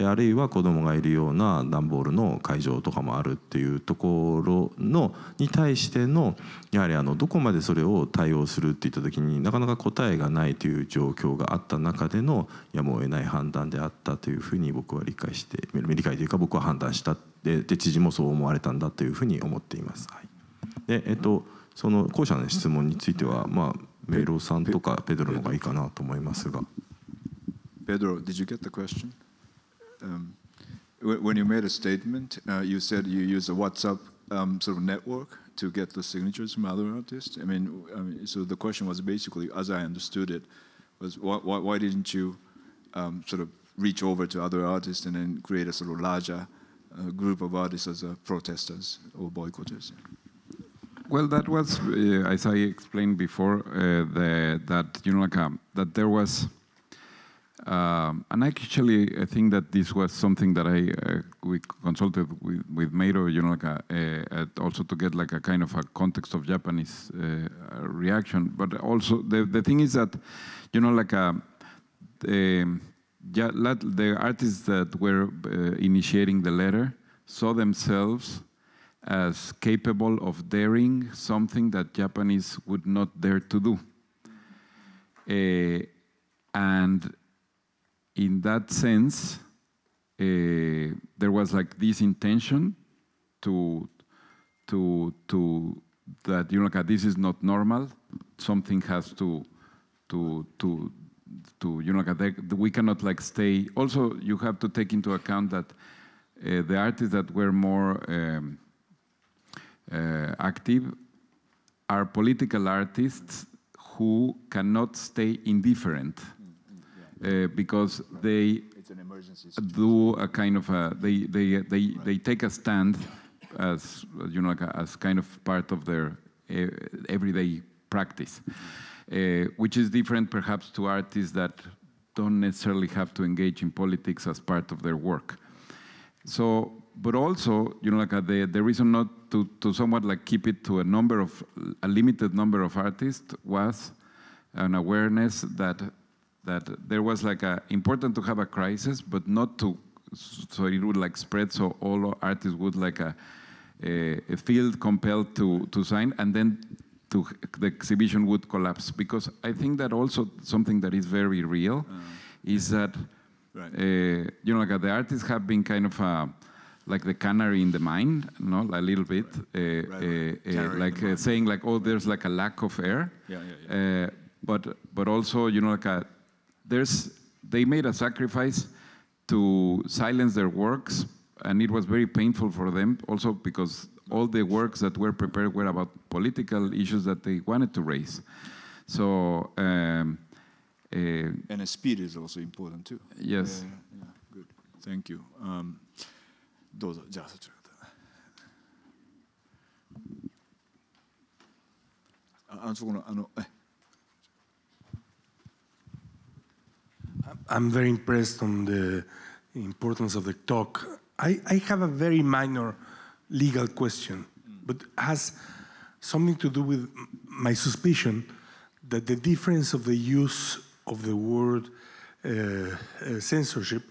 あるいは子どもがいるような段ボールの会場とかもあるっていうところのに対してのやはりあのどこまでそれを対応するっていった時になかなか答えがないという状況があった中でのやむを得ない判断であったというふうに僕は理解して理解というか僕は判断したでで知事もそう思われたんだというふうに思っています。はい、でえっと、その後者の質問については、まあ、メイロさんとかペドロの方がいいかなと思いますが。ペドロ、did you get the question?、Um, when you made a statement, uh, you said you use a WhatsApp um, sort of network to get the signatures from other artists. I mean, I mean, so the question was basically, as I understood it, was why, why, didn't you um, sort of reach over to other artists and then create a sort of larger uh, group of artists as uh, protesters or boycotters? Well, that was, uh, as I explained before, uh, the, that you know, like um, that there was, um, and actually, I think that this was something that I uh, we consulted with, with Meiro, you know, like uh, uh, a, also to get like a kind of a context of Japanese uh, reaction. But also, the the thing is that, you know, like um, a. the artists that were initiating the letter saw themselves as capable of daring something that Japanese would not dare to do. Uh, and in that sense, uh, there was like this intention to, to, to that you know, like, this is not normal. Something has to, to, to, to you know, like, we cannot like stay. Also, you have to take into account that uh, the artists that were more um, uh, active are political artists who cannot stay indifferent mm, mm, uh, because they do a kind of a, they they they they take a stand as you know like a, as kind of part of their uh, everyday practice, mm. uh, which is different perhaps to artists that don't necessarily have to engage in politics as part of their work. So, but also you know like a, uh, the the reason not to, to somewhat like keep it to a number of a limited number of artists was an awareness that that there was like a important to have a crisis, but not to so it would like spread so all artists would like a, a, a feel compelled to to sign and then to the exhibition would collapse because I think that also something that is very real uh, is that right. uh, you know like the artists have been kind of a um, like the canary in the mine, no, a little bit, right. Uh, right, right. Uh, eh, eh, like uh, saying like, oh, there's like a lack of air. Yeah, yeah, yeah. but but also, you know, like a, uh, there's they made a sacrifice to silence their works, and it was very painful for them also because all the works that were prepared were about political issues that they wanted to raise. So. Um, and speed is also important too. Yes. Good. Thank you. Um, i I'm very impressed on the importance of the talk. I, I have a very minor legal question, but has something to do with my suspicion that the difference of the use of the word uh, uh, censorship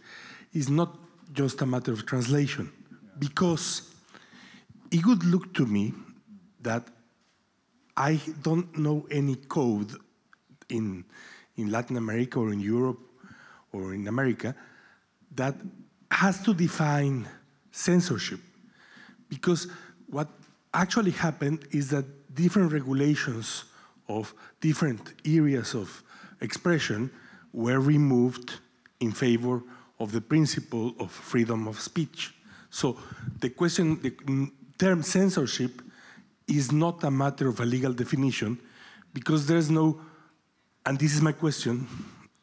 is not just a matter of translation. Because it would look to me that I don't know any code in, in Latin America or in Europe or in America that has to define censorship. Because what actually happened is that different regulations of different areas of expression were removed in favor of the principle of freedom of speech. So the question, the term censorship is not a matter of a legal definition because there's no, and this is my question,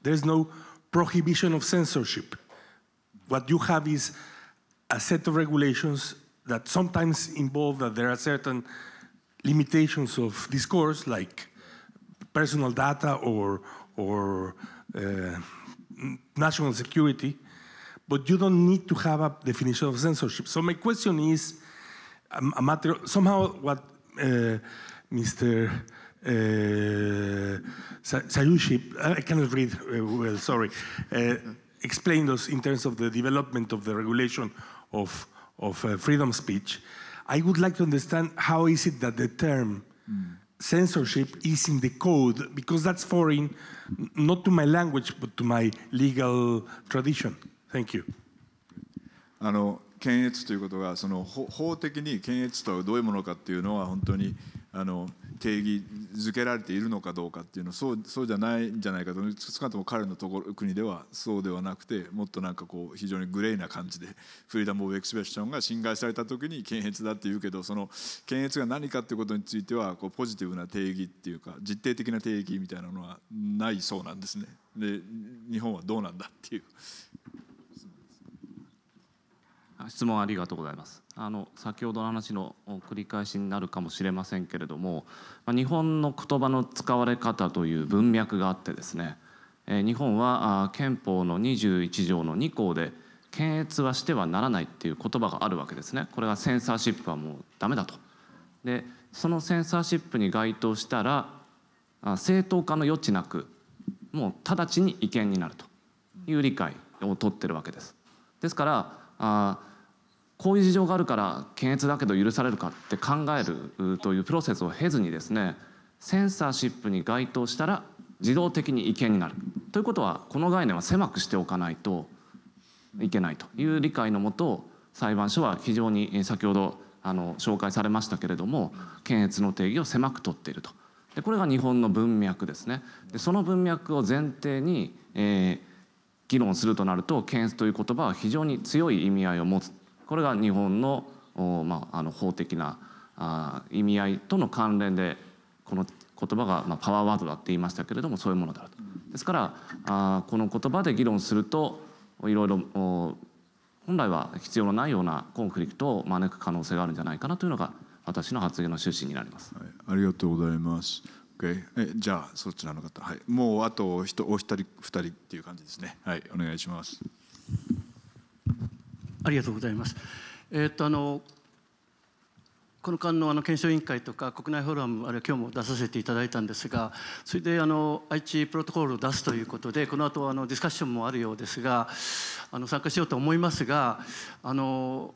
there's no prohibition of censorship. What you have is a set of regulations that sometimes involve that there are certain limitations of discourse, like personal data or, or uh, national security, but you don't need to have a definition of censorship. So my question is um, a, matter, somehow what uh, Mr. Uh, I cannot read uh, well, sorry, uh, explained us in terms of the development of the regulation of, of uh, freedom speech. I would like to understand how is it that the term mm. censorship is in the code, because that's foreign, not to my language, but to my legal tradition. Thank you. あの検閲ということがその法的に検閲とはどういうものかっていうのは本当にあの定義づけられているのかどうかっていうのそうそうじゃないんじゃないかと少なくとも彼のところ国ではそうではなくてもっとなんかこう非常にグレーな感じでフリーダム・オブ・エクスペクッションが侵害された時に検閲だっていうけどその検閲が何かっていうことについてはこうポジティブな定義っていうか実定的な定義みたいなのはないそうなんですね。で日本はどうなんだっていう質問ありがとうございますあの先ほどの話の繰り返しになるかもしれませんけれども日本の言葉の使われ方という文脈があってですね日本は憲法の21条の2項で検閲はしてはならないっていう言葉があるわけですねこれがセンサーシップはもうダメだとでそのセンサーシップに該当したら正当化の余地なくもう直ちに違憲になるという理解を取ってるわけですですからあこういう事情があるから検閲だけど許されるかって考えるというプロセスを経ずにですねセンサーシップに該当したら自動的に違憲になるということはこの概念は狭くしておかないといけないという理解のもと裁判所は非常に先ほどあの紹介されましたけれども検閲の定義を狭く取っているとでこれが日本の文脈ですねでその文脈を前提に、えー、議論するとなると検閲という言葉は非常に強い意味合いを持つこれが日本の,、まあ、あの法的なあ意味合いとの関連でこの言葉が、まあ、パワーワードだって言いましたけれどもそういうものであると。ですからあこの言葉で議論するといろいろ本来は必要のないようなコンフリクトを招く可能性があるんじゃないかなというのが私の発言の趣旨になります。はい、ありがとうございます。Okay、えじゃあそちらの方、はい、もうあとお一人二人っていう感じですね。はい、お願いします。ありがとうございます。えー、っとあのこの間のあの検証委員会とか国内フォーラムあるいは今日も出させていただいたんですがそれであの愛知プロトコルを出すということでこの後あのディスカッションもあるようですがあの参加しようと思いますがあの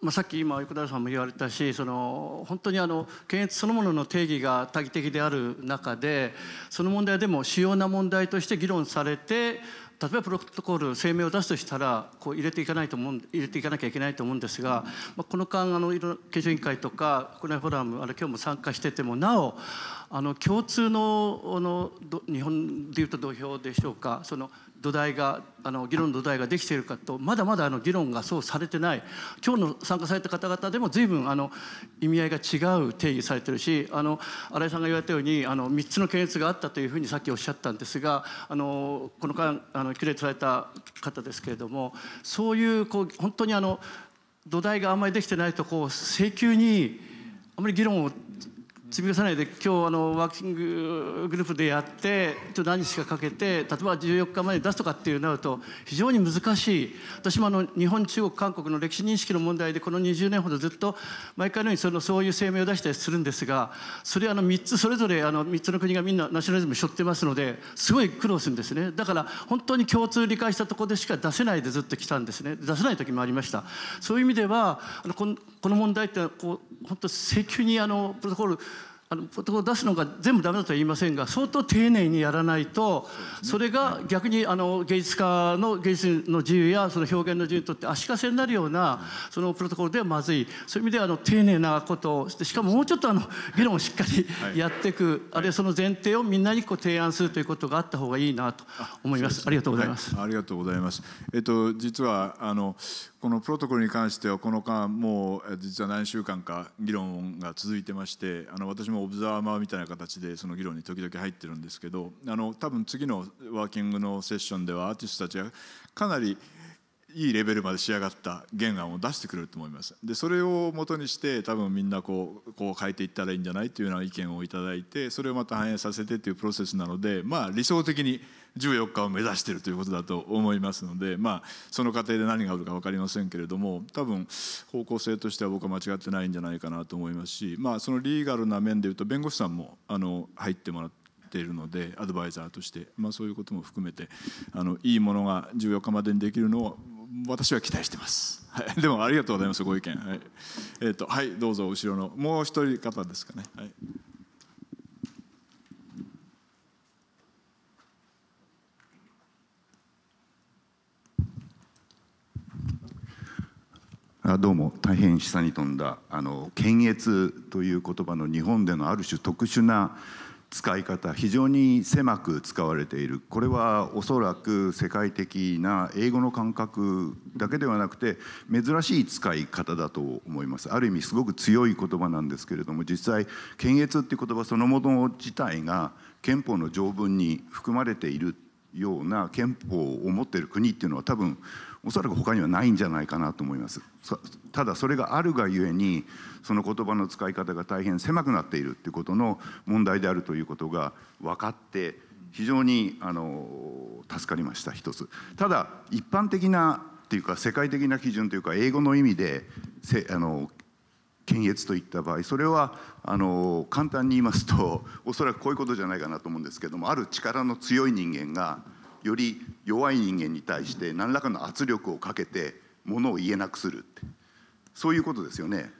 まあ、さっき今横田さんも言われたしその本当にあの検閲そのものの定義が多義的である中でその問題でも主要な問題として議論されて例えばプロトコル声明を出すとしたらこう入れていかないと思う入れていかなきゃいけないと思うんですが、まあ、この間あのいろいろ研修委員会とか国内フォーラムあれ今日も参加しててもなおあの共通のあの日本でいうと土俵でしょうかその土台があの議論の土台ができているかとまだまだあの議論がそうされてない今日の参加された方々でも随分あの意味合いが違う定義されてるしあの新井さんが言われたようにあの3つの検閲があったというふうにさっきおっしゃったんですがあのこの間あのキュレートされた方ですけれどもそういうこう本当にあの土台があんまりできてないとこう請求にあまり議論を積み重ねで今日あのワーキンググループでやってちょっと何日かかけて例えば14日まで出すとかっていうなると非常に難しい私もあの日本中国韓国の歴史認識の問題でこの20年ほどずっと毎回のようにそのそういう声明を出したりするんですがそれあの3つそれぞれあの3つの国がみんなナショナリズム背負ってますのですごい苦労するんですねだから本当に共通理解したところでしか出せないでずっと来たんですね出せない時もありましたそういう意味ではあのこんこの問題ってこう本当に性急にあのプロトコルあのことを出すのが全部ダメだとは言いませんが相当丁寧にやらないとそれが逆にあの芸術家の芸術の自由やその表現の自由にとって足かせになるようなそのプロトコルではまずいそういう意味ではあの丁寧なことをしてしかももうちょっとあの議論をしっかりやっていくあるいはその前提をみんなにこう提案するということがあった方がいいなと思います。ありがとうございます、はありがとうございます。えっと実はあのこのプロトコルに関してはこの間もう実は何週間か議論が続いてましてあの私もオブザーマーみたいな形でその議論に時々入ってるんですけどあの多分次のワーキングのセッションではアーティストたちがかなりいいレベルまで仕上がった原案を出してくれると思いますでそれをもとにして多分みんなこうこう変えていったらいいんじゃないというような意見をいただいてそれをまた反映させてというプロセスなのでまあ理想的に14日を目指しているということだと思いますのでまあその過程で何があるか分かりませんけれども多分方向性としては僕は間違ってないんじゃないかなと思いますしまあそのリーガルな面でいうと弁護士さんもあの入ってもらって。ているのでアドバイザーとして、まあ、そういうことも含めてあのいいものが14日までにできるのを私は期待してます、はい、(laughs) でもありがとうございますご意見、はいえーとはい、どうぞ後ろのもう一人方ですかね、はいあどうも大変下に飛んだあの検閲という言葉の日本でのある種特殊な使い方非常に狭く使われているこれはおそらく世界的な英語の感覚だけではなくて珍しい使い方だと思いますある意味すごく強い言葉なんですけれども実際検閲っていう言葉そのもの自体が憲法の条文に含まれているような憲法を持っている国っていうのは多分おそらく他にはないんじゃないかなと思いますただそれがあるがゆえにその言葉の使い方が大変狭くなっているっていうことの問題であるということが分かって非常にあの助かりました一つただ一般的なっていうか世界的な基準というか英語の意味でせあの検閲といった場合それはあの簡単に言いますとおそらくこういうことじゃないかなと思うんですけどもある力の強い人間がより弱い人間に対して何らかの圧力をかけてものを言えなくするってそういうことですよね。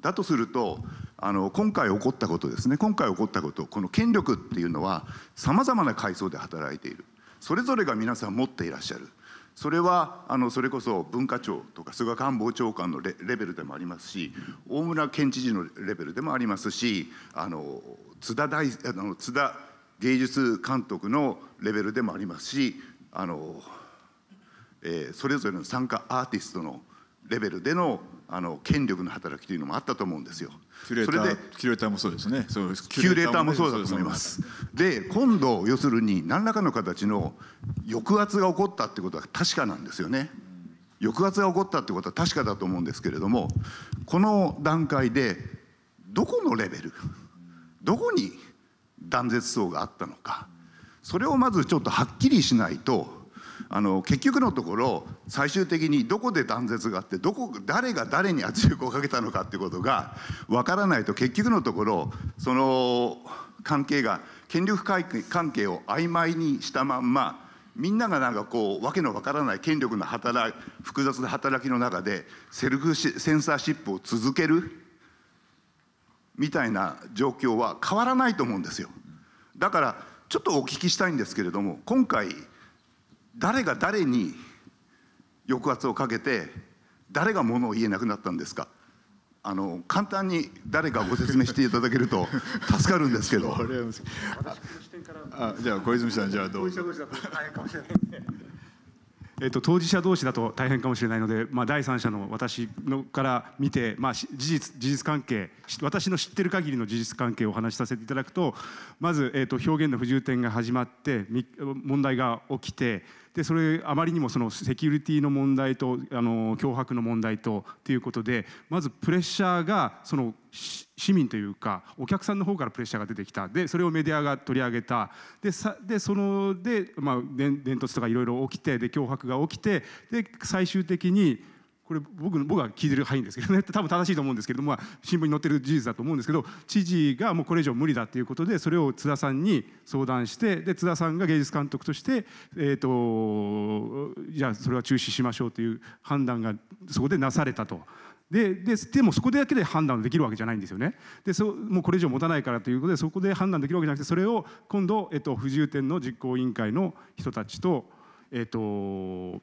だとするとあの今回起こったことですね今回起こったことこの権力っていうのはさまざまな階層で働いているそれぞれが皆さん持っていらっしゃるそれはあのそれこそ文化庁とか菅官房長官のレベルでもありますし大村県知事のレベルでもありますしあの津田大あの津田芸術監督のレベルでもありますしあの、えー、それぞれの参加アーティストのレベルでのあの権力の働きというのもあったと思うんですよ。キュレーターキュレーターもそうですね。そうキュレーターもそうだと思います。で今度要するに何らかの形の抑圧が起こったってことは確かなんですよね。抑圧が起こったってことは確かだと思うんですけれどもこの段階でどこのレベルどこに断絶層があったのかそれをまずちょっとはっきりしないとあの結局のところ最終的にどこで断絶があってどこ誰が誰に圧力をかけたのかっていうことが分からないと結局のところその関係が権力関係を曖昧にしたまんまみんながなんかこう訳のわからない権力の働複雑な働きの中でセルフセンサーシップを続けるみたいな状況は変わらないと思うんですよ。だからちょっとお聞きしたいんですけれども今回誰が誰に抑圧をかけて誰がものを言えなくなったんですかあの簡単に誰かご説明していただけると (laughs) 助かるんですけどじゃあ小泉さんじゃあどうぞ。えっと、当事者同士だと大変かもしれないので、まあ、第三者の私のから見て、まあ、事実事実関係私の知ってる限りの事実関係をお話しさせていただくとまず、えっと、表現の不充点が始まって問題が起きてでそれあまりにもそのセキュリティの問題とあの脅迫の問題とということでまずプレッシャーがその市民というかお客さんの方からプレッシャーが出てきたでそれをメディアが取り上げたでさでそので、まあ、伝突とかいろいろ起きてで脅迫が起きてで最終的にこれ僕僕は聞いてる範囲ですけどね (laughs) 多分正しいと思うんですけども、まあ、新聞に載ってる事実だと思うんですけど知事がもうこれ以上無理だっていうことでそれを津田さんに相談してで津田さんが芸術監督として、えーと、じゃあそれは中止しましょうという判断がそこでなされたと。でででもそこだけで判断できるわけじゃないんですよね。でそもうこれ以上持たないからということでそこで判断できるわけじゃなくてそれを今度、えっと、不自由の実行委員会の人たちと、えっと、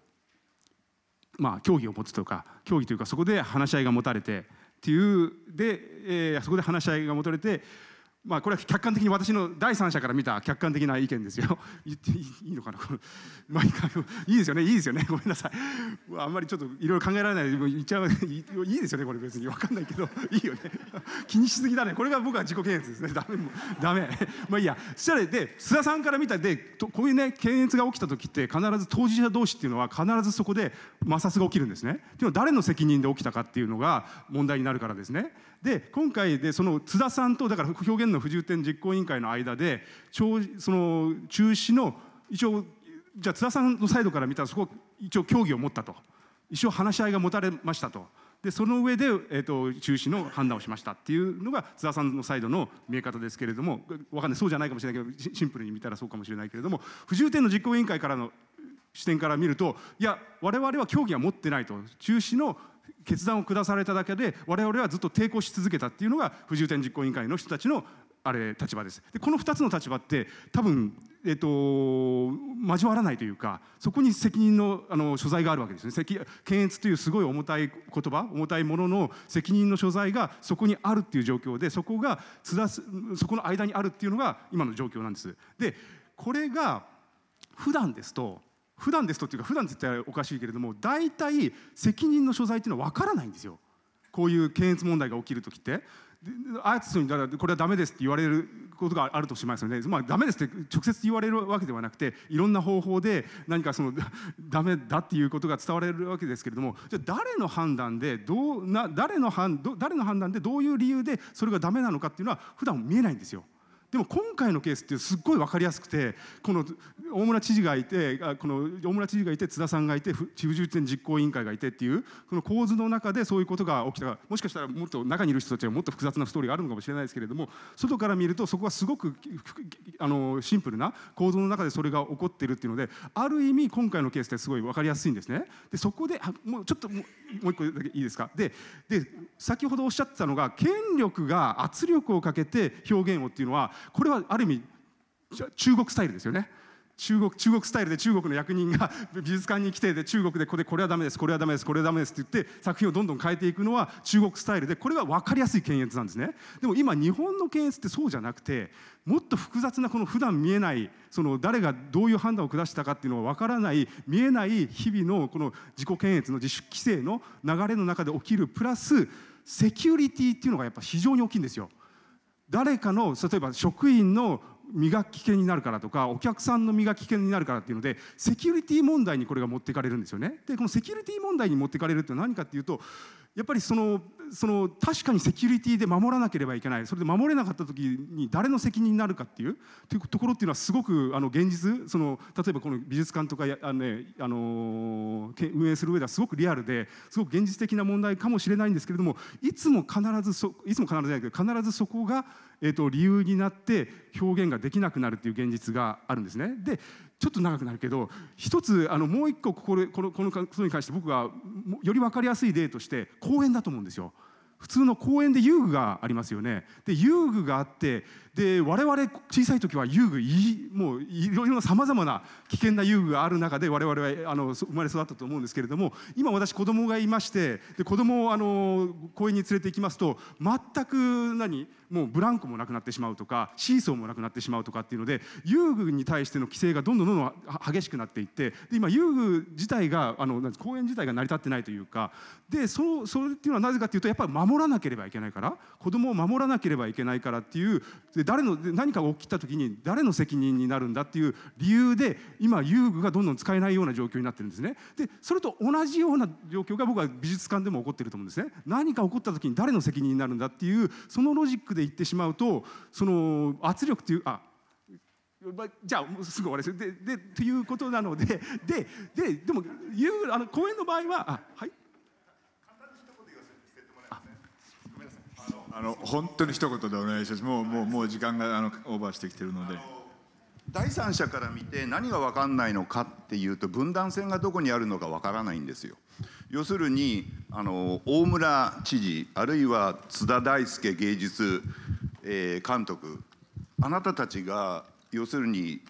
まあ、協議を持つとか協議というかそこで話し合いが持たれてっていうで、えー、そこで話し合いが持たれてまあ、これは客観的に私の第三者から見た客観的な意見ですよ。(laughs) 言っていいのかな、(laughs) まあ、いいですよね、いいですよね、(laughs) ごめんなさい。あんまりちょっといろいろ考えられない言っちゃう、いいですよね、これ別に分かんないけど、いいよね。気にしすぎだね、これが僕は自己検閲ですね、だめ、だめ。まあいいや、そしたらで、須田さんから見たで、こういうね、検閲が起きた時って、必ず当事者同士っていうのは、必ずそこで摩擦が起きるんですね。っていうのは、誰の責任で起きたかっていうのが問題になるからですね。で今回でその津田さんとだから表現の不自由点実行委員会の間でその中止の一応じゃあ津田さんのサイドから見たらそこ一応協議を持ったと一応話し合いが持たれましたと。でその上で、えーと、中止の判断をしましたっていうのが津田さんのサイドの見え方ですけれどもわかんないそうじゃないかもしれないけどシンプルに見たらそうかもしれないけれども不自由点の実行委員会からの視点から見るといや我々は協議は持ってないと中止の決断を下されただけで我々はずっと抵抗し続けたっていうのが不重点実行委員会の人たちのあれ立場です。でこの2つの立場って多分えっと、交わらないというかそこに責任のあの所在があるわけですね検閲というすごい重たい言葉重たいものの責任の所在がそこにあるっていう状況でそこがそこの間にあるっていうのが今の状況なんです。でこれが普段ですと普段ですとっていうか普段絶対おかしいけれども大体責任の所在っていうのは分からないんですよこういう検閲問題が起きる時ってアーティスにだこれはダメですって言われることがあるとしますよね、まあ、ダメですって直接言われるわけではなくていろんな方法で何かその (laughs) ダメだっていうことが伝われるわけですけれどもじゃあ誰の判断でどうな誰の判誰の判断でどういう理由でそれがダメなのかっていうのは普段見えないんですよ。でも今回のケースってすっごい分かりやすくてこの大村知事がいてこの大村知事がいて津田さんがいて地府重点実行委員会がいてっていうこの構図の中でそういうことが起きたもしかしたらもっと中にいる人たちはもっと複雑なストーリーがあるのかもしれないですけれども外から見るとそこはすごくあのシンプルな構造の中でそれが起こってるっていうのである意味今回のケースってすごい分かりやすいんですね。でそこでもうちょっともう一個だけいいですかで先ほどおっしゃってたのが権力が圧力をかけて表現をっていうのはこれはある意味中国スタイルですよね中国中国スタイルで中国の役人が美術館に来てで中国でこれこれはダメですこれはダメですこれはダメですって言って作品をどんどん変えていくのは中国スタイルでこれは分かりやすい検閲なんですねでも今日本の検閲ってそうじゃなくてもっと複雑なこの普段見えないその誰がどういう判断を下したかっていうのは分からない見えない日々のこの自己検閲の自主規制の流れの中で起きるプラスセキュリティっていうのがやっぱ非常に大きいんですよ。誰かの例えば職員の身が危険になるからとかお客さんの身が危険になるからっていうのでセキュリティ問題にこれが持っていかれるんですよね。でこのセキュリティ問題に持っていかれるって何かっていうとやっぱりそのその確かにセキュリティで守らなければいけないそれで守れなかった時に誰の責任になるかっていうところっていうのはすごくあの現実その例えばこの美術館とかあの、ね、あの運営する上ではすごくリアルですごく現実的な問題かもしれないんですけれどもいつも必ずそいつも必ずじゃないけど必ずそこが、えー、と理由になって表現ができなくなるっていう現実があるんですね。でちょっと長くなるけど一つあのもう一個これこのこのことに関して僕がより分かりやすい例として公園だと思うんですよ。普通の公園で遊具がありますよね。で遊具があってで我々小さい時は遊具いもういろいろなさまざまな危険な遊具がある中で我々はあの生まれ育ったと思うんですけれども今私子供がいましてで子供をあの公園に連れて行きますと全く何もうブランコもなくなってしまうとかシーソーもなくなってしまうとかっていうので遊具に対しての規制がどんどんどんどん激しくなっていってで今遊具自体があの公園自体が成り立ってないというかでそそれっていうのはなぜかっていうとやっぱり守らなければいけないから子供を守らなければいけないからっていう誰の何かが起きた時に誰の責任になるんだっていう理由で今遊具がどんどん使えないような状況になってるんですねでそれと同じような状況が僕は美術館でも起こってると思うんですね何か起こった時に誰の責任になるんだっていうそのロジックで言ってしまうとその圧力っていうあじゃあすぐ終わりですででということなのででででも遊具あの公園の場合はあはいあの本当に一言でお願いします。もうもうもう時間があのオーバーしてきてるので。第三者から見て何が分かんないのかっていうと分断線がどこにあるのか分からないんですよ。要するにあの大村知事あるいは津田大輔芸術、えー、監督あなたたちが要するに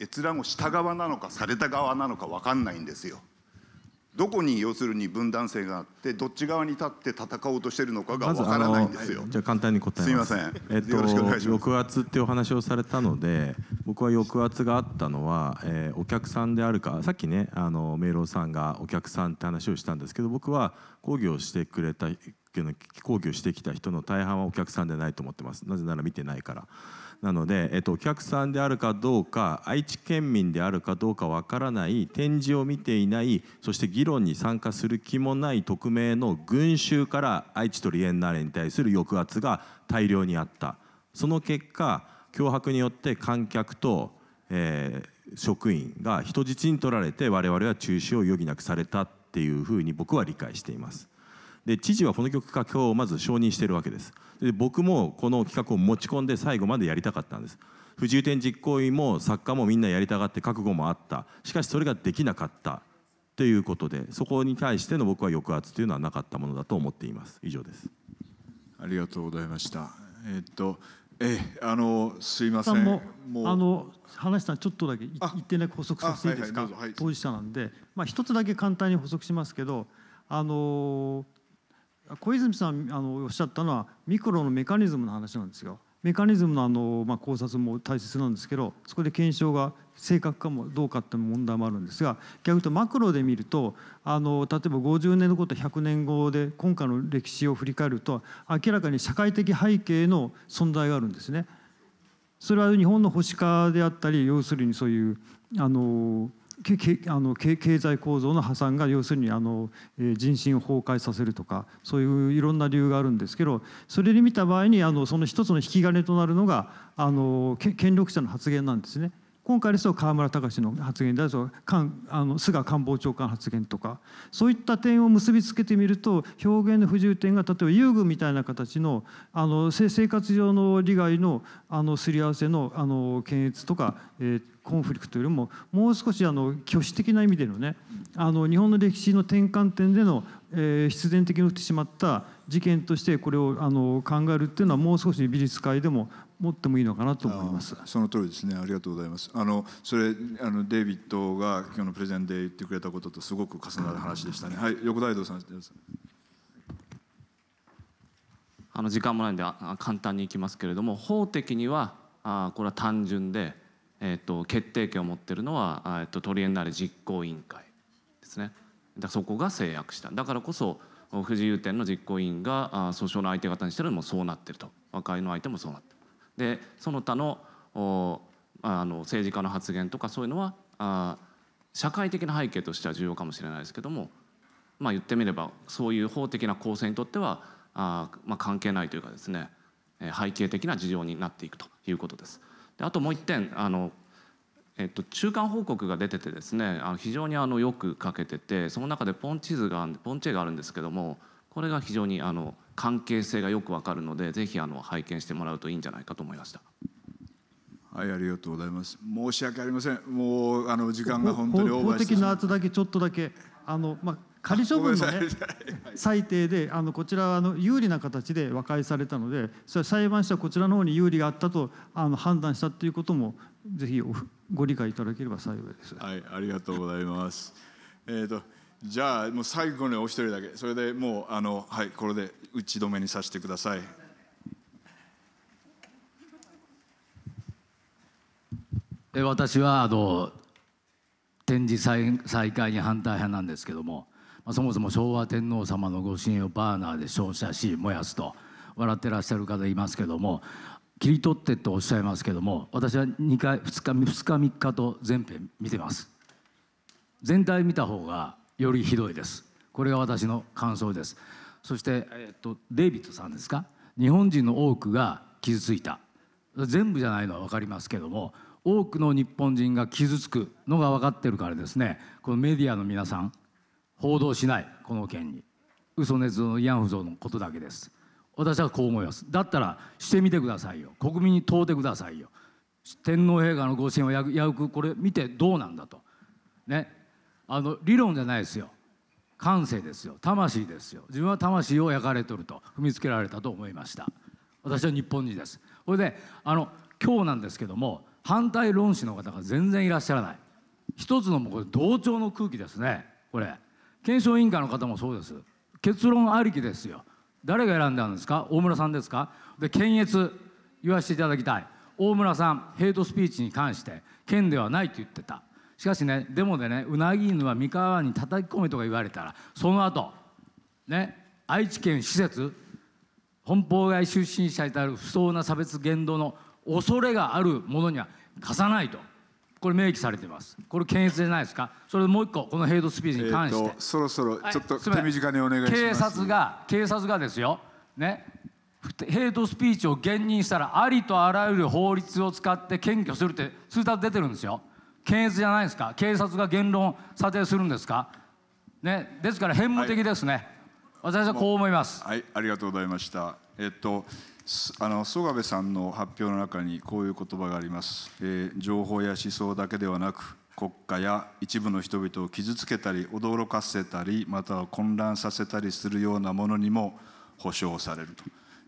閲覧をした側なのかされた側なのか分かんないんですよ。どこに要するに分断性があってどっち側に立って戦おうとしてるのかがわからないんですよ。じゃあ簡単に答えます。すみません。えっと抑圧っていうお話をされたので、僕は抑圧があったのは、えー、お客さんであるか、さっきねあの明朗さんがお客さんって話をしたんですけど、僕は講義をしてくれた。講義をしてきた人の大半はお客さんでないと思ってますなぜなら見てないからなので、えっと、お客さんであるかどうか愛知県民であるかどうかわからない展示を見ていないそして議論に参加する気もない匿名の群衆から愛知とリエンナーレに対する抑圧が大量にあったその結果脅迫によって観客と、えー、職員が人質に取られて我々は中止を余儀なくされたっていうふうに僕は理解しています。で知事はこの曲化をまず承認しているわけですで僕もこの企画を持ち込んで最後までやりたかったんです不自由点実行委員も作家もみんなやりたがって覚悟もあったしかしそれができなかったということでそこに対しての僕は抑圧というのはなかったものだと思っています以上ですありがとうございましたえー、っとえあのすいませんもうあの話したちょっとだけ一点だけ補足させていいですか、はいはいはい、当事者なんで、まあ、一つだけ簡単に補足しますけどあのー小泉さんあのおっしゃったのはミクロのメカニズムの話なんですよ。メカニズムのあの、まあ、考察も大切なんですけどそこで検証が正確かもどうかって問題もあるんですが逆にとマクロで見るとあの例えば50年のこと100年後で今回の歴史を振り返ると明らかに社会的背景の存在があるんですね。それは日本の保守化であったり要するにそういうあのあの経済構造の破産が要するにあの人心を崩壊させるとかそういういろんな理由があるんですけどそれで見た場合にあのその一つの引き金となるのがあの権力者の発言なんですね。今回ですと河村隆の発言であるあの菅官房長官発言とかそういった点を結びつけてみると表現の不自由点が例えば遊具みたいな形のあの生活上の利害のあのすり合わせのあの検閲とか、えー、コンフリクトよりももう少しあの挙手的な意味でのねあの日本の歴史の転換点での、えー、必然的に起きてしまった事件としてこれをあの考えるっていうのはもう少し美術界でも持ってもいいのかなと思います。その通りですね。ありがとうございます。あのそれあのデイビッドが今日のプレゼンで言ってくれたこととすごく重なる話でしたね。はい、横大道さん。あの時間もないんで簡単にいきますけれども、法的にはあこれは単純で、えーと、決定権を持ってるのは、えーと、とトリエンナレ実行委員会ですね。だそこが制約した。だからこそ。不自由展の実行委員が訴訟の相手方にしてるのもそうなってると和解の相手もそうなってるでその他のあの政治家の発言とかそういうのはあ社会的な背景としては重要かもしれないですけども、まあ、言ってみればそういう法的な構成にとってはあ、まあ、関係ないというかですね背景的な事情になっていくということです。であともう一点あのえっと、中間報告が出ててですねあの非常にあのよく書けててその中でポンチ図がポンチェがあるんですけどもこれが非常にあの関係性がよくわかるのでぜひあの拝見してもらうといいんじゃないかと思いました。はい、ありがとうございます。申し訳ありません。もうあの時間が本当にオーバーしてしま公的なだけちょっとだけあのまあ仮処分のね最低であのこちらはあの有利な形で和解されたので、それは裁判所はこちらの方に有利があったとあの判断したということもぜひご理解いただければ幸いです。はい、ありがとうございます。えっ、ー、と。じゃあもう最後にお一人だけそれでもうあのはいこれで打ち止めにさせてください。私はあの展示再再開に反対派なんですけども、まあ、そもそも昭和天皇様のご支援をバーナーで照射し燃やすと笑ってらっしゃる方いますけども切り取ってとおっしゃいますけども私は2回2日 ,2 日3日と全編見てます。全体見た方がよりひどいですこれが私の感想ですそして、えっと、デイビッドさんですか日本人の多くが傷ついた全部じゃないのは分かりますけども多くの日本人が傷つくのが分かってるからですねこのメディアの皆さん報道しないこの件に嘘捏造の慰安婦像のことだけです私はこう思いますだったらしてみてくださいよ国民に問うてくださいよ天皇陛下のご支援をやくこれ見てどうなんだとねあの理論じゃないですよ感性ですよ魂ですよ自分は魂を焼かれとると踏みつけられたと思いました私は日本人ですこれであの今日なんですけども反対論士の方が全然いらっしゃらない一つのもこれ同調の空気ですねこれ検証委員会の方もそうです結論ありきですよ誰が選んだんですか大村さんですかで検閲言わせていただきたい大村さんヘイトスピーチに関して県ではないと言ってたしかしねデモでねうなぎ犬は三河湾に叩き込めとか言われたらその後ね愛知県施設本邦外出身者にある不当な差別言動の恐れがあるものには貸さないとこれ明記されてますこれ検閲じゃないですかそれでもう一個このヘイトスピーチに関して、そろそろちょっと手短にお願いします警察が警察がですよねヘイトスピーチを現任したらありとあらゆる法律を使って検挙するって通達出てるんですよ検閲じゃないですか警察が言論査定するんですか、ね、ですから偏無的ですね、はい、私はこう思いますはいありがとうございましたえっとあの曽我部さんの発表の中にこういう言葉があります、えー、情報や思想だけではなく国家や一部の人々を傷つけたり驚かせたりまたは混乱させたりするようなものにも保障されるとい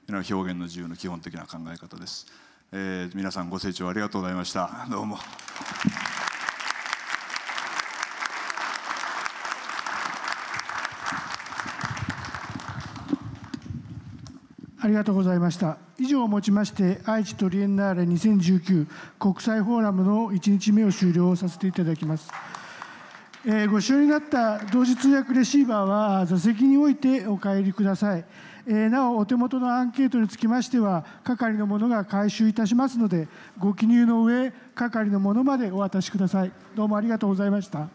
うのが表現の自由の基本的な考え方です、えー、皆さんご清聴ありがとうございましたどうもありがとうございました。以上をもちまして、愛知トリエンナーレ2019国際フォーラムの1日目を終了させていただきます。えー、ご使用になった同時通訳レシーバーは座席においてお帰りください。えー、なお、お手元のアンケートにつきましては、係の者が回収いたしますので、ご記入の上、係の者までお渡しください。どうもありがとうございました。